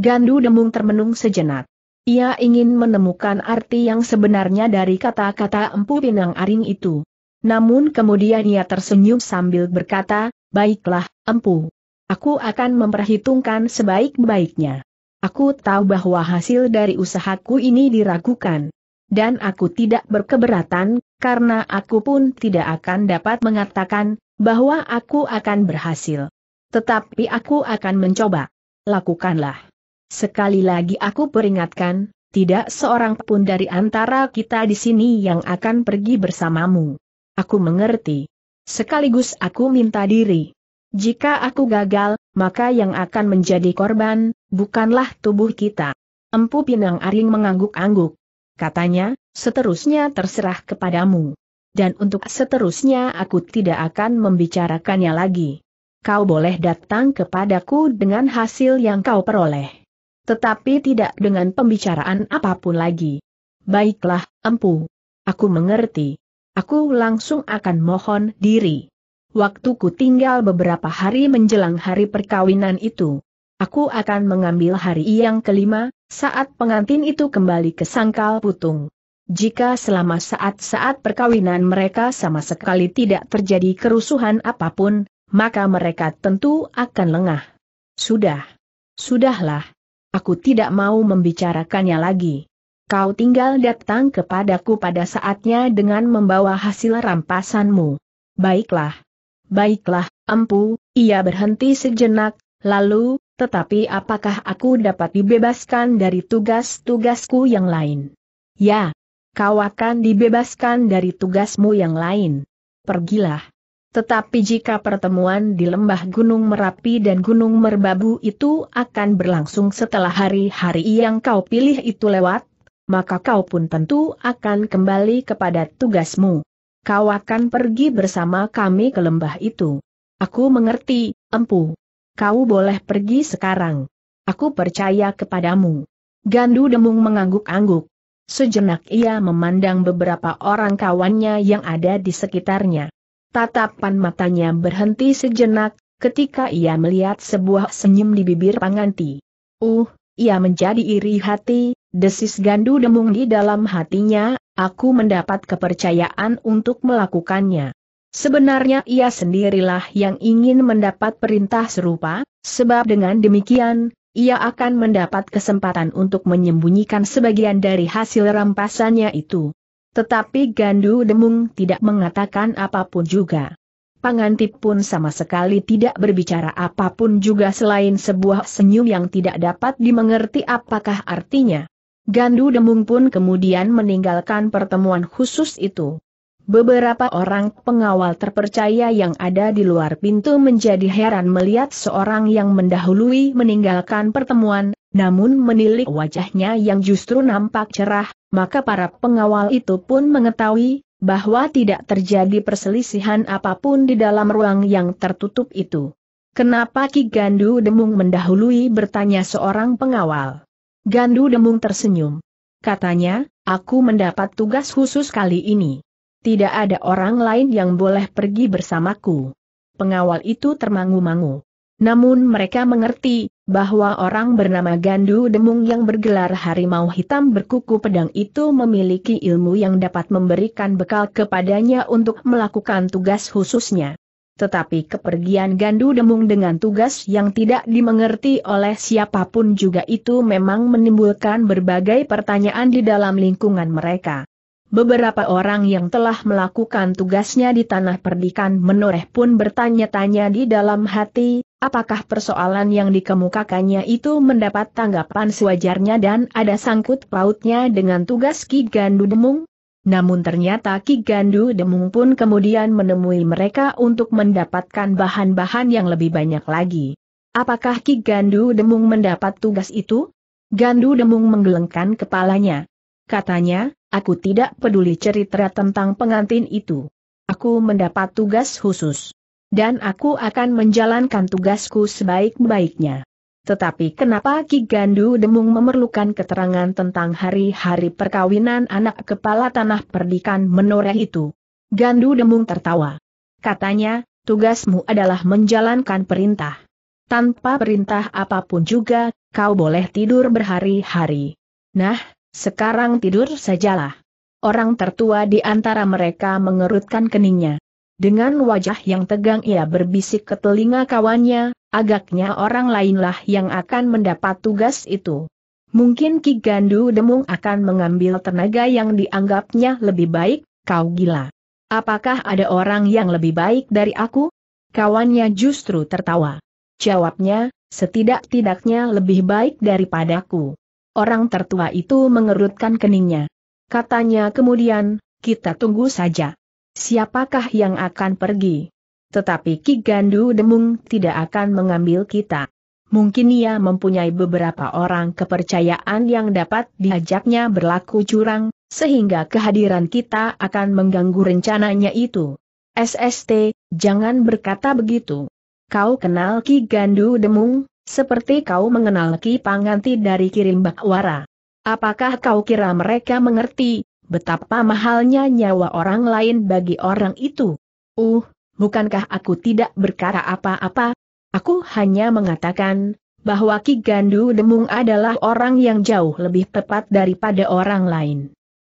Gandu Demung termenung sejenak. Ia ingin menemukan arti yang sebenarnya dari kata-kata empu pinang aring itu. Namun kemudian ia tersenyum sambil berkata, Baiklah, empu. Aku akan memperhitungkan sebaik-baiknya. Aku tahu bahwa hasil dari usahaku ini diragukan. Dan aku tidak berkeberatan, karena aku pun tidak akan dapat mengatakan, bahwa aku akan berhasil. Tetapi aku akan mencoba. Lakukanlah. Sekali lagi aku peringatkan, tidak seorang pun dari antara kita di sini yang akan pergi bersamamu. Aku mengerti. Sekaligus aku minta diri. Jika aku gagal, maka yang akan menjadi korban, bukanlah tubuh kita. Empu Pinang Aring mengangguk-angguk. Katanya, seterusnya terserah kepadamu. Dan untuk seterusnya aku tidak akan membicarakannya lagi. Kau boleh datang kepadaku dengan hasil yang kau peroleh. Tetapi tidak dengan pembicaraan apapun lagi. Baiklah, empu. Aku mengerti. Aku langsung akan mohon diri. Waktuku tinggal beberapa hari menjelang hari perkawinan itu. Aku akan mengambil hari yang kelima, saat pengantin itu kembali ke sangkal putung. Jika selama saat-saat perkawinan mereka sama sekali tidak terjadi kerusuhan apapun, maka mereka tentu akan lengah. Sudah. Sudahlah. Aku tidak mau membicarakannya lagi. Kau tinggal datang kepadaku pada saatnya dengan membawa hasil rampasanmu. Baiklah. Baiklah, empu, ia berhenti sejenak, lalu, tetapi apakah aku dapat dibebaskan dari tugas-tugasku yang lain? Ya, kau akan dibebaskan dari tugasmu yang lain. Pergilah. Tetapi jika pertemuan di lembah Gunung Merapi dan Gunung Merbabu itu akan berlangsung setelah hari-hari yang kau pilih itu lewat, maka kau pun tentu akan kembali kepada tugasmu. Kau akan pergi bersama kami ke lembah itu. Aku mengerti, empu. Kau boleh pergi sekarang. Aku percaya kepadamu. Gandu Demung mengangguk-angguk. Sejenak ia memandang beberapa orang kawannya yang ada di sekitarnya. Tatapan matanya berhenti sejenak, ketika ia melihat sebuah senyum di bibir Panganti. Uh, ia menjadi iri hati, desis gandu demung di dalam hatinya, aku mendapat kepercayaan untuk melakukannya. Sebenarnya ia sendirilah yang ingin mendapat perintah serupa, sebab dengan demikian, ia akan mendapat kesempatan untuk menyembunyikan sebagian dari hasil rampasannya itu. Tetapi Gandu Demung tidak mengatakan apapun juga. Pangantip pun sama sekali tidak berbicara apapun juga selain sebuah senyum yang tidak dapat dimengerti apakah artinya. Gandu Demung pun kemudian meninggalkan pertemuan khusus itu. Beberapa orang pengawal terpercaya yang ada di luar pintu menjadi heran melihat seorang yang mendahului meninggalkan pertemuan, namun menilik wajahnya yang justru nampak cerah, maka para pengawal itu pun mengetahui bahwa tidak terjadi perselisihan apapun di dalam ruang yang tertutup itu. Kenapa Ki Gandu Demung mendahului bertanya seorang pengawal? Gandu Demung tersenyum. Katanya, aku mendapat tugas khusus kali ini. Tidak ada orang lain yang boleh pergi bersamaku. Pengawal itu termangu-mangu. Namun mereka mengerti, bahwa orang bernama Gandu Demung yang bergelar harimau hitam berkuku pedang itu memiliki ilmu yang dapat memberikan bekal kepadanya untuk melakukan tugas khususnya. Tetapi kepergian Gandu Demung dengan tugas yang tidak dimengerti oleh siapapun juga itu memang menimbulkan berbagai pertanyaan di dalam lingkungan mereka. Beberapa orang yang telah melakukan tugasnya di tanah perdikan menoreh pun bertanya-tanya di dalam hati, Apakah persoalan yang dikemukakannya itu mendapat tanggapan sewajarnya dan ada sangkut pautnya dengan tugas Ki Gandu Demung? Namun ternyata Ki Gandu Demung pun kemudian menemui mereka untuk mendapatkan bahan-bahan yang lebih banyak lagi. Apakah Ki Gandu Demung mendapat tugas itu? Gandu Demung menggelengkan kepalanya. Katanya, aku tidak peduli cerita tentang pengantin itu. Aku mendapat tugas khusus. Dan aku akan menjalankan tugasku sebaik-baiknya. Tetapi kenapa Ki Gandu Demung memerlukan keterangan tentang hari-hari perkawinan anak kepala tanah perdikan menoreh itu? Gandu Demung tertawa. Katanya, tugasmu adalah menjalankan perintah. Tanpa perintah apapun juga, kau boleh tidur berhari-hari. Nah, sekarang tidur sajalah. Orang tertua di antara mereka mengerutkan keningnya. Dengan wajah yang tegang ia berbisik ke telinga kawannya, agaknya orang lainlah yang akan mendapat tugas itu. Mungkin Ki Gandu Demung akan mengambil tenaga yang dianggapnya lebih baik, kau gila. Apakah ada orang yang lebih baik dari aku? Kawannya justru tertawa. Jawabnya, setidak-tidaknya lebih baik daripadaku. Orang tertua itu mengerutkan keningnya. Katanya kemudian, kita tunggu saja siapakah yang akan pergi? Tetapi Ki Gandu Demung tidak akan mengambil kita. Mungkin ia mempunyai beberapa orang kepercayaan yang dapat diajaknya berlaku curang, sehingga kehadiran kita akan mengganggu rencananya itu. SST, jangan berkata begitu. Kau kenal Ki Gandu Demung, seperti kau mengenal Ki Panganti dari Kirim Bakwara. Apakah kau kira mereka mengerti, Betapa mahalnya nyawa orang lain bagi orang itu. Uh, bukankah aku tidak berkara apa-apa? Aku hanya mengatakan, bahwa Ki Gandu Demung adalah orang yang jauh lebih tepat daripada orang lain.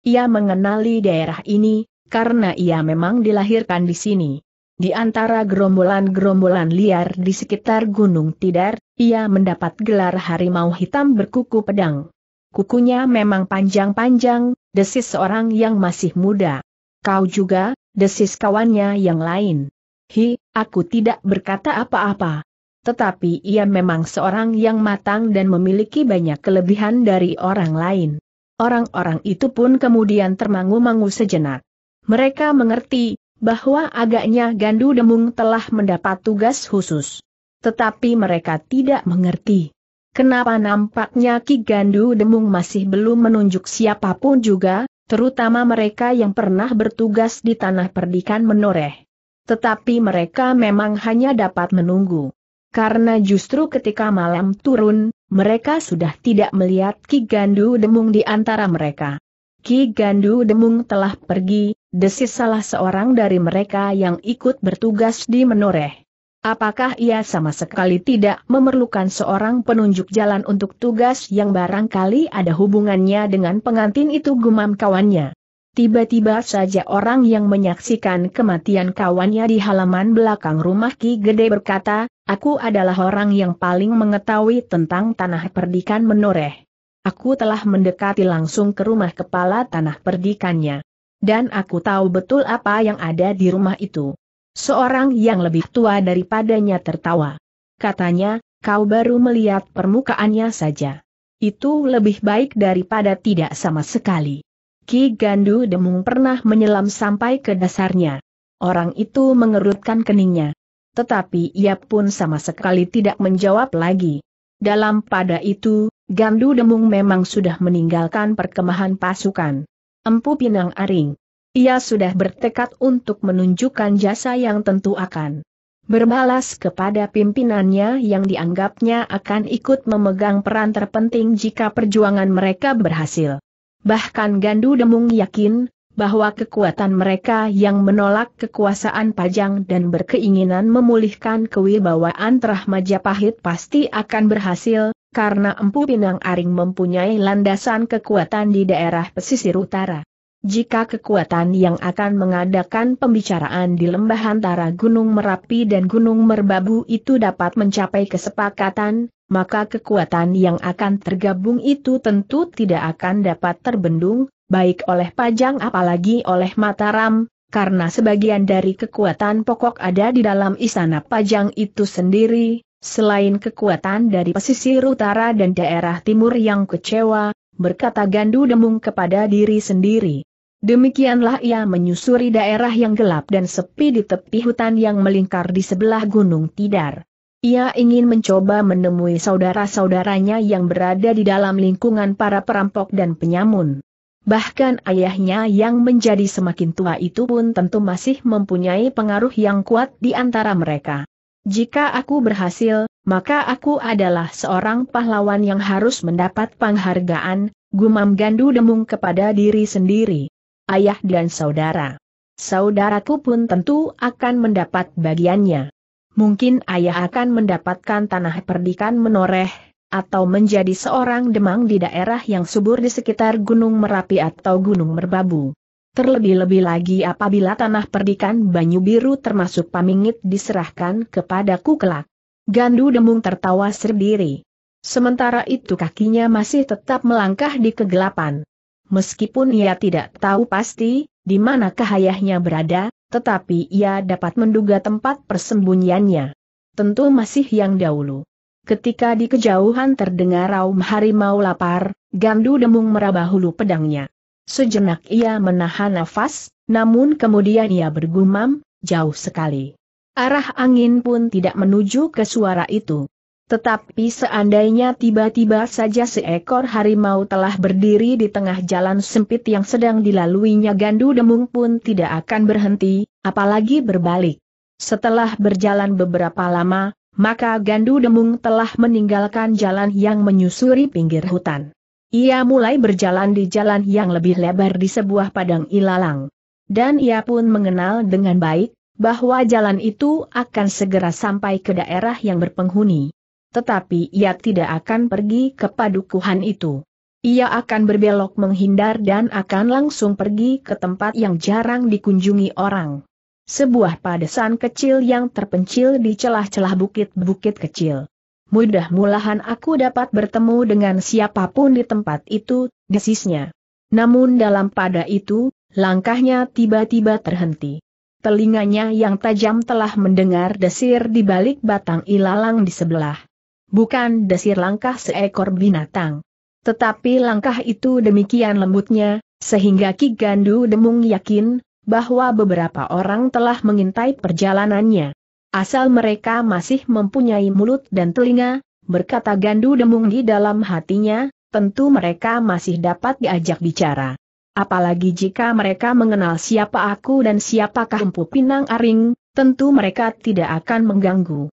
Ia mengenali daerah ini, karena ia memang dilahirkan di sini. Di antara gerombolan-gerombolan liar di sekitar Gunung Tidar, ia mendapat gelar harimau hitam berkuku pedang. Kukunya memang panjang-panjang, desis seorang yang masih muda. Kau juga, desis kawannya yang lain. Hi, aku tidak berkata apa-apa. Tetapi ia memang seorang yang matang dan memiliki banyak kelebihan dari orang lain. Orang-orang itu pun kemudian termangu-mangu sejenak. Mereka mengerti, bahwa agaknya Gandu Demung telah mendapat tugas khusus. Tetapi mereka tidak mengerti, Kenapa nampaknya Ki Gandu Demung masih belum menunjuk siapapun juga, terutama mereka yang pernah bertugas di tanah perdikan menoreh. Tetapi mereka memang hanya dapat menunggu. Karena justru ketika malam turun, mereka sudah tidak melihat Ki Gandu Demung di antara mereka. Ki Gandu Demung telah pergi, desis salah seorang dari mereka yang ikut bertugas di Menoreh. Apakah ia sama sekali tidak memerlukan seorang penunjuk jalan untuk tugas yang barangkali ada hubungannya dengan pengantin itu gumam kawannya? Tiba-tiba saja orang yang menyaksikan kematian kawannya di halaman belakang rumah Ki Gede berkata, Aku adalah orang yang paling mengetahui tentang tanah perdikan menoreh. Aku telah mendekati langsung ke rumah kepala tanah perdikannya. Dan aku tahu betul apa yang ada di rumah itu. Seorang yang lebih tua daripadanya tertawa. Katanya, kau baru melihat permukaannya saja. Itu lebih baik daripada tidak sama sekali. Ki Gandu Demung pernah menyelam sampai ke dasarnya. Orang itu mengerutkan keningnya. Tetapi ia pun sama sekali tidak menjawab lagi. Dalam pada itu, Gandu Demung memang sudah meninggalkan perkemahan pasukan. Empu Pinang Aring. Ia sudah bertekad untuk menunjukkan jasa yang tentu akan berbalas kepada pimpinannya yang dianggapnya akan ikut memegang peran terpenting jika perjuangan mereka berhasil. Bahkan Gandu Demung yakin bahwa kekuatan mereka yang menolak kekuasaan Pajang dan berkeinginan memulihkan kewibawaan Terah Majapahit pasti akan berhasil, karena Empu Pinang Aring mempunyai landasan kekuatan di daerah pesisir utara. Jika kekuatan yang akan mengadakan pembicaraan di lembah antara Gunung Merapi dan Gunung Merbabu itu dapat mencapai kesepakatan, maka kekuatan yang akan tergabung itu tentu tidak akan dapat terbendung, baik oleh Pajang apalagi oleh Mataram, karena sebagian dari kekuatan pokok ada di dalam istana Pajang itu sendiri, selain kekuatan dari pesisir utara dan daerah timur yang kecewa, berkata Gandu Demung kepada diri sendiri. Demikianlah ia menyusuri daerah yang gelap dan sepi di tepi hutan yang melingkar di sebelah Gunung Tidar. Ia ingin mencoba menemui saudara-saudaranya yang berada di dalam lingkungan para perampok dan penyamun. Bahkan ayahnya yang menjadi semakin tua itu pun tentu masih mempunyai pengaruh yang kuat di antara mereka. Jika aku berhasil, maka aku adalah seorang pahlawan yang harus mendapat penghargaan, gumam Gandu Demung kepada diri sendiri ayah dan saudara. Saudaraku pun tentu akan mendapat bagiannya. Mungkin ayah akan mendapatkan tanah perdikan menoreh, atau menjadi seorang demang di daerah yang subur di sekitar Gunung Merapi atau Gunung Merbabu. Terlebih-lebih lagi apabila tanah perdikan Banyu Biru termasuk Pamingit diserahkan kepadaku kelak. Gandu Demung tertawa sendiri. Sementara itu kakinya masih tetap melangkah di kegelapan. Meskipun ia tidak tahu pasti, di mana ayahnya berada, tetapi ia dapat menduga tempat persembunyiannya. Tentu masih yang dahulu. Ketika di kejauhan terdengar raum harimau lapar, Gandu Demung meraba hulu pedangnya. Sejenak ia menahan nafas, namun kemudian ia bergumam, jauh sekali. Arah angin pun tidak menuju ke suara itu. Tetapi seandainya tiba-tiba saja seekor harimau telah berdiri di tengah jalan sempit yang sedang dilaluinya Gandu Demung pun tidak akan berhenti, apalagi berbalik. Setelah berjalan beberapa lama, maka Gandu Demung telah meninggalkan jalan yang menyusuri pinggir hutan. Ia mulai berjalan di jalan yang lebih lebar di sebuah padang ilalang. Dan ia pun mengenal dengan baik, bahwa jalan itu akan segera sampai ke daerah yang berpenghuni tetapi ia tidak akan pergi ke padukuhan itu. Ia akan berbelok menghindar dan akan langsung pergi ke tempat yang jarang dikunjungi orang. Sebuah padesan kecil yang terpencil di celah-celah bukit-bukit kecil. Mudah-mulahan aku dapat bertemu dengan siapapun di tempat itu, desisnya. Namun dalam pada itu, langkahnya tiba-tiba terhenti. Telinganya yang tajam telah mendengar desir di balik batang ilalang di sebelah bukan desir langkah seekor binatang. Tetapi langkah itu demikian lembutnya, sehingga Ki Gandu Demung yakin, bahwa beberapa orang telah mengintai perjalanannya. Asal mereka masih mempunyai mulut dan telinga, berkata Gandu Demung di dalam hatinya, tentu mereka masih dapat diajak bicara. Apalagi jika mereka mengenal siapa aku dan siapakah Empu Pinang Aring, tentu mereka tidak akan mengganggu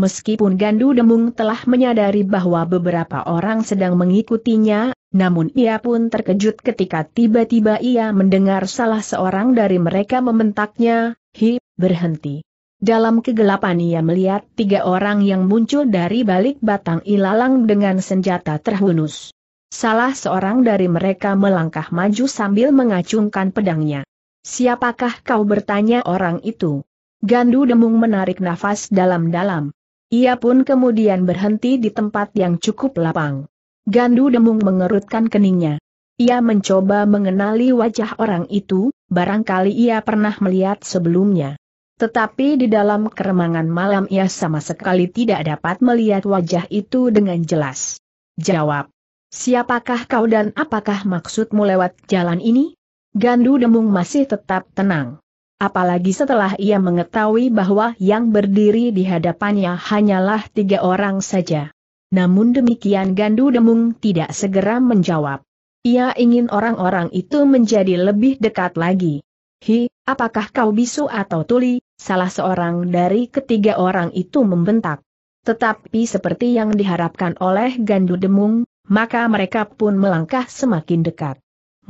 meskipun Gandu Demung telah menyadari bahwa beberapa orang sedang mengikutinya, namun ia pun terkejut ketika tiba-tiba ia mendengar salah seorang dari mereka membentaknya, Hi, berhenti. Dalam kegelapan ia melihat tiga orang yang muncul dari balik batang ilalang dengan senjata terhunus. Salah seorang dari mereka melangkah maju sambil mengacungkan pedangnya. Siapakah kau bertanya orang itu? Gandu Demung menarik nafas dalam-dalam. Ia pun kemudian berhenti di tempat yang cukup lapang. Gandu Demung mengerutkan keningnya. Ia mencoba mengenali wajah orang itu, barangkali ia pernah melihat sebelumnya. Tetapi di dalam keremangan malam ia sama sekali tidak dapat melihat wajah itu dengan jelas. Jawab. Siapakah kau dan apakah maksudmu lewat jalan ini? Gandu Demung masih tetap tenang. Apalagi setelah ia mengetahui bahwa yang berdiri di hadapannya hanyalah tiga orang saja. Namun demikian Gandu Demung tidak segera menjawab. Ia ingin orang-orang itu menjadi lebih dekat lagi. Hi, apakah kau bisu atau tuli? Salah seorang dari ketiga orang itu membentak. Tetapi seperti yang diharapkan oleh Gandu Demung, maka mereka pun melangkah semakin dekat.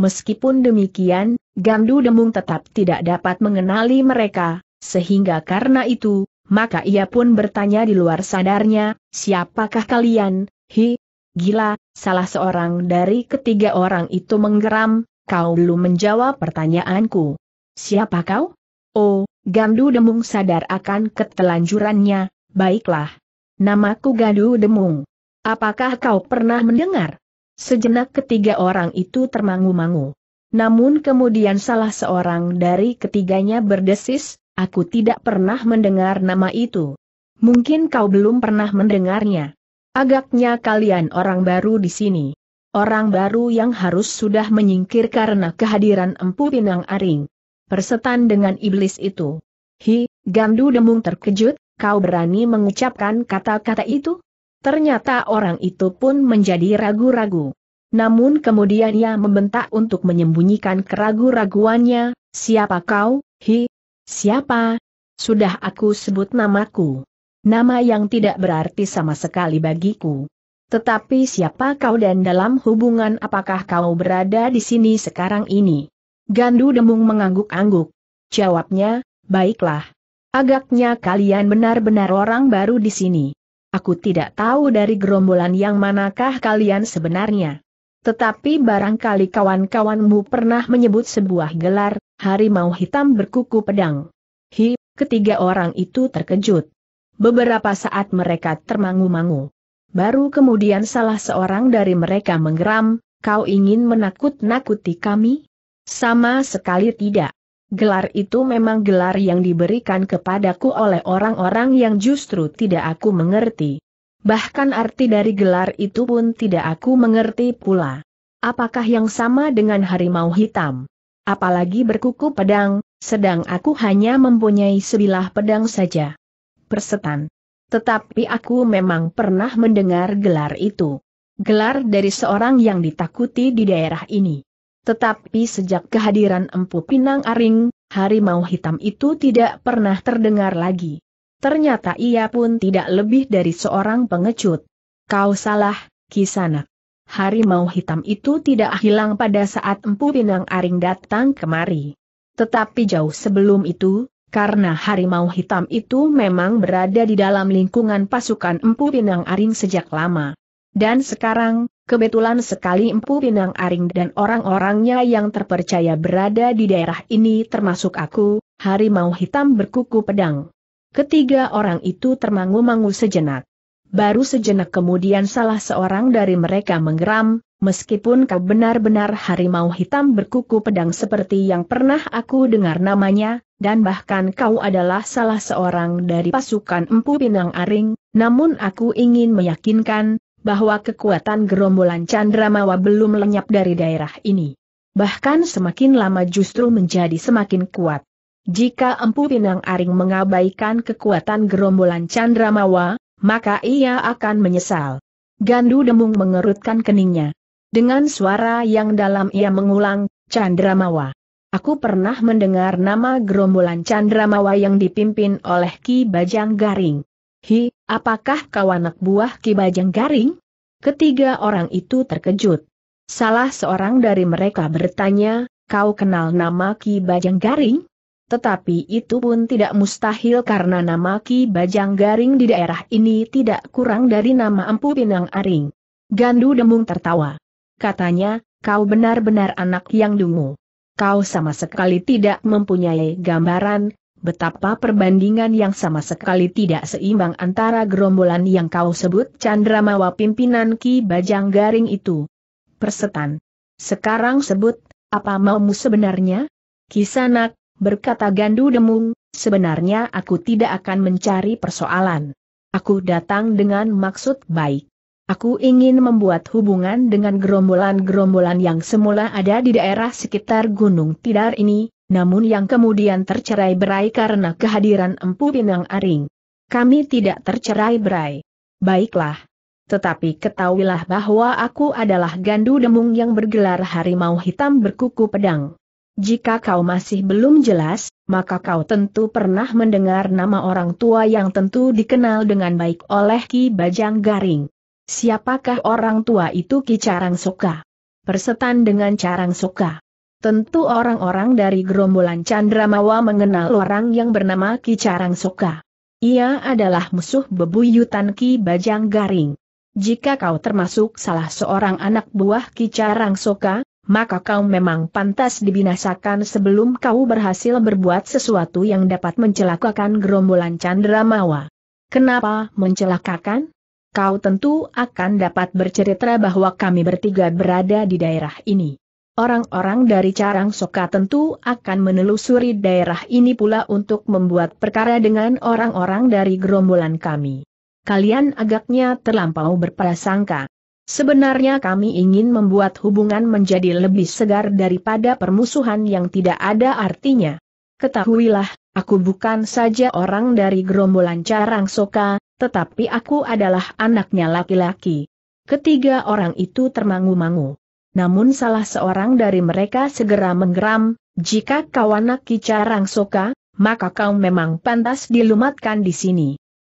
Meskipun demikian, Gandu Demung tetap tidak dapat mengenali mereka, sehingga karena itu, maka ia pun bertanya di luar sadarnya, siapakah kalian, hi, gila, salah seorang dari ketiga orang itu menggeram, kau belum menjawab pertanyaanku. Siapa kau? Oh, Gandu Demung sadar akan ketelanjurannya, baiklah. Namaku Gandu Demung. Apakah kau pernah mendengar? Sejenak ketiga orang itu termangu-mangu. Namun kemudian salah seorang dari ketiganya berdesis, aku tidak pernah mendengar nama itu. Mungkin kau belum pernah mendengarnya. Agaknya kalian orang baru di sini. Orang baru yang harus sudah menyingkir karena kehadiran empu pinang aring. Persetan dengan iblis itu. Hi, Gandu Demung terkejut, kau berani mengucapkan kata-kata itu? Ternyata orang itu pun menjadi ragu-ragu. Namun kemudian ia membentak untuk menyembunyikan keragu-raguannya, siapa kau, hi, siapa? Sudah aku sebut namaku. Nama yang tidak berarti sama sekali bagiku. Tetapi siapa kau dan dalam hubungan apakah kau berada di sini sekarang ini? Gandu Demung mengangguk-angguk. Jawabnya, baiklah. Agaknya kalian benar-benar orang baru di sini. Aku tidak tahu dari gerombolan yang manakah kalian sebenarnya. Tetapi barangkali kawan-kawanmu pernah menyebut sebuah gelar, harimau hitam berkuku pedang. Hi, ketiga orang itu terkejut. Beberapa saat mereka termangu-mangu. Baru kemudian salah seorang dari mereka menggeram, kau ingin menakut-nakuti kami? Sama sekali tidak. Gelar itu memang gelar yang diberikan kepadaku oleh orang-orang yang justru tidak aku mengerti. Bahkan arti dari gelar itu pun tidak aku mengerti pula. Apakah yang sama dengan harimau hitam? Apalagi berkuku pedang, sedang aku hanya mempunyai sebilah pedang saja. Persetan. Tetapi aku memang pernah mendengar gelar itu. Gelar dari seorang yang ditakuti di daerah ini. Tetapi sejak kehadiran Empu Pinang Aring, harimau hitam itu tidak pernah terdengar lagi. Ternyata ia pun tidak lebih dari seorang pengecut. Kau salah, Kisanak. Harimau hitam itu tidak hilang pada saat Empu Pinang Aring datang kemari. Tetapi jauh sebelum itu, karena harimau hitam itu memang berada di dalam lingkungan pasukan Empu Pinang Aring sejak lama. Dan sekarang, Kebetulan sekali Empu Pinang Aring dan orang-orangnya yang terpercaya berada di daerah ini termasuk aku, harimau hitam berkuku pedang. Ketiga orang itu termangu-mangu sejenak. Baru sejenak kemudian salah seorang dari mereka menggeram, meskipun kau benar-benar harimau hitam berkuku pedang seperti yang pernah aku dengar namanya, dan bahkan kau adalah salah seorang dari pasukan Empu Pinang Aring, namun aku ingin meyakinkan, bahwa kekuatan gerombolan Chandramawa belum lenyap dari daerah ini. Bahkan semakin lama justru menjadi semakin kuat. Jika Empu Pinang Aring mengabaikan kekuatan gerombolan Chandramawa, maka ia akan menyesal. Gandu Demung mengerutkan keningnya. Dengan suara yang dalam ia mengulang, Chandramawa. Aku pernah mendengar nama gerombolan Chandramawa yang dipimpin oleh Ki Bajang Garing. Hi, apakah kau anak buah Ki Bajang Garing? Ketiga orang itu terkejut. Salah seorang dari mereka bertanya, kau kenal nama Ki Bajang Garing? Tetapi itu pun tidak mustahil karena nama Ki Bajang Garing di daerah ini tidak kurang dari nama Empu Pinang Aring. Gandu Demung tertawa. Katanya, kau benar-benar anak yang dungu. Kau sama sekali tidak mempunyai gambaran Betapa perbandingan yang sama sekali tidak seimbang antara gerombolan yang kau sebut Mawa pimpinan Ki Bajang Garing itu. Persetan. Sekarang sebut, apa maumu sebenarnya? Kisanak, berkata Gandu Demung, sebenarnya aku tidak akan mencari persoalan. Aku datang dengan maksud baik. Aku ingin membuat hubungan dengan gerombolan-gerombolan yang semula ada di daerah sekitar Gunung Tidar ini, namun yang kemudian tercerai berai karena kehadiran Empu Pinang Aring. Kami tidak tercerai berai. Baiklah. Tetapi ketahuilah bahwa aku adalah gandu demung yang bergelar harimau hitam berkuku pedang. Jika kau masih belum jelas, maka kau tentu pernah mendengar nama orang tua yang tentu dikenal dengan baik oleh Ki Bajang Garing. Siapakah orang tua itu Ki Carang Soka? Persetan dengan Carang Soka. Tentu orang-orang dari gerombolan Chandramawa mengenal orang yang bernama Ki Carang Soka. Ia adalah musuh bebuyutan Ki Bajang Garing. Jika kau termasuk salah seorang anak buah Ki Carang Soka, maka kau memang pantas dibinasakan sebelum kau berhasil berbuat sesuatu yang dapat mencelakakan gerombolan Chandramawa. Kenapa mencelakakan? Kau tentu akan dapat bercerita bahwa kami bertiga berada di daerah ini. Orang-orang dari Carang Soka tentu akan menelusuri daerah ini pula untuk membuat perkara dengan orang-orang dari gerombolan kami. Kalian agaknya terlampau berprasangka. Sebenarnya kami ingin membuat hubungan menjadi lebih segar daripada permusuhan yang tidak ada artinya. Ketahuilah, aku bukan saja orang dari gerombolan Carang Soka, tetapi aku adalah anaknya laki-laki. Ketiga orang itu termangu-mangu. Namun salah seorang dari mereka segera menggeram, jika kau anak kicarang soka, maka kau memang pantas dilumatkan di sini.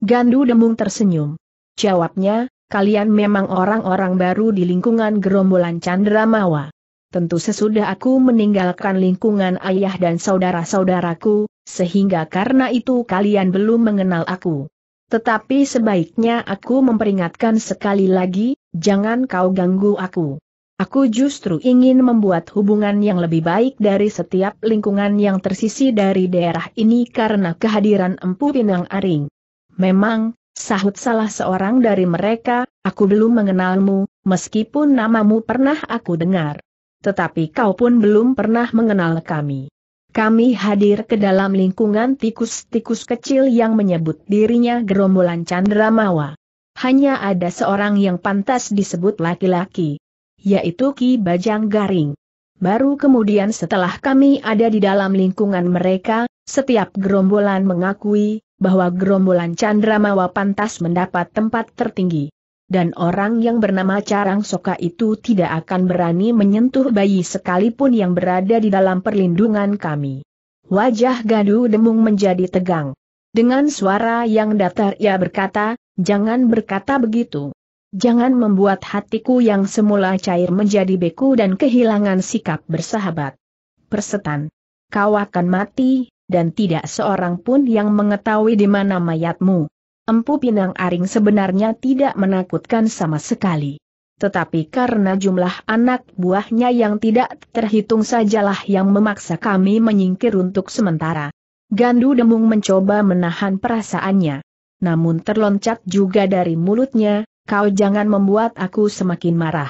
Gandu Demung tersenyum. Jawabnya, kalian memang orang-orang baru di lingkungan gerombolan Chandra Mawa. Tentu sesudah aku meninggalkan lingkungan ayah dan saudara-saudaraku, sehingga karena itu kalian belum mengenal aku. Tetapi sebaiknya aku memperingatkan sekali lagi, jangan kau ganggu aku. Aku justru ingin membuat hubungan yang lebih baik dari setiap lingkungan yang tersisi dari daerah ini karena kehadiran Empu Pinang Aring. Memang, sahut salah seorang dari mereka, aku belum mengenalmu, meskipun namamu pernah aku dengar. Tetapi kau pun belum pernah mengenal kami. Kami hadir ke dalam lingkungan tikus-tikus kecil yang menyebut dirinya gerombolan Chandramawa. Hanya ada seorang yang pantas disebut laki-laki yaitu Ki Bajang Garing. Baru kemudian setelah kami ada di dalam lingkungan mereka, setiap gerombolan mengakui bahwa gerombolan Mawa pantas mendapat tempat tertinggi. Dan orang yang bernama Carang Soka itu tidak akan berani menyentuh bayi sekalipun yang berada di dalam perlindungan kami. Wajah Gadu Demung menjadi tegang. Dengan suara yang datar ia berkata, jangan berkata begitu. Jangan membuat hatiku yang semula cair menjadi beku dan kehilangan sikap bersahabat. Persetan. Kau akan mati, dan tidak seorang pun yang mengetahui di mana mayatmu. Empu Pinang Aring sebenarnya tidak menakutkan sama sekali. Tetapi karena jumlah anak buahnya yang tidak terhitung sajalah yang memaksa kami menyingkir untuk sementara. Gandu Demung mencoba menahan perasaannya. Namun terloncat juga dari mulutnya, kau jangan membuat aku semakin marah.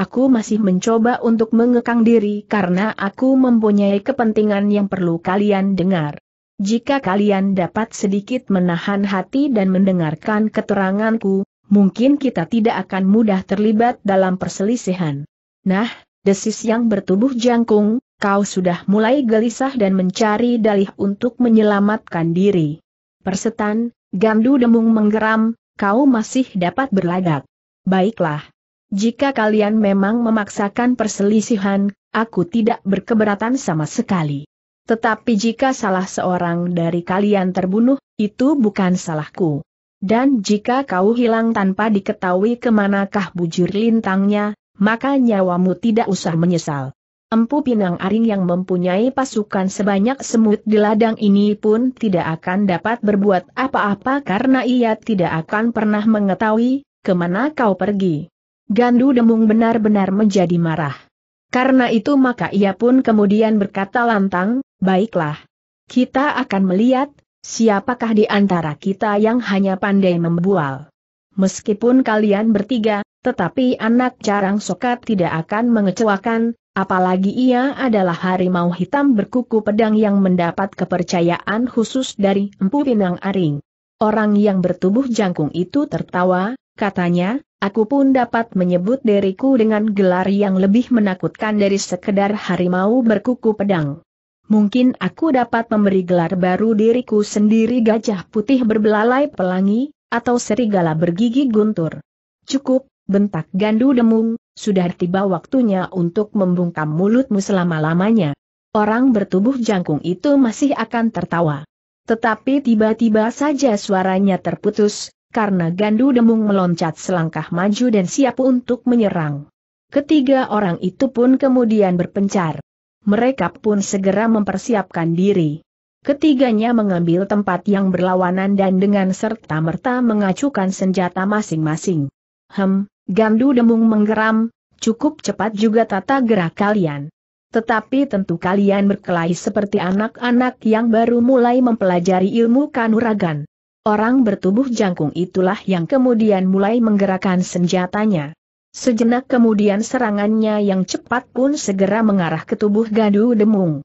Aku masih mencoba untuk mengekang diri karena aku mempunyai kepentingan yang perlu kalian dengar. Jika kalian dapat sedikit menahan hati dan mendengarkan keteranganku, mungkin kita tidak akan mudah terlibat dalam perselisihan. Nah, desis yang bertubuh jangkung, kau sudah mulai gelisah dan mencari dalih untuk menyelamatkan diri. Persetan, Gandu Demung menggeram, kau masih dapat berlagak. Baiklah. Jika kalian memang memaksakan perselisihan, aku tidak berkeberatan sama sekali. Tetapi jika salah seorang dari kalian terbunuh, itu bukan salahku. Dan jika kau hilang tanpa diketahui kemanakah bujur lintangnya, maka nyawamu tidak usah menyesal. Empu Pinang Aring yang mempunyai pasukan sebanyak semut di ladang ini pun tidak akan dapat berbuat apa-apa karena ia tidak akan pernah mengetahui, kemana kau pergi. Gandu Demung benar-benar menjadi marah. Karena itu maka ia pun kemudian berkata lantang, baiklah. Kita akan melihat, siapakah di antara kita yang hanya pandai membual. Meskipun kalian bertiga, tetapi anak carang sokat tidak akan mengecewakan, Apalagi ia adalah harimau hitam berkuku pedang yang mendapat kepercayaan khusus dari Empu Pinang Aring. Orang yang bertubuh jangkung itu tertawa, katanya, aku pun dapat menyebut diriku dengan gelar yang lebih menakutkan dari sekedar harimau berkuku pedang. Mungkin aku dapat memberi gelar baru diriku sendiri gajah putih berbelalai pelangi, atau serigala bergigi guntur. Cukup, bentak Gandu Demung, sudah tiba waktunya untuk membungkam mulutmu selama-lamanya. Orang bertubuh jangkung itu masih akan tertawa. Tetapi tiba-tiba saja suaranya terputus, karena Gandu Demung meloncat selangkah maju dan siap untuk menyerang. Ketiga orang itu pun kemudian berpencar. Mereka pun segera mempersiapkan diri. Ketiganya mengambil tempat yang berlawanan dan dengan serta-merta mengacukan senjata masing-masing. Hem, Gandu Demung menggeram, cukup cepat juga tata gerak kalian. Tetapi tentu kalian berkelahi seperti anak-anak yang baru mulai mempelajari ilmu kanuragan. Orang bertubuh jangkung itulah yang kemudian mulai menggerakkan senjatanya. Sejenak kemudian serangannya yang cepat pun segera mengarah ke tubuh Gadu Demung.